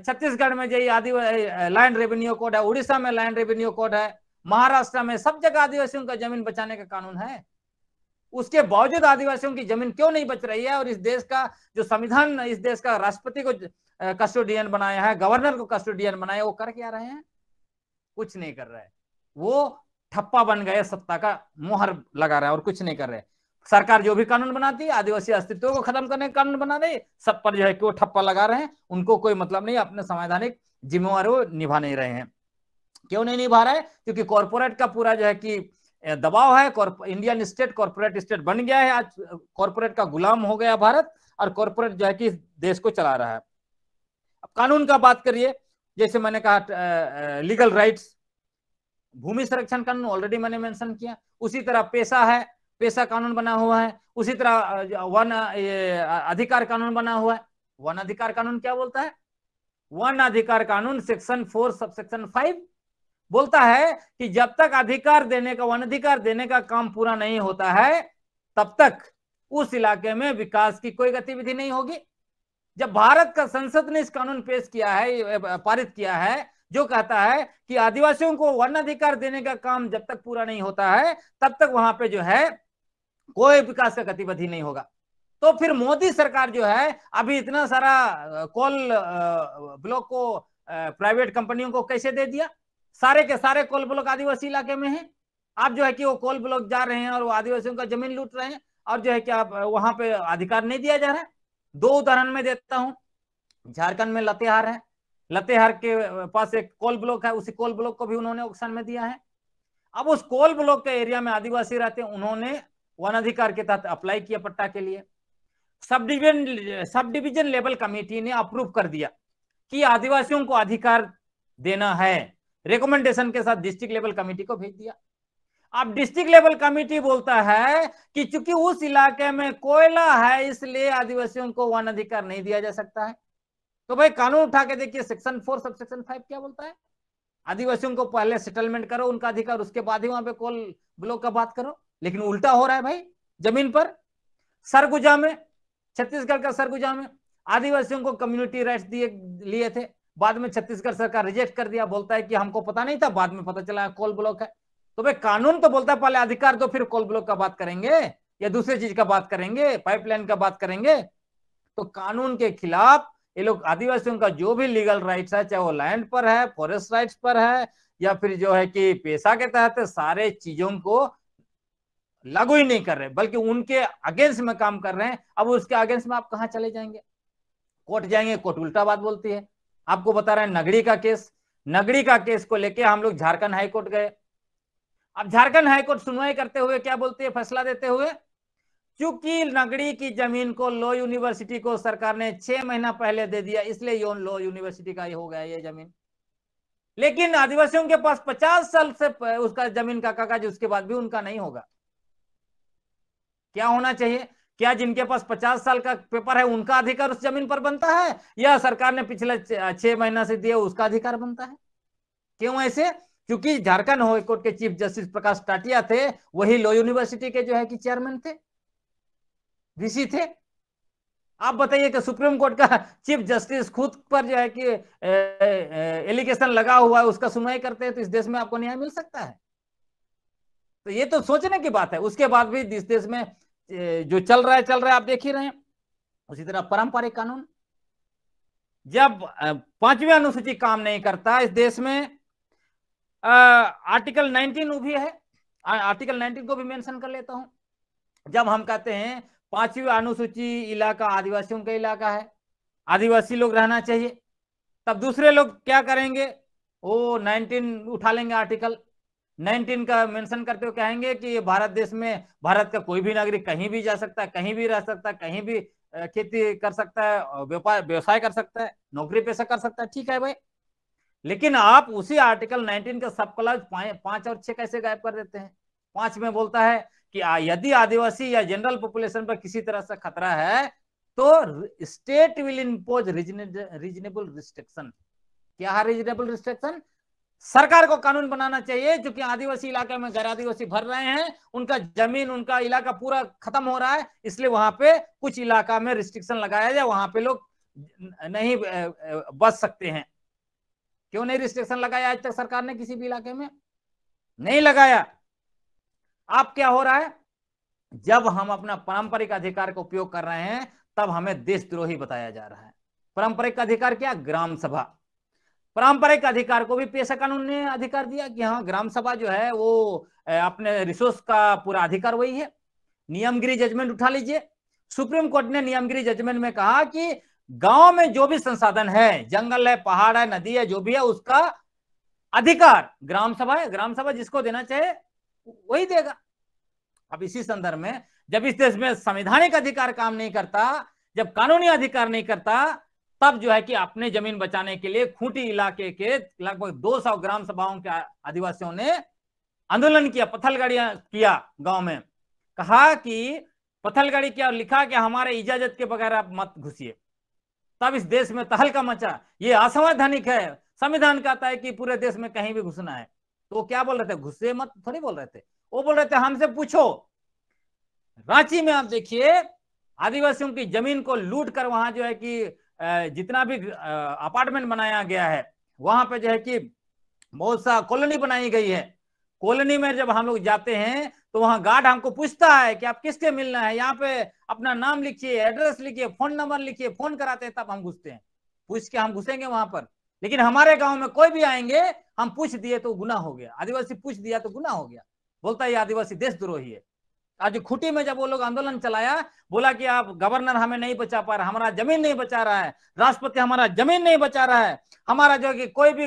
छत्तीसगढ़ में जी आदिवासी लैंड रेवेन्यू कोड है उड़ीसा में लैंड रेवेन्यू कोड है महाराष्ट्र में सब जगह आदिवासियों का जमीन बचाने का कानून है उसके बावजूद आदिवासियों की जमीन क्यों नहीं बच रही है और इस देश का जो संविधान इस देश का राष्ट्रपति को कस्टोडियन बनाया है गवर्नर को कस्टोडियन बनाया वो कर क्या रहे हैं कुछ नहीं कर रहे वो ठप्पा बन गए सत्ता का मोहर लगा रहे हैं और कुछ नहीं कर रहे सरकार जो भी कानून बनाती है आदिवासी अस्तित्व को खत्म करने का कानून बना रही सब पर जो है कि वो ठप्पा लगा रहे हैं उनको कोई मतलब नहीं अपने संवैधानिक जिम्मेवार निभा नहीं रहे हैं क्यों नहीं निभा रहे क्योंकि कॉरपोरेट का पूरा जो है कि दबाव है इंडियन स्टेट कॉरपोरेट स्टेट बन गया है आज कॉरपोरेट का गुलाम हो गया भारत और कॉरपोरेट जो है कि देश को चला रहा है अब कानून का बात करिए जैसे मैंने कहा लीगल राइट्स भूमि संरक्षण कानून ऑलरेडी मैंने मेंशन किया उसी तरह पेशा है पेशा कानून बना हुआ है उसी तरह वन अधिकार कानून बना हुआ है वन अधिकार कानून क्या बोलता है वन अधिकार कानून section four sub section five बोलता है कि जब तक अधिकार देने का वन अधिकार देने का काम पूरा नहीं होता है तब तक उस इलाके में विकास की कोई गतिविधि नहीं होगी जब भारत का संसद ने इस कानून पेश किया है पारित किया है जो कहता है कि आदिवासियों को वन अधिकार देने का काम जब तक पूरा नहीं होता है तब तक वहां पे जो है कोई विकास का गतिविधि नहीं होगा तो फिर मोदी सरकार जो है अभी इतना सारा कोल ब्लॉक को प्राइवेट कंपनियों को कैसे दे दिया सारे के सारे कोल ब्लॉक आदिवासी इलाके में है आप जो है कि वो कोल ब्लॉक जा रहे हैं और वो आदिवासियों का जमीन लूट रहे हैं और जो है कि आप वहां पे अधिकार नहीं दिया जा रहा है दो उदाहरण में देता हूं झारखंड में लतेहार है लतेहार के पास एक कोल ब्लॉक है उसी कोल ब्लॉक को भी उन्होंने ऑप्शन में दिया है अब उस कोल ब्लॉक के एरिया में आदिवासी रहते हैं उन्होंने वन अधिकार के तहत अप्लाई किया पट्टा के लिए sub division sub division level committee ने अप्रूव कर दिया कि आदिवासियों को अधिकार देना है रिकमेंडेशन के साथ डिस्ट्रिक्ट लेवल कमेटी को भेज दिया अब डिस्ट्रिक्ट लेवल कमेटी बोलता है कि चूंकि उस इलाके में कोयला है इसलिए आदिवासियों को वन अधिकार नहीं दिया जा सकता है तो भाई कानून उठा के देखिए section four sub section five क्या बोलता है आदिवासियों को पहले सेटलमेंट करो उनका अधिकार उसके बाद ही वहां पे कोल ब्लॉक का बात करो लेकिन उल्टा हो रहा है भाई जमीन पर सरगुजा में छत्तीसगढ़ का सरगुजा में आदिवासियों को कम्युनिटी राइट्स दिए लिए थे बाद में छत्तीसगढ़ सरकार रिजेक्ट कर दिया बोलता है कि हमको पता नहीं था बाद में पता चला कोल ब्लॉक है तो भाई कानून तो बोलता है पहले अधिकार दो फिर कोल ब्लॉक का बात करेंगे या दूसरे चीज का बात करेंगे पाइपलाइन का बात करेंगे तो कानून के खिलाफ ये लोग आदिवासियों का जो भी लीगल राइट्स है चाहे वो लैंड पर है फॉरेस्ट राइट्स पर है या फिर जो है कि पेशा के तहत सारे चीजों को लागू ही नहीं कर रहे बल्कि उनके अगेंस्ट में काम कर रहे हैं अब उसके अगेंस्ट में आप कहाँ चले जाएंगे कोर्ट जाएंगे कोर्ट उल्टा बात बोलती है आपको बता रहे हैं नगड़ी का केस नगड़ी का केस को लेके हम लोग झारखंड हाईकोर्ट गए अब झारखंड हाईकोर्ट सुनवाई करते हुए क्या बोलती है फैसला देते हुए चूंकि नगड़ी की जमीन को लॉ यूनिवर्सिटी को सरकार ने छह महीना पहले दे दिया इसलिए योन लॉ यूनिवर्सिटी का ये हो गया ये जमीन लेकिन आदिवासियों के पास पचास साल से उसका जमीन का कागज उसके बाद भी उनका नहीं होगा क्या होना चाहिए क्या जिनके पास पचास साल का पेपर है उनका अधिकार उस जमीन पर बनता है या सरकार ने पिछले छह महीना से दिया उसका अधिकार बनता है क्यों ऐसे क्योंकि झारखंड हाईकोर्ट के चीफ जस्टिस प्रकाश टाटिया थे वही लॉ यूनिवर्सिटी के जो है कि चेयरमैन थे वीसी थे आप बताइए कि सुप्रीम कोर्ट का चीफ जस्टिस खुद पर जो है कि एलिगेशन लगा हुआ है उसका सुनवाई करते हैं तो इस देश में आपको न्याय मिल सकता है तो ये तो सोचने की बात है उसके बाद भी इस देश में जो चल रहा है चल रहा है आप देख ही रहे हैं उसी तरह पारंपरिक कानून जब पांचवी अनुसूची काम नहीं करता इस देश में आ, आर्टिकल नाइनटीन भी है आ, आर्टिकल नाइनटीन को भी मैंशन कर लेता हूं जब हम कहते हैं पांचवी अनुसूची इलाका आदिवासियों का इलाका है आदिवासी लोग रहना चाहिए तब दूसरे लोग क्या करेंगे वो 19 उठा लेंगे आर्टिकल 19 का मेंशन करते हुए कहेंगे कि भारत देश में भारत का कोई भी नागरिक कहीं भी जा सकता है कहीं भी रह सकता है कहीं भी खेती कर सकता है व्यापार व्यवसाय कर सकता है नौकरी पेशा कर सकता है ठीक है भाई लेकिन आप उसी आर्टिकल 19 का सब क्लाज पांच और छह कैसे गायब कर देते हैं पांच में बोलता है कि यदि आदिवासी या जनरल पॉपुलेशन पर किसी तरह से खतरा है तो state will impose reasonable restriction क्या है रीजनेबल रिस्ट्रिक्शन सरकार को कानून बनाना चाहिए कि आदिवासी इलाके में गैर आदिवासी भर रहे हैं उनका जमीन उनका इलाका पूरा खत्म हो रहा है इसलिए वहां पे कुछ इलाका में रिस्ट्रिक्शन लगाया जाए वहां पे लोग नहीं बच सकते हैं क्यों नहीं रिस्ट्रिक्शन लगाया आज तक सरकार ने किसी भी इलाके में नहीं लगाया अब क्या हो रहा है जब हम अपना पारंपरिक अधिकार का उपयोग कर रहे हैं तब हमें देशद्रोही बताया जा रहा है पारंपरिक अधिकार क्या ग्राम सभा पारंपरिक अधिकार को भी पेशा कानून ने अधिकार दिया कि हाँ ग्राम सभा जो है वो अपने रिसोर्स का पूरा अधिकार वही है नियमगिरी जजमेंट उठा लीजिए सुप्रीम कोर्ट ने नियमगिरी जजमेंट में कहा कि गांव में जो भी संसाधन है जंगल है पहाड़ है नदी है जो भी है उसका अधिकार ग्राम सभा है ग्राम सभा जिसको देना चाहिए वही देगा अब इसी संदर्भ में जब इस देश में संवैधानिक अधिकार काम नहीं करता जब कानूनी अधिकार नहीं करता तब जो है कि अपने जमीन बचाने के लिए खूंटी इलाके के लगभग 200 ग्राम सभाओं के आदिवासियों ने आंदोलन किया पत्थलगढ़ किया गांव में कहा कि पथलगाड़ी किया और लिखा कि हमारे इजाजत के बगैर आप मत घुसिए तब इस देश में तहलका मचा ये असंवैधानिक है संविधान कहता है कि पूरे देश में कहीं भी घुसना है तो क्या बोल रहे थे गुस्से मत थोड़ी बोल रहे थे वो बोल रहे थे हमसे पूछो रांची में आप देखिए आदिवासियों की जमीन को लूट कर वहां जो है कि जितना भी अपार्टमेंट बनाया गया है वहां पे जो है कि बहुत सा कॉलोनी बनाई गई है कॉलोनी में जब हम लोग जाते हैं तो वहां गार्ड हमको पूछता है कि आप किसके मिलना है यहाँ पे अपना नाम लिखिए एड्रेस लिखिए फोन नंबर लिखिए फोन कराते हैं तब हम घुसते हैं पूछ के हम घुसेंगे वहां पर लेकिन हमारे गांव में कोई भी आएंगे हम पूछ दिए तो गुना हो गया आदिवासी पूछ दिया तो गुना हो गया बोलता है आदिवासी देशद्रोही है आज खुटी में जब वो लोग आंदोलन चलाया बोला कि आप गवर्नर हमें नहीं बचा पा रहे हमारा जमीन नहीं बचा रहा है राष्ट्रपति हमारा जमीन नहीं बचा रहा है हमारा जो कि कोई भी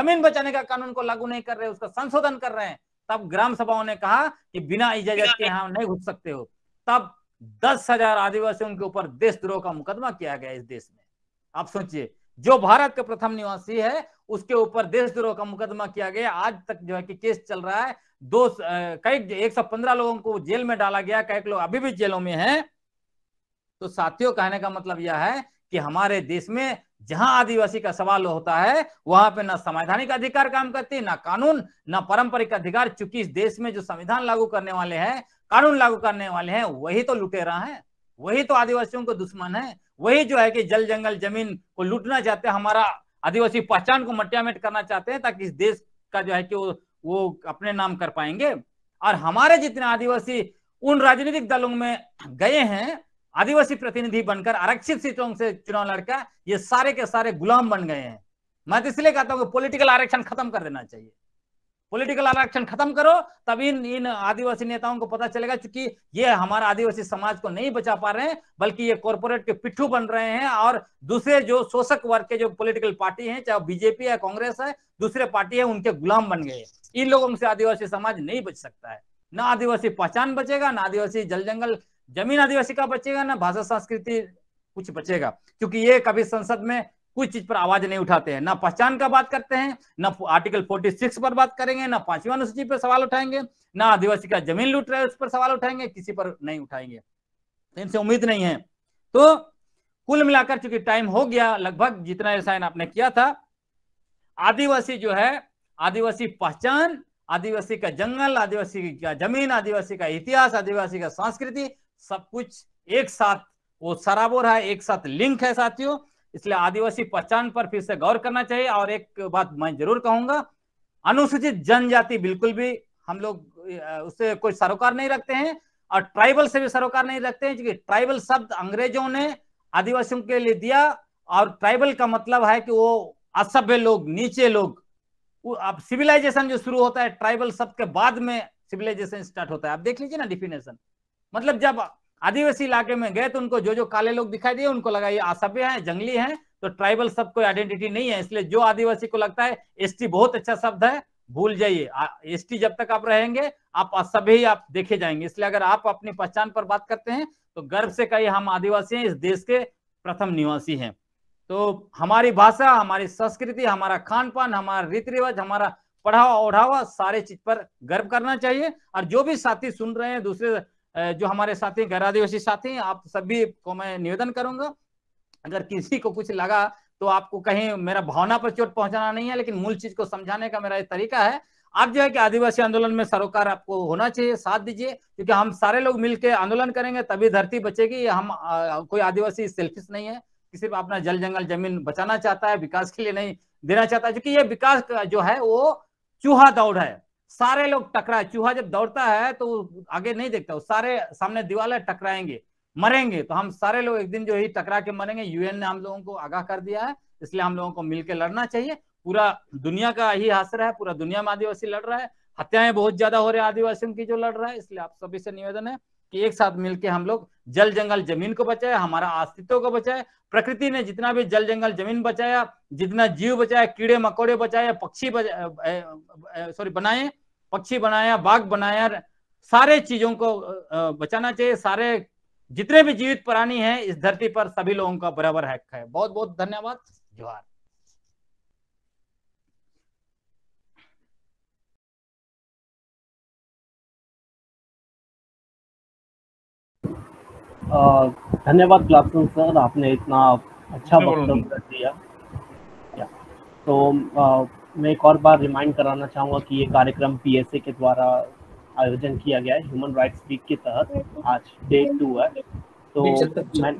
जमीन बचाने का कानून को लागू नहीं कर रहे उसका संशोधन कर रहे हैं तब ग्राम सभाओं ने कहा कि बिना इजाजत के यहाँ नहीं घुस सकते हो तब दस हजार आदिवासियों के ऊपर देशद्रोह का मुकदमा किया गया इस देश में आप सोचिए जो भारत के प्रथम निवासी है उसके ऊपर देशद्रोह का मुकदमा किया गया आज तक जो है कि केस चल रहा है दो कई एक सौ पंद्रह लोगों को जेल में डाला गया कई लोग अभी भी जेलों में हैं तो साथियों कहने का मतलब यह है कि हमारे देश में जहां आदिवासी का सवाल होता है वहां पे ना संवैधानिक अधिकार काम करते ना कानून ना पारंपरिक अधिकार चूंकि इस देश में जो संविधान लागू करने वाले हैं कानून लागू करने वाले हैं वही तो लुटेरा है वही तो आदिवासियों को दुश्मन है वही जो है कि जल जंगल जमीन को लूटना चाहते हैं हमारा आदिवासी पहचान को मटियामेट करना चाहते हैं ताकि इस देश का जो है कि वो वो अपने नाम कर पाएंगे और हमारे जितने आदिवासी उन राजनीतिक दलों में गए हैं आदिवासी प्रतिनिधि बनकर आरक्षित सीटों से चुनाव लड़कर ये सारे के सारे गुलाम बन गए हैं मैं तो इसलिए कहता हूँ कि पोलिटिकल आरक्षण खत्म कर देना चाहिए पॉलिटिकल आरक्षण खत्म करो तब इन इन आदिवासी नेताओं को पता चलेगा क्योंकि ये हमारा आदिवासी समाज को नहीं बचा पा रहे हैं बल्कि ये कॉरपोरेट के पिट्ठू बन रहे हैं और दूसरे जो शोषक वर्ग के जो पॉलिटिकल पार्टी हैं चाहे बीजेपी है कांग्रेस है दूसरे पार्टी है उनके गुलाम बन गए इन लोगों से आदिवासी समाज नहीं बच सकता है ना आदिवासी पहचान बचेगा ना आदिवासी जल जंगल जमीन आदिवासी का बचेगा ना भाषा संस्कृति कुछ बचेगा क्योंकि ये कभी संसद में कोई चीज पर आवाज नहीं उठाते हैं ना पहचान का बात करते हैं ना आर्टिकल 46 पर बात करेंगे ना पांचवी अनुसूची पर सवाल उठाएंगे ना आदिवासी का जमीन लूट रहे उस पर सवाल उठाएंगे किसी पर नहीं उठाएंगे तो इनसे उम्मीद नहीं है तो कुल मिलाकर चूंकि टाइम हो गया लगभग जितना रसायन आपने किया था आदिवासी जो है आदिवासी पहचान आदिवासी का जंगल आदिवासी का जमीन आदिवासी का इतिहास आदिवासी का संस्कृति सब कुछ एक साथ वो सराबोर है एक साथ लिंक है साथियों इसलिए आदिवासी पहचान पर फिर से गौर करना चाहिए और एक बात मैं जरूर कहूंगा अनुसूचित जनजाति बिल्कुल भी हम लोग उससे कोई सरोकार नहीं रखते हैं और ट्राइबल से भी सरोकार नहीं रखते हैं क्योंकि ट्राइबल शब्द अंग्रेजों ने आदिवासियों के लिए दिया और ट्राइबल का मतलब है कि वो असभ्य लोग नीचे लोग अब सिविलाइजेशन जो शुरू होता है ट्राइबल शब्द के बाद में सिविलाइजेशन स्टार्ट होता है आप देख लीजिए ना डिफिनेशन मतलब जब आदिवासी इलाके में गए तो उनको जो जो काले लोग दिखाई दिए उनको लगा ये असभ्य है जंगली है तो ट्राइबल शब्द कोई आइडेंटिटी नहीं है इसलिए जो आदिवासी को लगता है एसटी बहुत अच्छा शब्द है भूल जाइए एसटी जब तक आप रहेंगे आप असभ्य ही आप देखे जाएंगे इसलिए अगर आप अपनी पहचान पर बात करते हैं तो गर्व से कही हम आदिवासी हैं इस देश के प्रथम निवासी हैं तो हमारी भाषा हमारी संस्कृति हमारा खान पान हमारा रीति रिवाज हमारा पढ़ावा ओढ़ावा सारे चीज पर गर्व करना चाहिए और जो भी साथी सुन रहे हैं दूसरे जो हमारे साथी गैर आदिवासी साथी आप सभी को मैं निवेदन करूंगा अगर किसी को कुछ लगा तो आपको कहीं मेरा भावना पर चोट पहुंचाना नहीं है लेकिन मूल चीज को समझाने का मेरा तरीका है आप जो है कि आदिवासी आंदोलन में सरोकार आपको होना चाहिए साथ दीजिए क्योंकि हम सारे लोग मिलकर आंदोलन करेंगे तभी धरती बचेगी हम आ, कोई आदिवासी सेल्फिश नहीं है कि सिर्फ अपना जल जंगल जमीन बचाना चाहता है विकास के लिए नहीं देना चाहता है क्योंकि ये विकास जो है वो चूहा दौड़ है सारे लोग टकरा चूहा जब दौड़ता है तो आगे नहीं देखता वो सारे सामने दीवार टकराएंगे मरेंगे तो हम सारे लोग एक दिन जो ही टकरा के मरेंगे यूएन ने हम लोगों को आगाह कर दिया है इसलिए हम लोगों को मिलकर लड़ना चाहिए पूरा दुनिया का ही हासिल है पूरा दुनिया में आदिवासी लड़ रहा है हत्याएं बहुत ज्यादा हो रही है आदिवासियों की जो लड़ रहा है इसलिए आप सभी से निवेदन है कि एक साथ मिलकर हम लोग जल जंगल जमीन को बचाए हमारा अस्तित्व को बचाए प्रकृति ने जितना भी जल जंगल जमीन बचाया जितना जीव बचाया कीड़े मकोड़े बचाए पक्षी सॉरी बनाए पक्षी बनाया बाघ बनाया सारे चीजों को बचाना चाहिए सारे जितने भी जीवित प्राणी हैं इस धरती पर सभी लोगों का बराबर हक है बहुत बहुत धन्यवाद जोहार धन्यवाद क्लासरूम सर आपने इतना अच्छा वक्त कर दिया या तो आ, मैं एक और बार रिमाइंड कराना चाहूँगा कि ये कार्यक्रम पीएसए के द्वारा आयोजन किया गया है ह्यूमन राइट्स वीक के तहत आज डे टू है तो मैं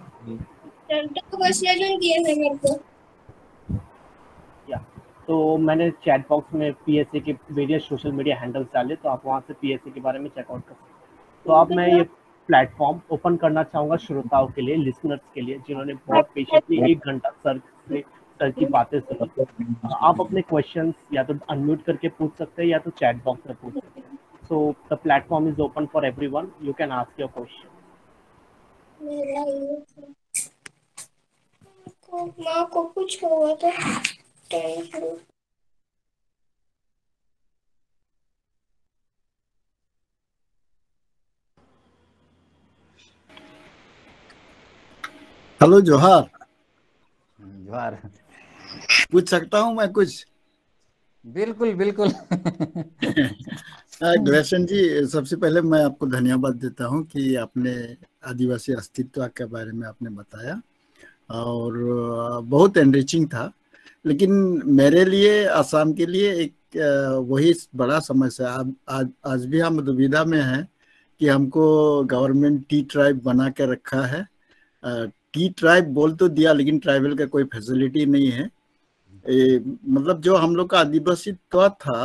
तो मैंने चैट बॉक्स में पीएसए के वेरियस सोशल मीडिया हैंडल्स डाले तो आप वहाँ से पीएसए के बारे में चेकआउट कर सकते तो आप मैं ये प्लेटफॉर्म ओपन करना चाहूंगा श्रोताओं के लिए लिसनर्स के लिए जिन्होंने बहुत पेशेंटली एक घंटा सर से सर की बातें सुनी आप अपने क्वेश्चन या तो अनम्यूट करके पूछ सकते हैं या तो चैट बॉक्स में पूछ सकते हैं so the platform is open for everyone you can ask your question माँ को कुछ हुआ तो हेलो हम्म, जोहार जोहार पूछ सकता हूँ मैं कुछ बिल्कुल बिल्कुल हाँ, ग्रेशन जी सबसे पहले मैं आपको धन्यवाद देता हूँ कि आपने आदिवासी अस्तित्व के बारे में आपने बताया और बहुत एनरिचिंग था लेकिन मेरे लिए आसाम के लिए एक वही बड़ा समस्या आज आज, भी हम दुविधा में हैं कि हमको गवर्नमेंट टी ट्राइब बना के रखा है टी ट्राइब बोल तो दिया लेकिन ट्राइबल का कोई फैसिलिटी नहीं है ए, मतलब जो हम लोग का आदिवासी तो था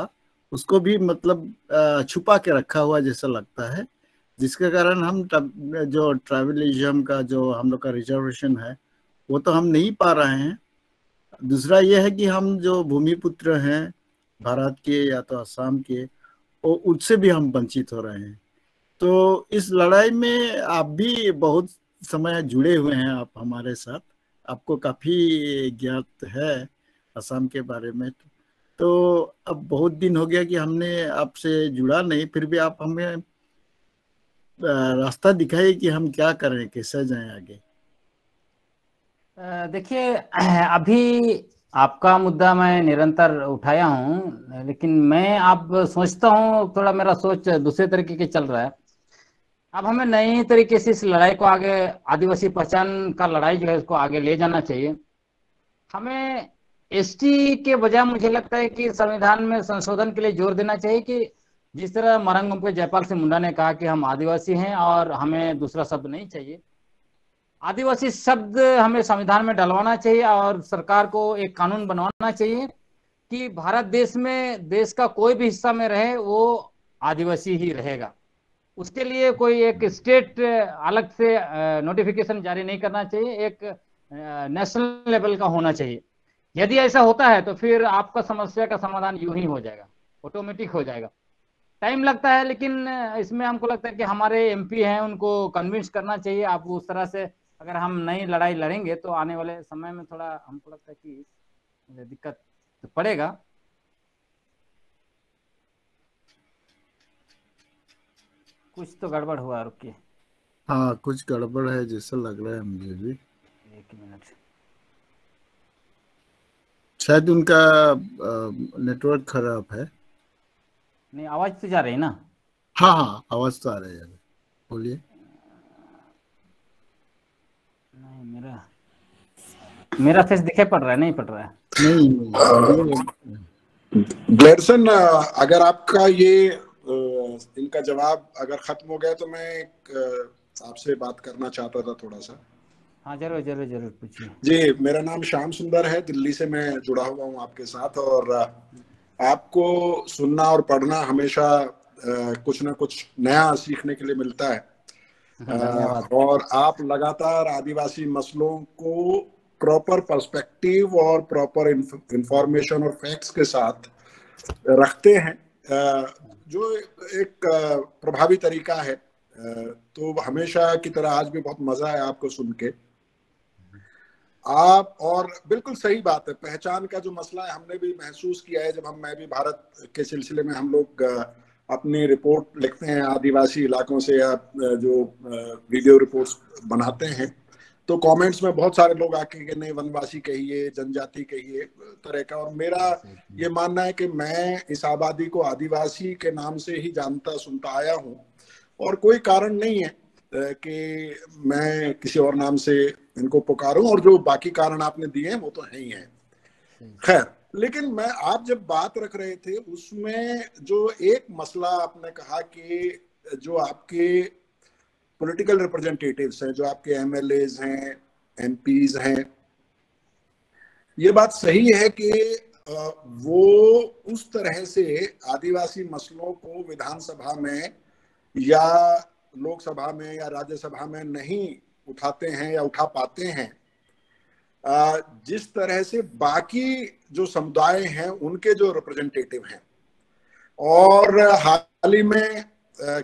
उसको भी मतलब छुपा के रखा हुआ जैसा लगता है जिसके कारण हम जो ट्राइबलिज्म का जो हम लोग का रिजर्वेशन है वो तो हम नहीं पा रहे हैं दूसरा ये है कि हम जो भूमिपुत्र हैं भारत के या तो असम के वो उससे भी हम वंचित हो रहे हैं तो इस लड़ाई में आप भी बहुत समय जुड़े हुए हैं आप हमारे साथ आपको काफ़ी ज्ञात है असम के बारे में तो अब बहुत दिन हो गया कि हमने आपसे जुड़ा नहीं फिर भी आप हमें रास्ता दिखाइए कि हम क्या करें कैसे जाएं आगे देखिए अभी आपका मुद्दा मैं निरंतर उठाया हूँ लेकिन मैं आप सोचता हूँ थोड़ा मेरा सोच दूसरे तरीके के चल रहा है अब हमें नई तरीके से इस लड़ाई को आगे आदिवासी पहचान का लड़ाई जो है उसको आगे ले जाना चाहिए हमें एसटी के बजाय मुझे लगता है कि संविधान में संशोधन के लिए जोर देना चाहिए कि जिस तरह मरंगम के जयपाल सिंह मुंडा ने कहा कि हम आदिवासी हैं और हमें दूसरा शब्द नहीं चाहिए आदिवासी शब्द हमें संविधान में डलवाना चाहिए और सरकार को एक कानून बनवाना चाहिए कि भारत देश में देश का कोई भी हिस्सा में रहे वो आदिवासी ही रहेगा उसके लिए कोई एक स्टेट अलग से नोटिफिकेशन जारी नहीं करना चाहिए एक नेशनल लेवल का होना चाहिए यदि ऐसा होता है तो फिर आपका समस्या का समाधान यूं ही हो जाएगा ऑटोमेटिक हो जाएगा टाइम लगता है लेकिन इसमें हमको लगता है कि हमारे एमपी हैं उनको कन्विंस करना चाहिए आप उस तरह से अगर हम नई लड़ाई लड़ेंगे तो आने वाले समय में थोड़ा हमको लगता है कि दिक्कत तो पड़ेगा कुछ तो गड़बड़ हुआ रुकिए हाँ कुछ गड़बड़ है जैसा लग रहा है मुझे भी एक मिनट शायद उनका नेटवर्क खराब है नहीं आवाज तो जा रही है ना हाँ हाँ आवाज तो आ रही है बोलिए नहीं मेरा मेरा फेस दिखे पड़ रहा है नहीं पड़ रहा है नहीं नहीं, नहीं, नहीं, नहीं, नहीं, नहीं, ग्लेडसन अगर आपका ये इनका जवाब अगर खत्म हो गया तो मैं आपसे बात करना चाहता था थोड़ा सा हाँ जरूर जरूर जरूर पूछिए जी मेरा नाम श्याम सुंदर है दिल्ली से मैं जुड़ा हुआ हूँ आपके साथ और आपको सुनना और पढ़ना हमेशा कुछ ना कुछ नया सीखने के लिए मिलता है हाँ, और आप लगातार आदिवासी मसलों को प्रॉपर पर्सपेक्टिव और प्रॉपर इंफॉर्मेशन और फैक्ट्स के साथ रखते हैं जो एक प्रभावी तरीका है तो हमेशा की तरह आज भी बहुत मजा आया आपको सुन के आप और बिल्कुल सही बात है पहचान का जो मसला है हमने भी महसूस किया है जब हम मैं भी भारत के सिलसिले में हम लोग अपनी रिपोर्ट लिखते हैं आदिवासी इलाकों से या जो वीडियो रिपोर्ट्स बनाते हैं तो कमेंट्स में बहुत सारे लोग आके कि नहीं वनवासी कहिए जनजाति कहिए तरह का और मेरा ये मानना है कि मैं इस आबादी को आदिवासी के नाम से ही जानता सुनता आया हूँ और कोई कारण नहीं है कि मैं किसी और नाम से इनको पुकारूं और जो बाकी कारण आपने दिए हैं वो तो है ही है खैर लेकिन मैं आप जब बात रख रहे थे उसमें जो एक मसला आपने कहा कि जो आपके पॉलिटिकल रिप्रेजेंटेटिव्स हैं जो आपके एम हैं एम हैं ये बात सही है कि वो उस तरह से आदिवासी मसलों को विधानसभा में या लोकसभा में या राज्यसभा में नहीं उठाते हैं या उठा पाते हैं जिस तरह से बाकी जो समुदाय हैं उनके जो रिप्रेजेंटेटिव हैं और हाल ही में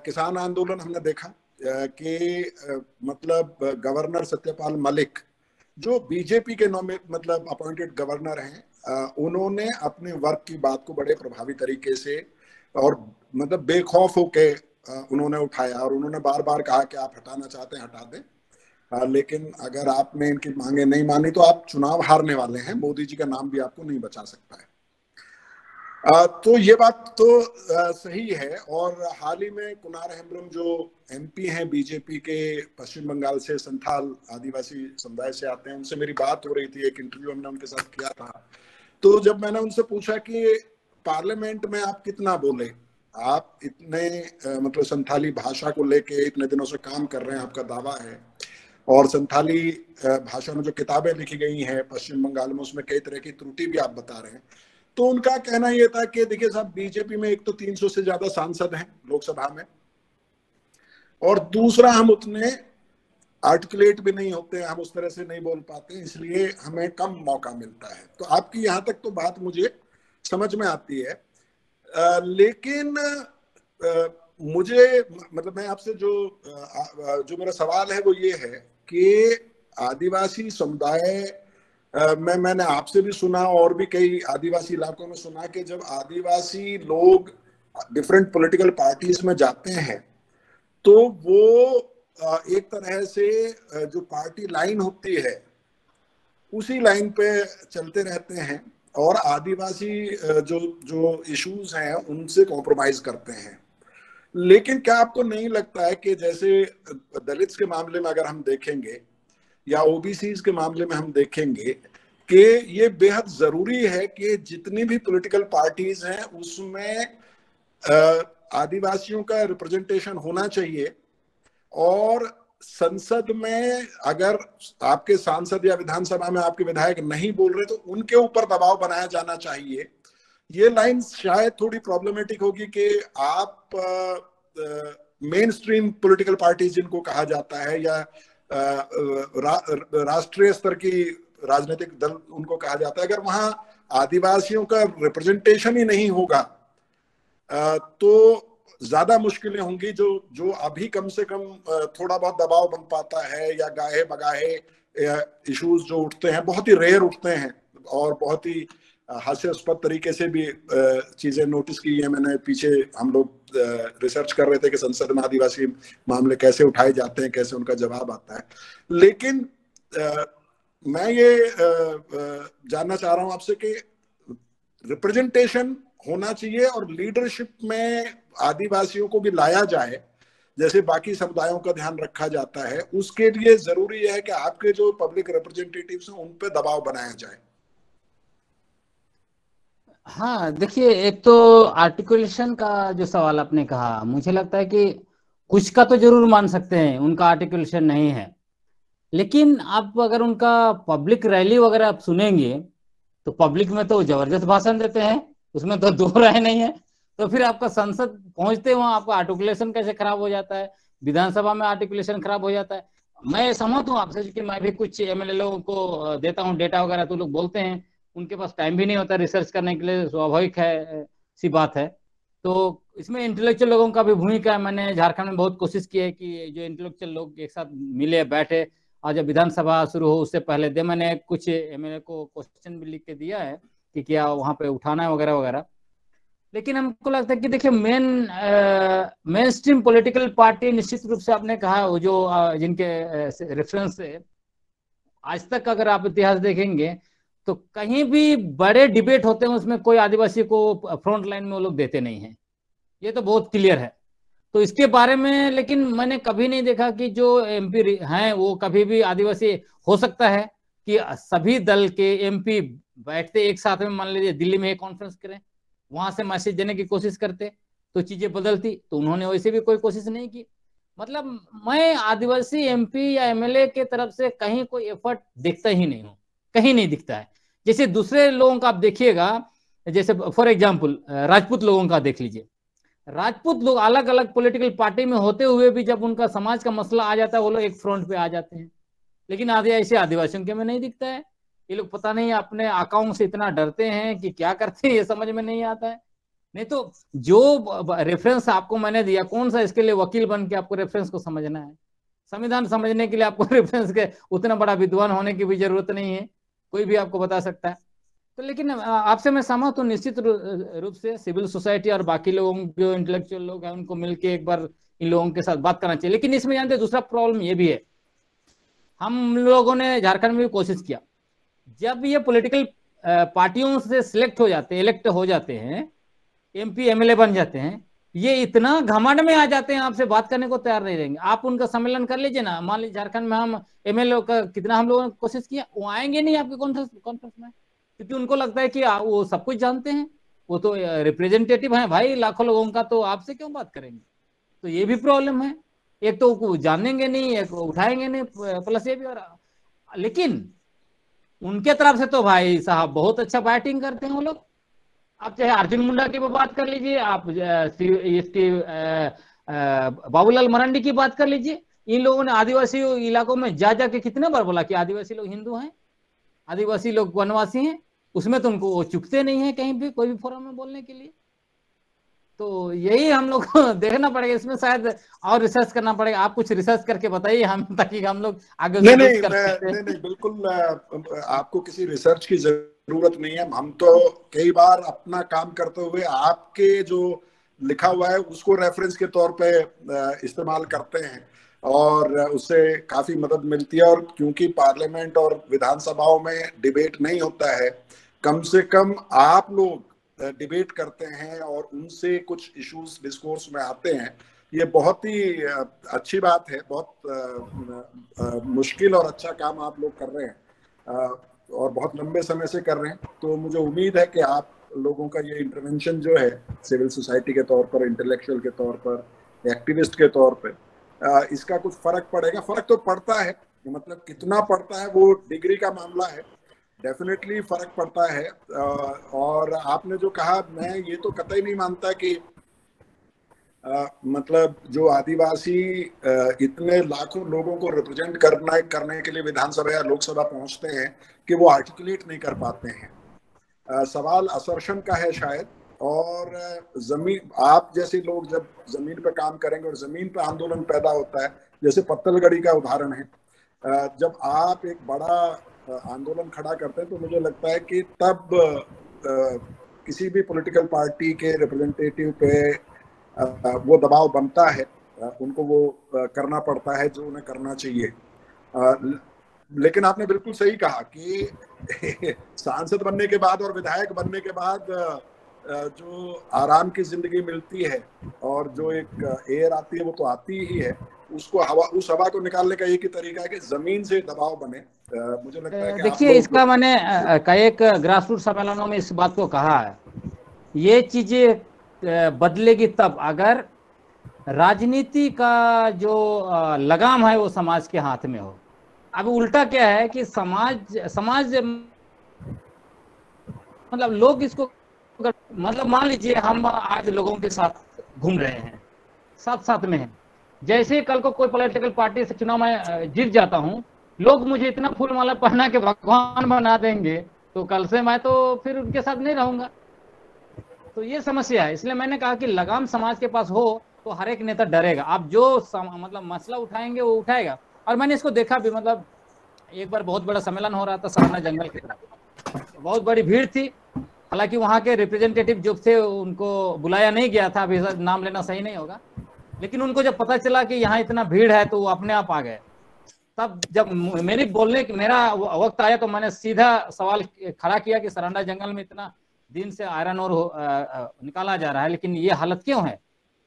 किसान आंदोलन हमने देखा कि मतलब गवर्नर सत्यपाल मलिक जो बीजेपी के नॉमे मतलब अपॉइंटेड गवर्नर हैं उन्होंने अपने वर्क की बात को बड़े प्रभावी तरीके से और मतलब बेखौफ होके उन्होंने उठाया और उन्होंने बार बार कहा कि आप हटाना चाहते हैं हटा दें लेकिन अगर आपने इनकी मांगे नहीं मानी तो आप चुनाव हारने वाले हैं मोदी जी का नाम भी आपको नहीं बचा सकता है तो ये बात तो सही है और हाल ही में कुनार हेम्ब्रम जो एमपी हैं बीजेपी के पश्चिम बंगाल से संथाल आदिवासी समुदाय से आते हैं उनसे मेरी बात हो रही थी एक इंटरव्यू हमने उनके साथ किया था तो जब मैंने उनसे पूछा कि पार्लियामेंट में आप कितना बोले आप इतने मतलब संथाली भाषा को लेके इतने दिनों से काम कर रहे हैं आपका दावा है और संथाली भाषा में जो किताबें लिखी गई हैं पश्चिम बंगाल में उसमें कई तरह की त्रुटि भी आप बता रहे हैं तो उनका कहना यह था कि देखिए साहब बीजेपी में एक तो 300 से ज्यादा सांसद हैं लोकसभा में और दूसरा हम उतने आर्टिकुलेट भी नहीं होते हम उस तरह से नहीं बोल पाते इसलिए हमें कम मौका मिलता है तो आपकी यहां तक तो बात मुझे समझ में आती है आ, लेकिन आ, मुझे मतलब मैं आपसे जो आ, जो मेरा सवाल है वो ये है कि आदिवासी समुदाय मैं मैंने आपसे भी सुना और भी कई आदिवासी इलाकों में सुना कि जब आदिवासी लोग डिफरेंट पॉलिटिकल पार्टीज में जाते हैं तो वो एक तरह से जो पार्टी लाइन होती है उसी लाइन पे चलते रहते हैं और आदिवासी जो जो इश्यूज हैं उनसे कॉम्प्रोमाइज करते हैं लेकिन क्या आपको नहीं लगता है कि जैसे दलित के मामले में अगर हम देखेंगे या ओबीसी के मामले में हम देखेंगे कि ये बेहद जरूरी है कि जितनी भी पॉलिटिकल पार्टीज हैं उसमें आदिवासियों का रिप्रेजेंटेशन होना चाहिए और संसद में अगर आपके सांसद या विधानसभा में आपके विधायक नहीं बोल रहे तो उनके ऊपर दबाव बनाया जाना चाहिए ये लाइन शायद थोड़ी प्रॉब्लमेटिक होगी कि आप मेन स्ट्रीम पॉलिटिकल पार्टी जिनको कहा जाता है या रा, राष्ट्रीय स्तर की राजनीतिक दल उनको कहा जाता है अगर वहां आदिवासियों का रिप्रेजेंटेशन ही नहीं होगा तो ज्यादा मुश्किलें होंगी जो जो अभी कम से कम थोड़ा बहुत दबाव बन पाता है या गाहे बगाहे इश्यूज जो उठते हैं बहुत ही रेयर उठते हैं और बहुत ही हास्यास्पद तरीके से भी चीजें नोटिस की है मैंने पीछे हम लोग रिसर्च कर रहे थे कि संसद में आदिवासी मामले कैसे उठाए जाते हैं कैसे उनका जवाब आता है लेकिन मैं ये जानना चाह रहा हूं आपसे कि रिप्रेजेंटेशन होना चाहिए और लीडरशिप में आदिवासियों को भी लाया जाए जैसे बाकी समुदायों का ध्यान रखा जाता है उसके लिए जरूरी है कि आपके जो पब्लिक रिप्रेजेंटेटिव्स हैं उन पर दबाव बनाया जाए हाँ देखिए एक तो आर्टिकुलेशन का जो सवाल आपने कहा मुझे लगता है कि कुछ का तो जरूर मान सकते हैं उनका आर्टिकुलेशन नहीं है लेकिन आप अगर उनका पब्लिक रैली वगैरह आप सुनेंगे तो पब्लिक में तो जबरदस्त भाषण देते हैं उसमें तो दो राय नहीं है तो फिर आपका संसद पहुंचते वहां आपका आर्टिकुलेशन कैसे खराब हो जाता है विधानसभा में आर्टिकुलेशन खराब हो जाता है मैं सहमत हूँ आपसे मैं भी कुछ एमएलए लोगों को देता हूँ डेटा वगैरह तो लोग बोलते हैं उनके पास टाइम भी नहीं होता रिसर्च करने के लिए स्वाभाविक है सी बात है तो इसमें इंटेलेक्चुअल लोगों का भी भूमिका है मैंने झारखंड में बहुत कोशिश की है कि जो इंटेलेक्चुअल लोग एक साथ मिले बैठे और जब विधानसभा शुरू हो उससे पहले दे मैंने कुछ एम को क्वेश्चन भी लिख के दिया है कि क्या वहाँ पे उठाना है वगैरह वगैरह लेकिन हमको लगता है कि देखिए main mainstream political party निश्चित रूप से आपने कहा वो जो जिनके रेफरेंस से आज तक अगर आप इतिहास देखेंगे तो कहीं भी बड़े डिबेट होते हैं उसमें कोई आदिवासी को फ्रंट लाइन में वो लोग देते नहीं है ये तो बहुत क्लियर है तो इसके बारे में लेकिन मैंने कभी नहीं देखा कि जो एमपी हैं वो कभी भी आदिवासी हो सकता है कि सभी दल के एमपी बैठते एक साथ में मान लीजिए दिल्ली में एक कॉन्फ्रेंस करें वहां से मैसेज देने की कोशिश करते तो चीजें बदलती तो उन्होंने वैसे भी कोई कोशिश नहीं की मतलब मैं आदिवासी एमपी या एमएलए के तरफ से कहीं कोई एफर्ट देखता ही नहीं हूँ कहीं नहीं दिखता है जैसे दूसरे लोगों का आप देखिएगा जैसे फॉर एग्जाम्पल राजपूत लोगों का देख लीजिए राजपूत लोग अलग अलग पॉलिटिकल पार्टी में होते हुए भी जब उनका समाज का मसला आ जाता है वो लोग एक फ्रंट पे आ जाते हैं लेकिन आधे ऐसे आदिवासियों के में नहीं दिखता है ये लोग पता नहीं अपने आकाओं से इतना डरते हैं कि क्या करते हैं ये समझ में नहीं आता है नहीं तो जो रेफरेंस आपको मैंने दिया कौन सा इसके लिए वकील बन के आपको रेफरेंस को समझना है संविधान समझने के लिए आपको रेफरेंस के उतना बड़ा विद्वान होने की भी जरूरत नहीं है कोई भी आपको बता सकता है तो लेकिन आपसे मैं सहमत हूँ तो निश्चित रूप से सिविल सोसाइटी और बाकी लोगों जो इंटेलेक्चुअल लोग हैं उनको मिलके एक बार इन लोगों के साथ बात करना चाहिए लेकिन इसमें जानते दूसरा प्रॉब्लम ये भी है हम लोगों ने झारखंड में भी कोशिश किया जब ये पॉलिटिकल पार्टियों से सिलेक्ट हो जाते इलेक्ट हो जाते हैं एमपी एमएलए बन जाते हैं ये इतना घमंड में आ जाते हैं आपसे बात करने को तैयार नहीं रहेंगे आप उनका सम्मेलन कर लीजिए ना मान लीजिए झारखंड में हम एमएलए का कितना हम लोगों ने कोशिश किया वो आएंगे नहीं आपके कॉन्फ्रेंस में क्योंकि उनको लगता है कि आ, वो सब कुछ जानते हैं वो तो रिप्रेजेंटेटिव है भाई लाखों लोगों का तो आपसे क्यों बात करेंगे तो ये भी प्रॉब्लम है एक तो जानेंगे नहीं एक उठाएंगे नहीं प्लस ये भी और लेकिन उनके तरफ से तो भाई साहब बहुत अच्छा बैटिंग करते हैं वो लोग आप चाहे अर्जुन मुंडा की बात कर लीजिए आप इसके बाबूलाल मरांडी की बात कर लीजिए इन लोगों ने आदिवासी इलाकों में जा जाके कितने बार बोला कि आदिवासी लोग हिंदू हैं आदिवासी लोग वनवासी हैं उसमें तो उनको चुकते नहीं है कहीं भी कोई भी फोरम में बोलने के लिए तो यही हम लोग देखना पड़ेगा इसमें शायद और रिसर्च करना पड़ेगा आप कुछ रिसर्च करके बताइए हम ताकि हम लोग आगे नहीं नहीं, नहीं, नहीं बिल्कुल आपको किसी रिसर्च की जरूरत जरूरत नहीं है हम तो कई बार अपना काम करते हुए आपके जो लिखा हुआ है उसको रेफरेंस के तौर पे इस्तेमाल करते हैं और उससे काफी मदद मिलती है और क्योंकि पार्लियामेंट और विधानसभाओं में डिबेट नहीं होता है कम से कम आप लोग डिबेट करते हैं और उनसे कुछ इश्यूज डिस्कोर्स में आते हैं ये बहुत ही अच्छी बात है बहुत मुश्किल और अच्छा काम आप लोग कर रहे हैं और बहुत लंबे समय से कर रहे हैं तो मुझे उम्मीद है कि आप लोगों का ये इंटरवेंशन जो है सिविल सोसाइटी के तौर पर इंटेलेक्चुअल के तौर पर एक्टिविस्ट के तौर पर इसका कुछ फर्क पड़ेगा फर्क तो पड़ता है मतलब कितना पड़ता है वो डिग्री का मामला है डेफिनेटली फर्क पड़ता है और आपने जो कहा मैं ये तो कतई नहीं मानता कि आ, मतलब जो आदिवासी इतने लाखों लोगों को रिप्रेजेंट करना करने के लिए विधानसभा या लोकसभा पहुंचते हैं कि वो आर्टिकुलेट नहीं कर पाते हैं आ, सवाल असर्शन का है शायद और जमीन आप जैसे लोग जब जमीन पर काम करेंगे और जमीन पर आंदोलन पैदा होता है जैसे पत्तलगढ़ी का उदाहरण है जब आप एक बड़ा आंदोलन खड़ा करते हैं तो मुझे लगता है कि तब किसी भी पॉलिटिकल पार्टी के रिप्रेजेंटेटिव पे वो दबाव बनता है उनको वो करना पड़ता है जो उन्हें करना चाहिए लेकिन आपने बिल्कुल सही कहा कि सांसद बनने के बाद और विधायक बनने के बाद जो आराम की जिंदगी मिलती है और जो एक एयर आती है वो तो आती ही है उसको हवा उस हवा को निकालने का एक ही तरीका है कि जमीन से दबाव बने मुझे लगता है देखिए इसका मैंने कई एक ग्रासरूट सम्मेलनों में इस बात को कहा है ये चीजें बदलेगी तब अगर राजनीति का जो लगाम है वो समाज के हाथ में हो अब उल्टा क्या है कि समाज समाज मतलब लोग इसको मतलब मान लीजिए हम आज लोगों के साथ घूम रहे हैं साथ साथ में है जैसे कल को कोई पॉलिटिकल पार्टी से चुनाव में जीत जाता हूँ लोग मुझे इतना फूल माला पहना के भगवान बना देंगे तो कल से मैं तो फिर उनके साथ नहीं रहूंगा तो ये समस्या है इसलिए मैंने कहा कि लगाम समाज के पास हो तो हर एक नेता डरेगा आप जो सम, मतलब मसला उठाएंगे वो उठाएगा और मैंने इसको देखा भी मतलब एक बार बहुत बड़ा सम्मेलन हो रहा था सरना जंगल के तरफ बहुत बड़ी भीड़ थी हालांकि वहाँ के रिप्रेजेंटेटिव जो थे उनको बुलाया नहीं गया था अभी नाम लेना सही नहीं होगा लेकिन उनको जब पता चला कि यहाँ इतना भीड़ है तो वो अपने आप आ गए तब जब मेरी बोलने मेरा वक्त आया तो मैंने सीधा सवाल खड़ा किया कि सरंडा जंगल में इतना दिन से आयरन और निकाला जा रहा है लेकिन ये हालत क्यों है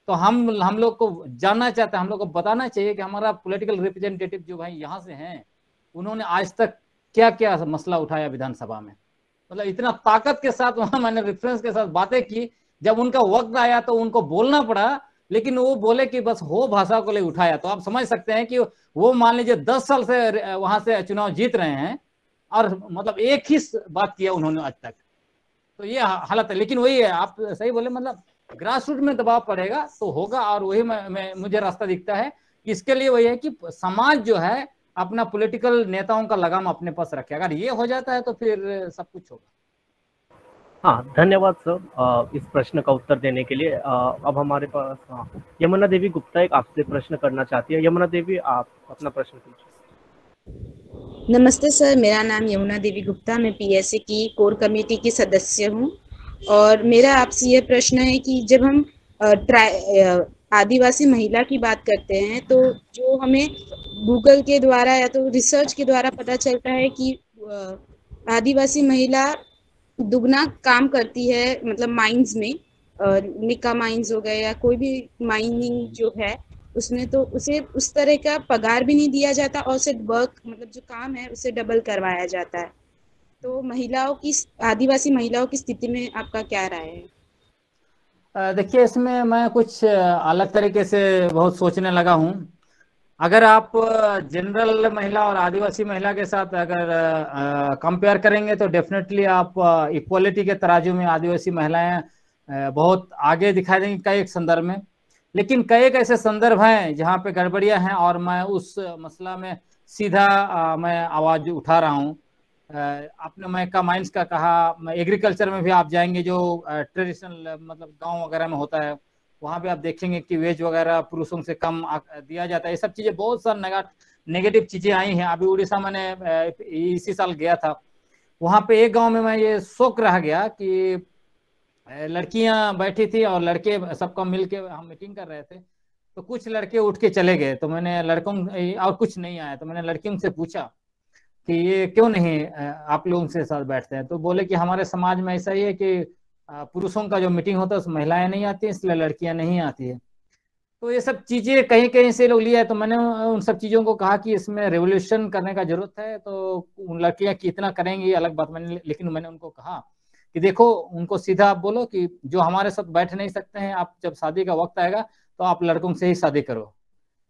तो हम हम लोग को जानना चाहते हैं हम लोग को बताना चाहिए कि हमारा पॉलिटिकल रिप्रेजेंटेटिव जो भाई यहाँ से हैं उन्होंने आज तक क्या क्या मसला उठाया विधानसभा में मतलब इतना ताकत के साथ वहां मैंने रेफरेंस के साथ बातें की जब उनका वक्त आया तो उनको बोलना पड़ा लेकिन वो बोले कि बस हो भाषा को ले उठाया तो आप समझ सकते हैं कि वो मान लीजिए दस साल से वहां से चुनाव जीत रहे हैं और मतलब एक ही बात किया उन्होंने आज तक तो ये हालत है लेकिन वही है आप सही बोले मतलब ग्रास रूट में दबाव पड़ेगा तो होगा और वही मैं, मुझे रास्ता दिखता है इसके लिए वही है कि समाज जो है अपना पॉलिटिकल नेताओं का लगाम अपने पास रखे अगर ये हो जाता है तो फिर सब कुछ होगा हाँ धन्यवाद सर इस प्रश्न का उत्तर देने के लिए अब हमारे पास यमुना देवी गुप्ता एक आपसे प्रश्न करना चाहती है यमुना देवी आप अपना प्रश्न पूछिए नमस्ते सर मेरा नाम यमुना देवी गुप्ता मैं पीएसए की कोर कमेटी की सदस्य हूँ और मेरा आपसे यह प्रश्न है कि जब हम ट्राई आदिवासी महिला की बात करते हैं तो जो हमें गूगल के द्वारा या तो रिसर्च के द्वारा पता चलता है कि आदिवासी महिला दुगना काम करती है मतलब माइंस में निका माइंस हो गए या कोई भी माइनिंग जो है उसमें तो उसे उस तरह का पगार भी नहीं दिया जाता और उसे वर्क मतलब जो काम है उसे डबल करवाया जाता है तो महिलाओं की आदिवासी महिलाओं की स्थिति में आपका क्या राय है देखिए इसमें मैं कुछ अलग तरीके से बहुत सोचने लगा हूँ अगर आप जनरल महिला और आदिवासी महिला के साथ अगर कंपेयर करेंगे तो डेफिनेटली आप इक्वलिटी के तराजू में आदिवासी महिलाएं बहुत आगे दिखाई देंगी कई एक संदर्भ में लेकिन कई एक ऐसे संदर्भ हैं जहाँ पे गड़बड़ियाँ हैं और मैं उस मसला में सीधा आ, मैं आवाज उठा रहा हूँ आपने मैं का माइंस का कहा एग्रीकल्चर में भी आप जाएंगे जो ट्रेडिशनल मतलब गांव वगैरह में होता है वहाँ पे आप देखेंगे कि वेज वगैरह पुरुषों से कम दिया जाता है ये सब चीज़ें बहुत सारा नेगेटिव चीज़ें आई हैं अभी उड़ीसा मैंने इसी साल गया था वहाँ पे एक गांव में मैं ये शोक रह गया कि लड़कियां बैठी थी और लड़के सबका मिलके हम मीटिंग कर रहे थे तो कुछ लड़के उठ के चले गए तो मैंने लड़कों और कुछ नहीं आया तो मैंने लड़कियों से पूछा कि ये क्यों नहीं आप लोग उनके साथ बैठते हैं तो बोले कि हमारे समाज में ऐसा ही है कि पुरुषों का जो मीटिंग होता है उसमें महिलाएं नहीं आती इसलिए लड़कियां नहीं आती है तो ये सब चीजें कहीं कहीं से लोग लिया है तो मैंने उन सब चीजों को कहा कि इसमें रेवोल्यूशन करने का जरूरत है तो उन लड़कियां कितना करेंगी अलग बात मैंने लेकिन मैंने उनको कहा कि देखो उनको सीधा आप बोलो कि जो हमारे साथ बैठ नहीं सकते हैं आप जब शादी का वक्त आएगा तो आप लड़कों से ही शादी करो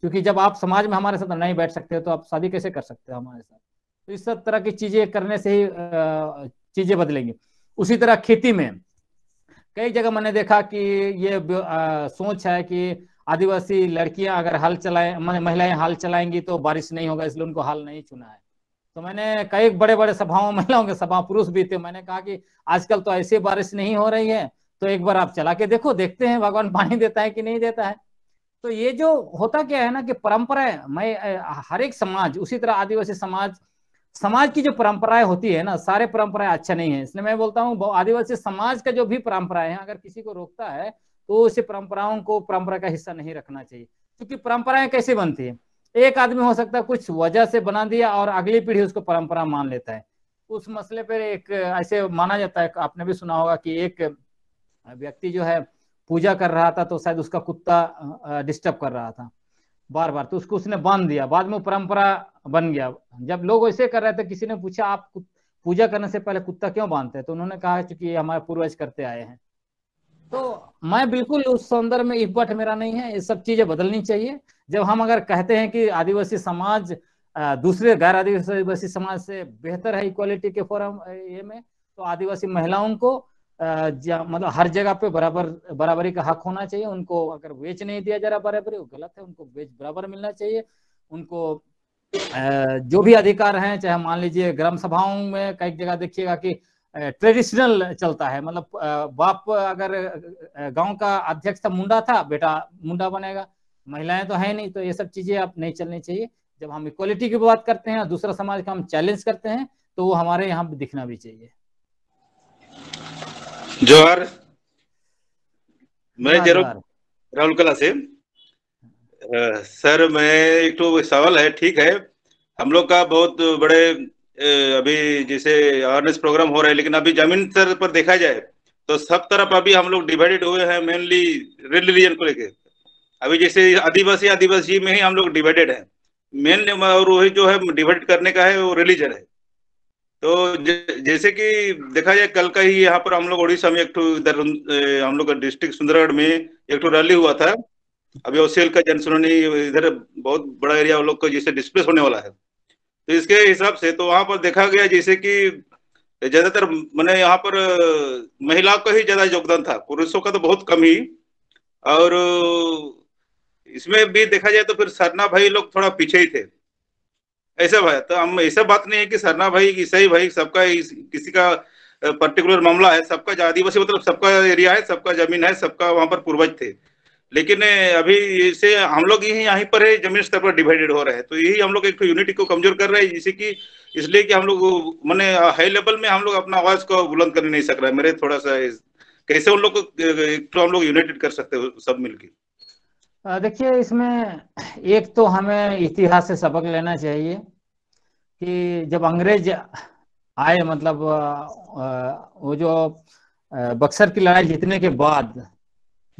क्योंकि जब आप समाज में हमारे साथ नहीं बैठ सकते तो आप शादी कैसे कर सकते हो हमारे साथ तो इस सब तरह की चीजें करने से ही चीजें बदलेंगी उसी तरह खेती में कई जगह मैंने देखा कि ये सोच है कि आदिवासी लड़कियां अगर हल चलाए महिलाएं हल चलाएंगी तो बारिश नहीं होगा इसलिए उनको हल नहीं चुना है तो मैंने कई बड़े बड़े सभाओं महिलाओं के सभा पुरुष भी थे मैंने कहा कि आजकल तो ऐसी बारिश नहीं हो रही है तो एक बार आप चला के देखो देखते हैं भगवान पानी देता है कि नहीं देता है तो ये जो होता क्या है ना कि परंपराएं मैं हर एक समाज उसी तरह आदिवासी समाज समाज की जो परंपराएं होती है ना सारे परंपराएं अच्छा नहीं है इसलिए मैं बोलता हूँ आदिवासी समाज का जो भी परंपराएं हैं अगर किसी को रोकता है तो उसे परंपराओं को परंपरा का हिस्सा नहीं रखना चाहिए क्योंकि परंपराएं कैसे बनती है एक आदमी हो सकता है कुछ वजह से बना दिया और अगली पीढ़ी उसको परंपरा मान लेता है उस मसले पर एक ऐसे माना जाता है आपने भी सुना होगा कि एक व्यक्ति जो है पूजा कर रहा था तो शायद उसका कुत्ता डिस्टर्ब कर रहा था बार बार तो उसको उसने बांध दिया बाद में परंपरा बन गया जब लोग ऐसे कर रहे थे किसी ने पूछा आप पूजा करने से पहले कुत्ता क्यों बांधते हैं तो उन्होंने कहा चूंकि हमारे पूर्वज करते आए हैं तो मैं बिल्कुल उस संदर्भ में इबट मेरा नहीं है ये सब चीजें बदलनी चाहिए जब हम अगर कहते हैं कि आदिवासी समाज दूसरे गैर आदिवासी समाज से बेहतर है इक्वालिटी के फोरम ये में तो आदिवासी महिलाओं को मतलब हर जगह पे बराबर बराबरी का हक होना चाहिए उनको अगर वेच नहीं दिया जा रहा बराबरी वो गलत है उनको वेच बराबर मिलना चाहिए उनको जो भी अधिकार हैं चाहे मान लीजिए ग्राम सभाओं में कई जगह देखिएगा कि ट्रेडिशनल चलता है मतलब बाप अगर गांव का अध्यक्ष था मुंडा था बेटा मुंडा बनेगा महिलाएं तो है नहीं तो ये सब चीजें आप नहीं चलनी चाहिए जब हम इक्वलिटी की बात करते हैं दूसरा समाज का हम चैलेंज करते हैं तो वो हमारे यहाँ दिखना भी चाहिए जोहर मैं हाँ, जरूर राहुल कला से सर मैं एक तो सवाल है ठीक है हम लोग का बहुत बड़े अभी जैसे अवेयरनेस प्रोग्राम हो रहा है लेकिन अभी जमीन स्तर पर देखा जाए तो सब तरफ अभी हम लोग डिवाइडेड हुए हैं मेनली रिलीजन को लेके अभी जैसे आदिवासी आदिवासी में ही हम लोग डिवाइडेड हैं मेन और वही जो है डिवाइड करने का है वो रिलीजन है तो जैसे कि देखा जाए कल का ही यहाँ पर हम लोग उड़ीसा में एक इधर हम लोग डिस्ट्रिक्ट सुंदरगढ़ में एक रैली हुआ था अभी ओसीएल का जनसुनवाई इधर बहुत बड़ा एरिया लोग को जैसे डिस्प्लेस होने वाला है तो इसके हिसाब से तो वहां पर देखा गया जैसे कि ज्यादातर मैंने यहाँ पर महिला का ही ज्यादा योगदान था पुरुषों का तो बहुत कम ही और इसमें भी देखा जाए तो फिर सरना भाई लोग थोड़ा पीछे ही थे ऐसा भाई तो हम ऐसा बात नहीं है कि सरना भाई ईसाई भाई सबका किसी का पर्टिकुलर मामला है सबका आदिवासी मतलब सबका एरिया है सबका जमीन है सबका वहां पर पूर्वज थे लेकिन अभी इसे हम लोग यही यहाँ पर है जमीन स्तर पर डिवाइडेड हो रहे हैं तो यही हम लोग एक यूनिटी को कमजोर कर रहे हैं जिससे कि इसलिए कि हम लोग मैंने हाई लेवल में हम लोग अपना आवाज को बुलंद कर नहीं सक रहा है मेरे थोड़ा सा कैसे उन लोग को तो हम लोग यूनाइटेड कर सकते हैं सब मिलकर देखिए इसमें एक तो हमें इतिहास से सबक लेना चाहिए कि जब अंग्रेज आए मतलब वो जो बक्सर की लड़ाई जीतने के बाद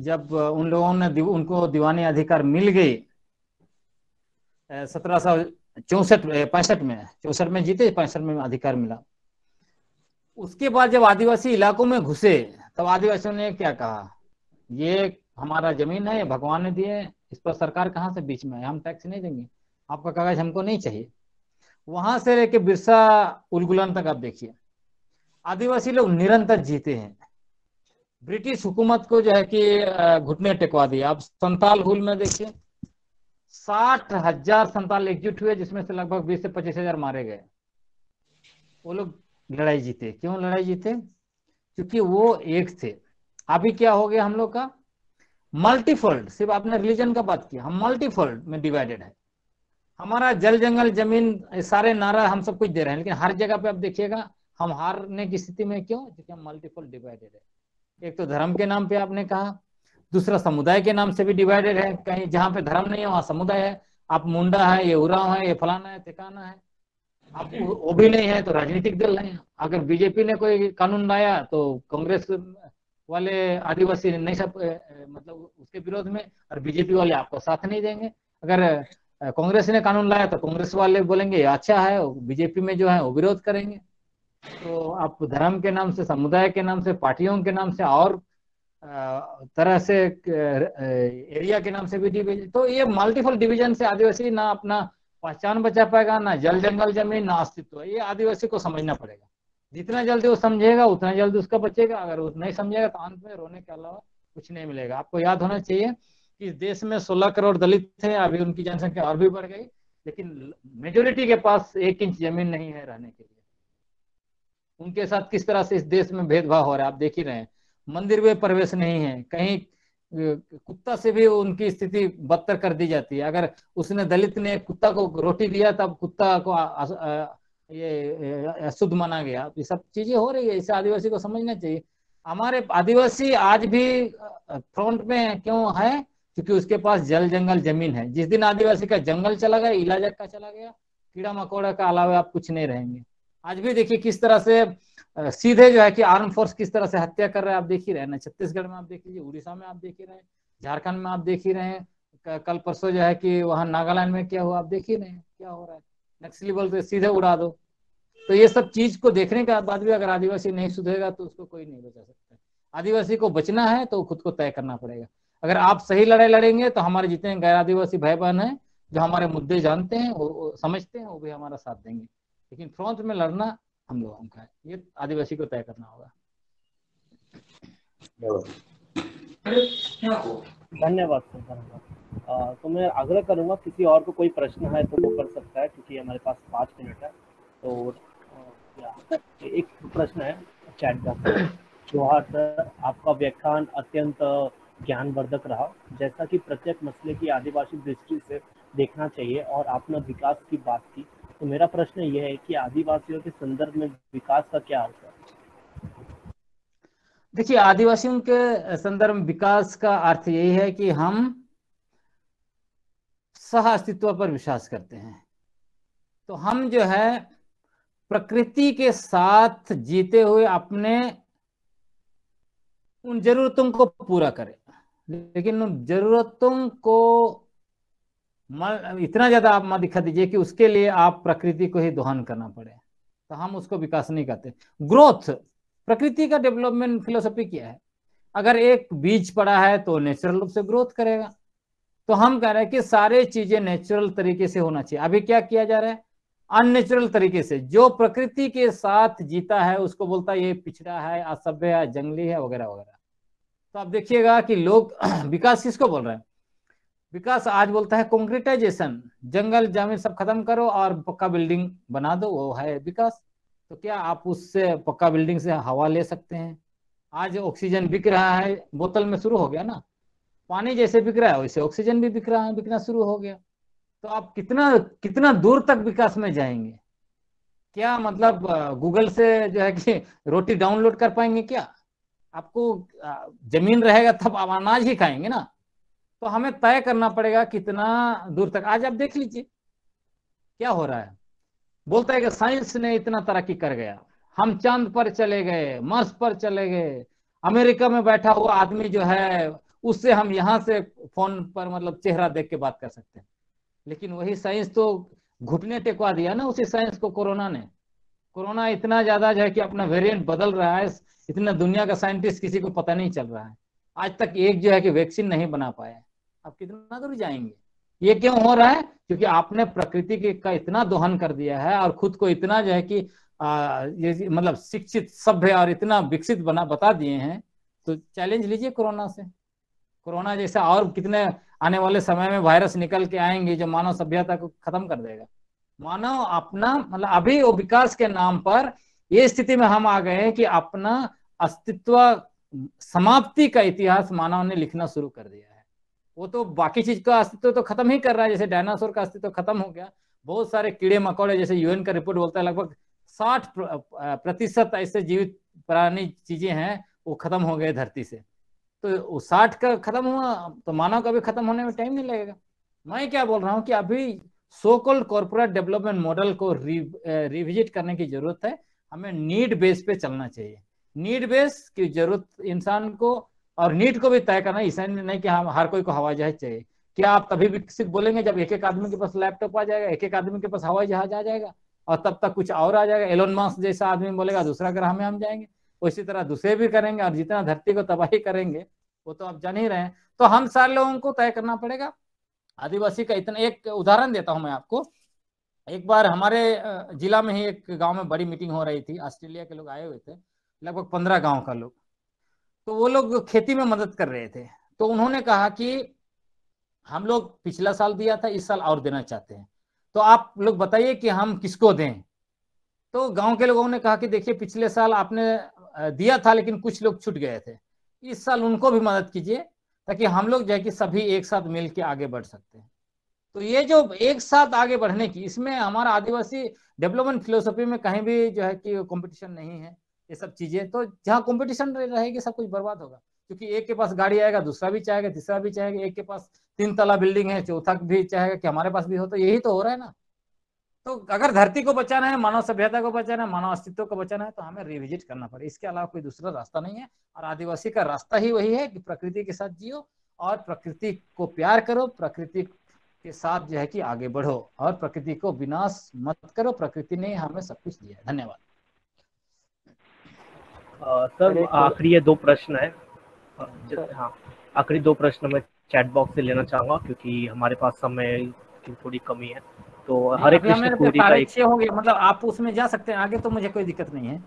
जब उन लोगों ने दिव, उनको दीवानी अधिकार मिल गई सत्रह सौ चौसठ पैंसठ में चौसठ में जीते पैंसठ में अधिकार मिला उसके बाद जब आदिवासी इलाकों में घुसे तब आदिवासियों ने क्या कहा ये हमारा जमीन है भगवान ने दिए इस पर सरकार कहाँ से बीच में है हम टैक्स नहीं देंगे आपका कागज हमको नहीं चाहिए वहां से लेके बिरसा उलगुलन तक आप देखिए आदिवासी लोग निरंतर जीते हैं ब्रिटिश हुकूमत को जो है कि घुटने टेकवा दिया अब संताल हुल में देखिए साठ हजार संताल एकजुट हुए जिसमें से लगभग बीस से पच्चीस हजार मारे गए वो लोग लड़ाई जीते क्यों लड़ाई जीते क्योंकि वो एक थे अभी क्या हो गया हम लोग का मल्टीफोल्ड सिर्फ आपने रिलीजन का बात किया हम मल्टीफोल्ड में डिवाइडेड है हमारा जल जंगल जमीन सारे नारा हम सब कुछ दे रहे हैं लेकिन हर जगह पे आप देखिएगा हम हारने की स्थिति में क्यों क्योंकि हम मल्टीफोल्ड डिवाइडेड है एक तो धर्म के नाम पे आपने कहा दूसरा समुदाय के नाम से भी डिवाइडेड है कहीं जहाँ पे धर्म नहीं है वहाँ समुदाय है आप मुंडा है ये उराव है ये फलाना है तिकाना है आप वो भी नहीं है तो राजनीतिक दल है अगर बीजेपी ने कोई कानून लाया तो कांग्रेस वाले आदिवासी नहीं सब मतलब उसके विरोध में और बीजेपी वाले आपको साथ नहीं देंगे अगर कांग्रेस ने कानून लाया तो कांग्रेस वाले बोलेंगे अच्छा है बीजेपी में जो है वो विरोध करेंगे तो आप धर्म के नाम से समुदाय के नाम से पार्टियों के नाम से और तरह से एरिया के नाम से भी डिविजन तो ये मल्टीपल डिवीजन से आदिवासी ना अपना पहचान बचा पाएगा ना जल जंगल जमीन ना अस्तित्व ये आदिवासी को समझना पड़ेगा जितना जल्दी वो समझेगा उतना जल्दी उसका बचेगा अगर वो नहीं समझेगा तो अंत में रोने के अलावा कुछ नहीं मिलेगा आपको याद होना चाहिए कि इस देश में 16 करोड़ दलित थे अभी उनकी जनसंख्या और भी बढ़ गई लेकिन मेजोरिटी के पास एक इंच जमीन नहीं है रहने के लिए उनके साथ किस तरह से इस देश में भेदभाव हो रहा है आप देख ही रहे हैं मंदिर में प्रवेश नहीं है कहीं कुत्ता से भी उनकी स्थिति बदतर कर दी जाती है अगर उसने दलित ने कुत्ता को रोटी दिया तब कुत्ता को ये अशुद्ध माना गया ये सब चीजें हो रही है इसे आदिवासी को समझना चाहिए हमारे आदिवासी आज भी फ्रंट में क्यों है क्योंकि उसके पास जल जंगल जमीन है जिस दिन आदिवासी का जंगल चला गया इलाजक का चला गया कीड़ा मकोड़ा का अलावा आप कुछ नहीं रहेंगे आज भी देखिए किस तरह से सीधे जो है कि आर्म फोर्स किस तरह से हत्या कर रहे हैं आप देख ही रहे ना छत्तीसगढ़ में आप देख लीजिए उड़ीसा में आप देख ही रहे झारखंड में आप देख ही रहे कल परसों जो है कि वहां नागालैंड में क्या हुआ आप देख ही रहे क्या हो रहा है नक्सली बल सीधे उड़ा दो तो ये सब चीज को देखने के बाद भी अगर आदिवासी नहीं सुधरेगा तो उसको कोई नहीं बचा सकता आदिवासी को बचना है तो खुद को तय करना पड़ेगा अगर आप सही लड़ाई लड़ेंगे तो हमारे जितने गैर आदिवासी भाई बहन है जो हमारे मुद्दे जानते हैं वो समझते हैं वो भी हमारा साथ देंगे लेकिन फ्रंट में लड़ना हम लोगों का है ये आदिवासी को तय करना होगा धन्यवाद धन्यवाद तो मैं आग्रह करूंगा किसी और को कोई प्रश्न है तो वो कर सकता है क्योंकि हमारे पास पांच मिनट है तो एक प्रश्न है चैट का जोहार सर आपका व्याख्यान अत्यंत ज्ञानवर्धक रहा जैसा कि प्रत्येक मसले की आदिवासी दृष्टि से देखना चाहिए और आपने विकास की बात की तो मेरा प्रश्न यह है कि आदिवासियों के संदर्भ में विकास का क्या अर्थ है देखिए आदिवासियों के संदर्भ में विकास का अर्थ यही है कि हम सह अस्तित्व पर विश्वास करते हैं तो हम जो है प्रकृति के साथ जीते हुए अपने उन जरूरतों को पूरा करें लेकिन उन जरूरतों को इतना ज्यादा आप मत दिखा दीजिए कि उसके लिए आप प्रकृति को ही दोहन करना पड़े तो हम उसको विकास नहीं कहते ग्रोथ प्रकृति का डेवलपमेंट फिलोसफी क्या है अगर एक बीज पड़ा है तो नेचुरल रूप से ग्रोथ करेगा तो हम कह रहे हैं कि सारे चीजें नेचुरल तरीके से होना चाहिए अभी क्या किया जा रहा है अननेचुरल तरीके से जो प्रकृति के साथ जीता है उसको बोलता है ये पिछड़ा है असभ्य है जंगली है वगैरह वगैरह तो आप देखिएगा कि लोग विकास किसको बोल रहे हैं विकास आज बोलता है कॉन्क्रीटाइजेशन जंगल जमीन सब खत्म करो और पक्का बिल्डिंग बना दो वो है विकास तो क्या आप उससे पक्का बिल्डिंग से हवा ले सकते हैं आज ऑक्सीजन बिक रहा है बोतल में शुरू हो गया ना पानी जैसे बिक रहा है वैसे ऑक्सीजन भी बिक रहा है बिकना शुरू हो गया तो आप कितना कितना दूर तक विकास में जाएंगे क्या मतलब गूगल से जो है कि रोटी डाउनलोड कर पाएंगे क्या आपको जमीन रहेगा तब आप अनाज ही खाएंगे ना तो हमें तय करना पड़ेगा कितना दूर तक आज आप देख लीजिए क्या हो रहा है बोलता है कि साइंस ने इतना तरक्की कर गया हम चांद पर चले गए मर्स पर चले गए अमेरिका में बैठा हुआ आदमी जो है उससे हम यहाँ से फोन पर मतलब चेहरा देख के बात कर सकते हैं लेकिन वही साइंस तो घुटने टेकवा दिया ना उसी साइंस को कोरोना ने कोरोना इतना ज्यादा जो है कि अपना वेरिएंट बदल रहा है इतना दुनिया का साइंटिस्ट किसी को पता नहीं चल रहा है आज तक एक जो है कि वैक्सीन नहीं बना पाया आप कितना दूर जाएंगे ये क्यों हो रहा है क्योंकि आपने प्रकृति के का इतना दोहन कर दिया है और खुद को इतना जो है कि आ, ये मतलब शिक्षित सभ्य और इतना विकसित बना बता दिए हैं तो चैलेंज लीजिए कोरोना से कोरोना जैसे और कितने आने वाले समय में वायरस निकल के आएंगे जो मानव सभ्यता को खत्म कर देगा मानव अपना मतलब अभी वो विकास के नाम पर ये स्थिति में हम आ गए हैं कि अपना अस्तित्व समाप्ति का इतिहास मानव ने लिखना शुरू कर दिया वो तो बाकी चीज का अस्तित्व तो खत्म ही कर रहा है जैसे डायनासोर का अस्तित्व खत्म हो गया बहुत सारे कीड़े मकोड़े जैसे यूएन का रिपोर्ट बोलता है लगभग साठ प्रतिशत ऐसे जीवित प्राणी चीजें हैं वो खत्म हो गए धरती से तो साठ का खत्म हुआ तो मानव का भी खत्म होने में टाइम नहीं लगेगा मैं क्या बोल रहा हूँ कि अभी so called corporate development model को रिविजिट करने की जरूरत है हमें नीड बेस पे चलना चाहिए नीड बेस की जरूरत इंसान को और नीट को भी तय करना ऐसा नहीं कि हम हर कोई को हवाई जहाज चाहिए क्या आप तभी विकसित बोलेंगे जब एक एक आदमी के पास लैपटॉप आ जाएगा एक एक आदमी के पास हवाई जहाज आ जाएगा और तब तक कुछ और आ जाएगा एलोन मास्क जैसा आदमी बोलेगा दूसरा ग्रह में हम जाएंगे उसी तरह दूसरे भी करेंगे और जितना धरती को तबाही करेंगे वो तो आप जान ही रहे हैं तो हम सारे लोगों को तय करना पड़ेगा आदिवासी का इतना एक उदाहरण देता हूं मैं आपको एक बार हमारे जिला में ही एक गांव में बड़ी मीटिंग हो रही थी ऑस्ट्रेलिया के लोग आए हुए थे लगभग पंद्रह गांव का लोग तो वो लोग खेती में मदद कर रहे थे तो उन्होंने कहा कि हम लोग पिछला साल दिया था इस साल और देना चाहते हैं तो आप लोग बताइए कि हम किसको दें तो गांव के लोगों ने कहा कि देखिए पिछले साल आपने दिया था लेकिन कुछ लोग छूट गए थे इस साल उनको भी मदद कीजिए ताकि हम लोग जो है कि सभी एक साथ मिल के आगे बढ़ सकते हैं तो ये जो एक साथ आगे बढ़ने की इसमें हमारा आदिवासी डेवलपमेंट फिलोसफी में कहीं भी जो है कि कंपटीशन नहीं है ये सब चीजें तो जहाँ कॉम्पिटिशन रहेगी सब कुछ बर्बाद होगा क्योंकि एक के पास गाड़ी आएगा दूसरा भी चाहेगा तीसरा भी चाहेगा एक के पास तीन तला बिल्डिंग है चौथा भी चाहेगा कि हमारे पास भी हो तो यही तो हो रहा है ना तो अगर धरती को बचाना है मानव सभ्यता को बचाना है मानव अस्तित्व को बचाना है तो हमें रिविजिट करना पड़े इसके अलावा कोई दूसरा रास्ता नहीं है और आदिवासी का रास्ता ही वही है कि प्रकृति के साथ जियो और प्रकृति को प्यार करो प्रकृति के साथ जो है कि आगे बढ़ो और प्रकृति को विनाश मत करो प्रकृति ने हमें सब कुछ दिया है धन्यवाद सर आखिरी ये दो प्रश्न है हाँ आखिरी दो प्रश्न मैं चैट बॉक्स से लेना चाहूंगा क्योंकि हमारे पास समय की थोड़ी कमी है तो हर एक कृष्ण पूरी का एक हो गया मतलब आप उसमें जा सकते हैं आगे तो मुझे कोई दिक्कत नहीं है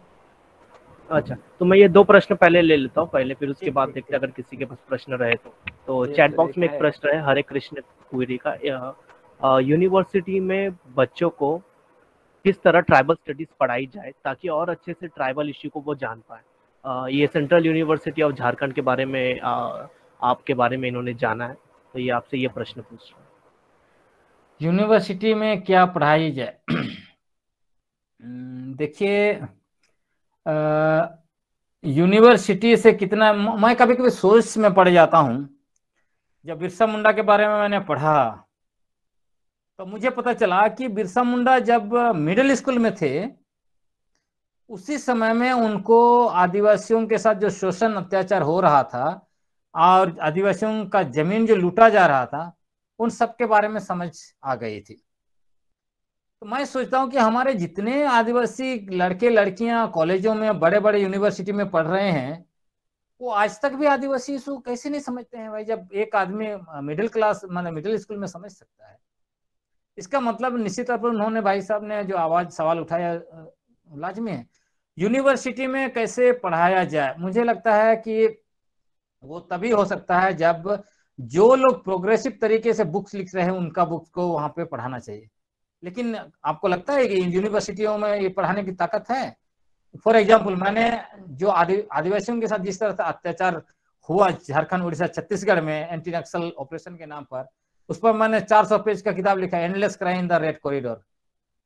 अच्छा तो मैं ये दो प्रश्न पहले ले लेता हूँ पहले फिर उसके बाद देखते अगर किसी के पास प्रश्न रहे तो तो चैट बॉक्स में एक प्रश्न है हरे कृष्ण पुरी का यूनिवर्सिटी में बच्चों को किस तरह ट्राइबल स्टडीज पढ़ाई जाए ताकि और अच्छे से ट्राइबल इश्यू को वो जान पाए ये सेंट्रल यूनिवर्सिटी ऑफ झारखंड के बारे में आ, आपके बारे में इन्होंने जाना है तो ये आपसे ये प्रश्न पूछ रहा हूँ यूनिवर्सिटी में क्या पढ़ाई जाए हम्म, देखिए यूनिवर्सिटी से कितना मैं कभी कभी सोच में पड़ जाता हूँ जब बिरसा मुंडा के बारे में मैंने पढ़ा तो मुझे पता चला कि बिरसा मुंडा जब मिडिल स्कूल में थे उसी समय में उनको आदिवासियों के साथ जो शोषण अत्याचार हो रहा था और आदिवासियों का जमीन जो लूटा जा रहा था उन सब के बारे में समझ आ गई थी तो मैं सोचता हूँ कि हमारे जितने आदिवासी लड़के लड़कियां कॉलेजों में बड़े बड़े यूनिवर्सिटी में पढ़ रहे हैं वो आज तक भी आदिवासी इशू कैसे नहीं समझते हैं भाई जब एक आदमी मिडिल क्लास मतलब मिडिल स्कूल में समझ सकता है इसका मतलब निश्चित तौर पर उन्होंने भाई साहब ने जो आवाज सवाल उठाया लाजमी है यूनिवर्सिटी में कैसे पढ़ाया जाए मुझे लगता है कि वो तभी हो सकता है जब जो लोग प्रोग्रेसिव तरीके से बुक्स लिख रहे हैं उनका बुक्स को वहां पे पढ़ाना चाहिए लेकिन आपको लगता है कि यूनिवर्सिटियों में ये पढ़ाने की ताकत है फॉर एग्जाम्पल मैंने जो आदिवासियों के साथ जिस तरह से अत्याचार हुआ झारखंड उड़ीसा छत्तीसगढ़ में एंटी नक्सल ऑपरेशन के नाम पर उस पर मैंने 400 पेज का किताब लिखा endless cry in the red corridor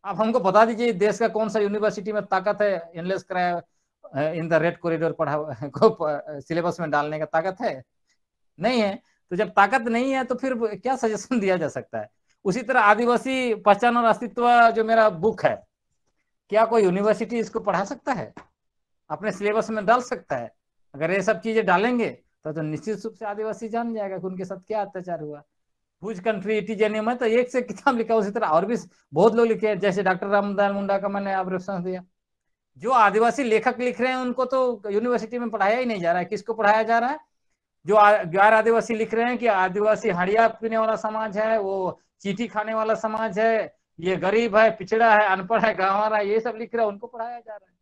आप हमको बता दीजिए देश का कौन सा यूनिवर्सिटी में ताकत है endless cry in the red corridor पढ़ा को सिलेबस eh, में डालने का ताकत है नहीं है तो जब ताकत नहीं है तो फिर क्या सजेशन दिया जा सकता है उसी तरह आदिवासी पहचान और अस्तित्व जो मेरा बुक है क्या कोई यूनिवर्सिटी इसको पढ़ा सकता है अपने सिलेबस में डाल सकता है अगर ये सब चीजें डालेंगे तो, तो निश्चित रूप से आदिवासी जान जाएगा कि उनके साथ क्या अत्याचार हुआ हुज कंट्री इट इज एनिमा तो एक से किताब लिखा उसी तरह और भी बहुत लोग लिखे हैं जैसे डॉक्टर रामदयाल मुंडा का मैंने आप रेफरेंस दिया जो आदिवासी लेखक लिख रहे हैं उनको तो यूनिवर्सिटी में पढ़ाया ही नहीं जा रहा है किसको पढ़ाया जा रहा है जो गैर आदिवासी लिख रहे हैं कि आदिवासी हड़िया पीने वाला समाज है वो चीटी खाने वाला समाज है ये गरीब है पिछड़ा है अनपढ़ है गाँव ये सब लिख रहा है उनको पढ़ाया जा रहा है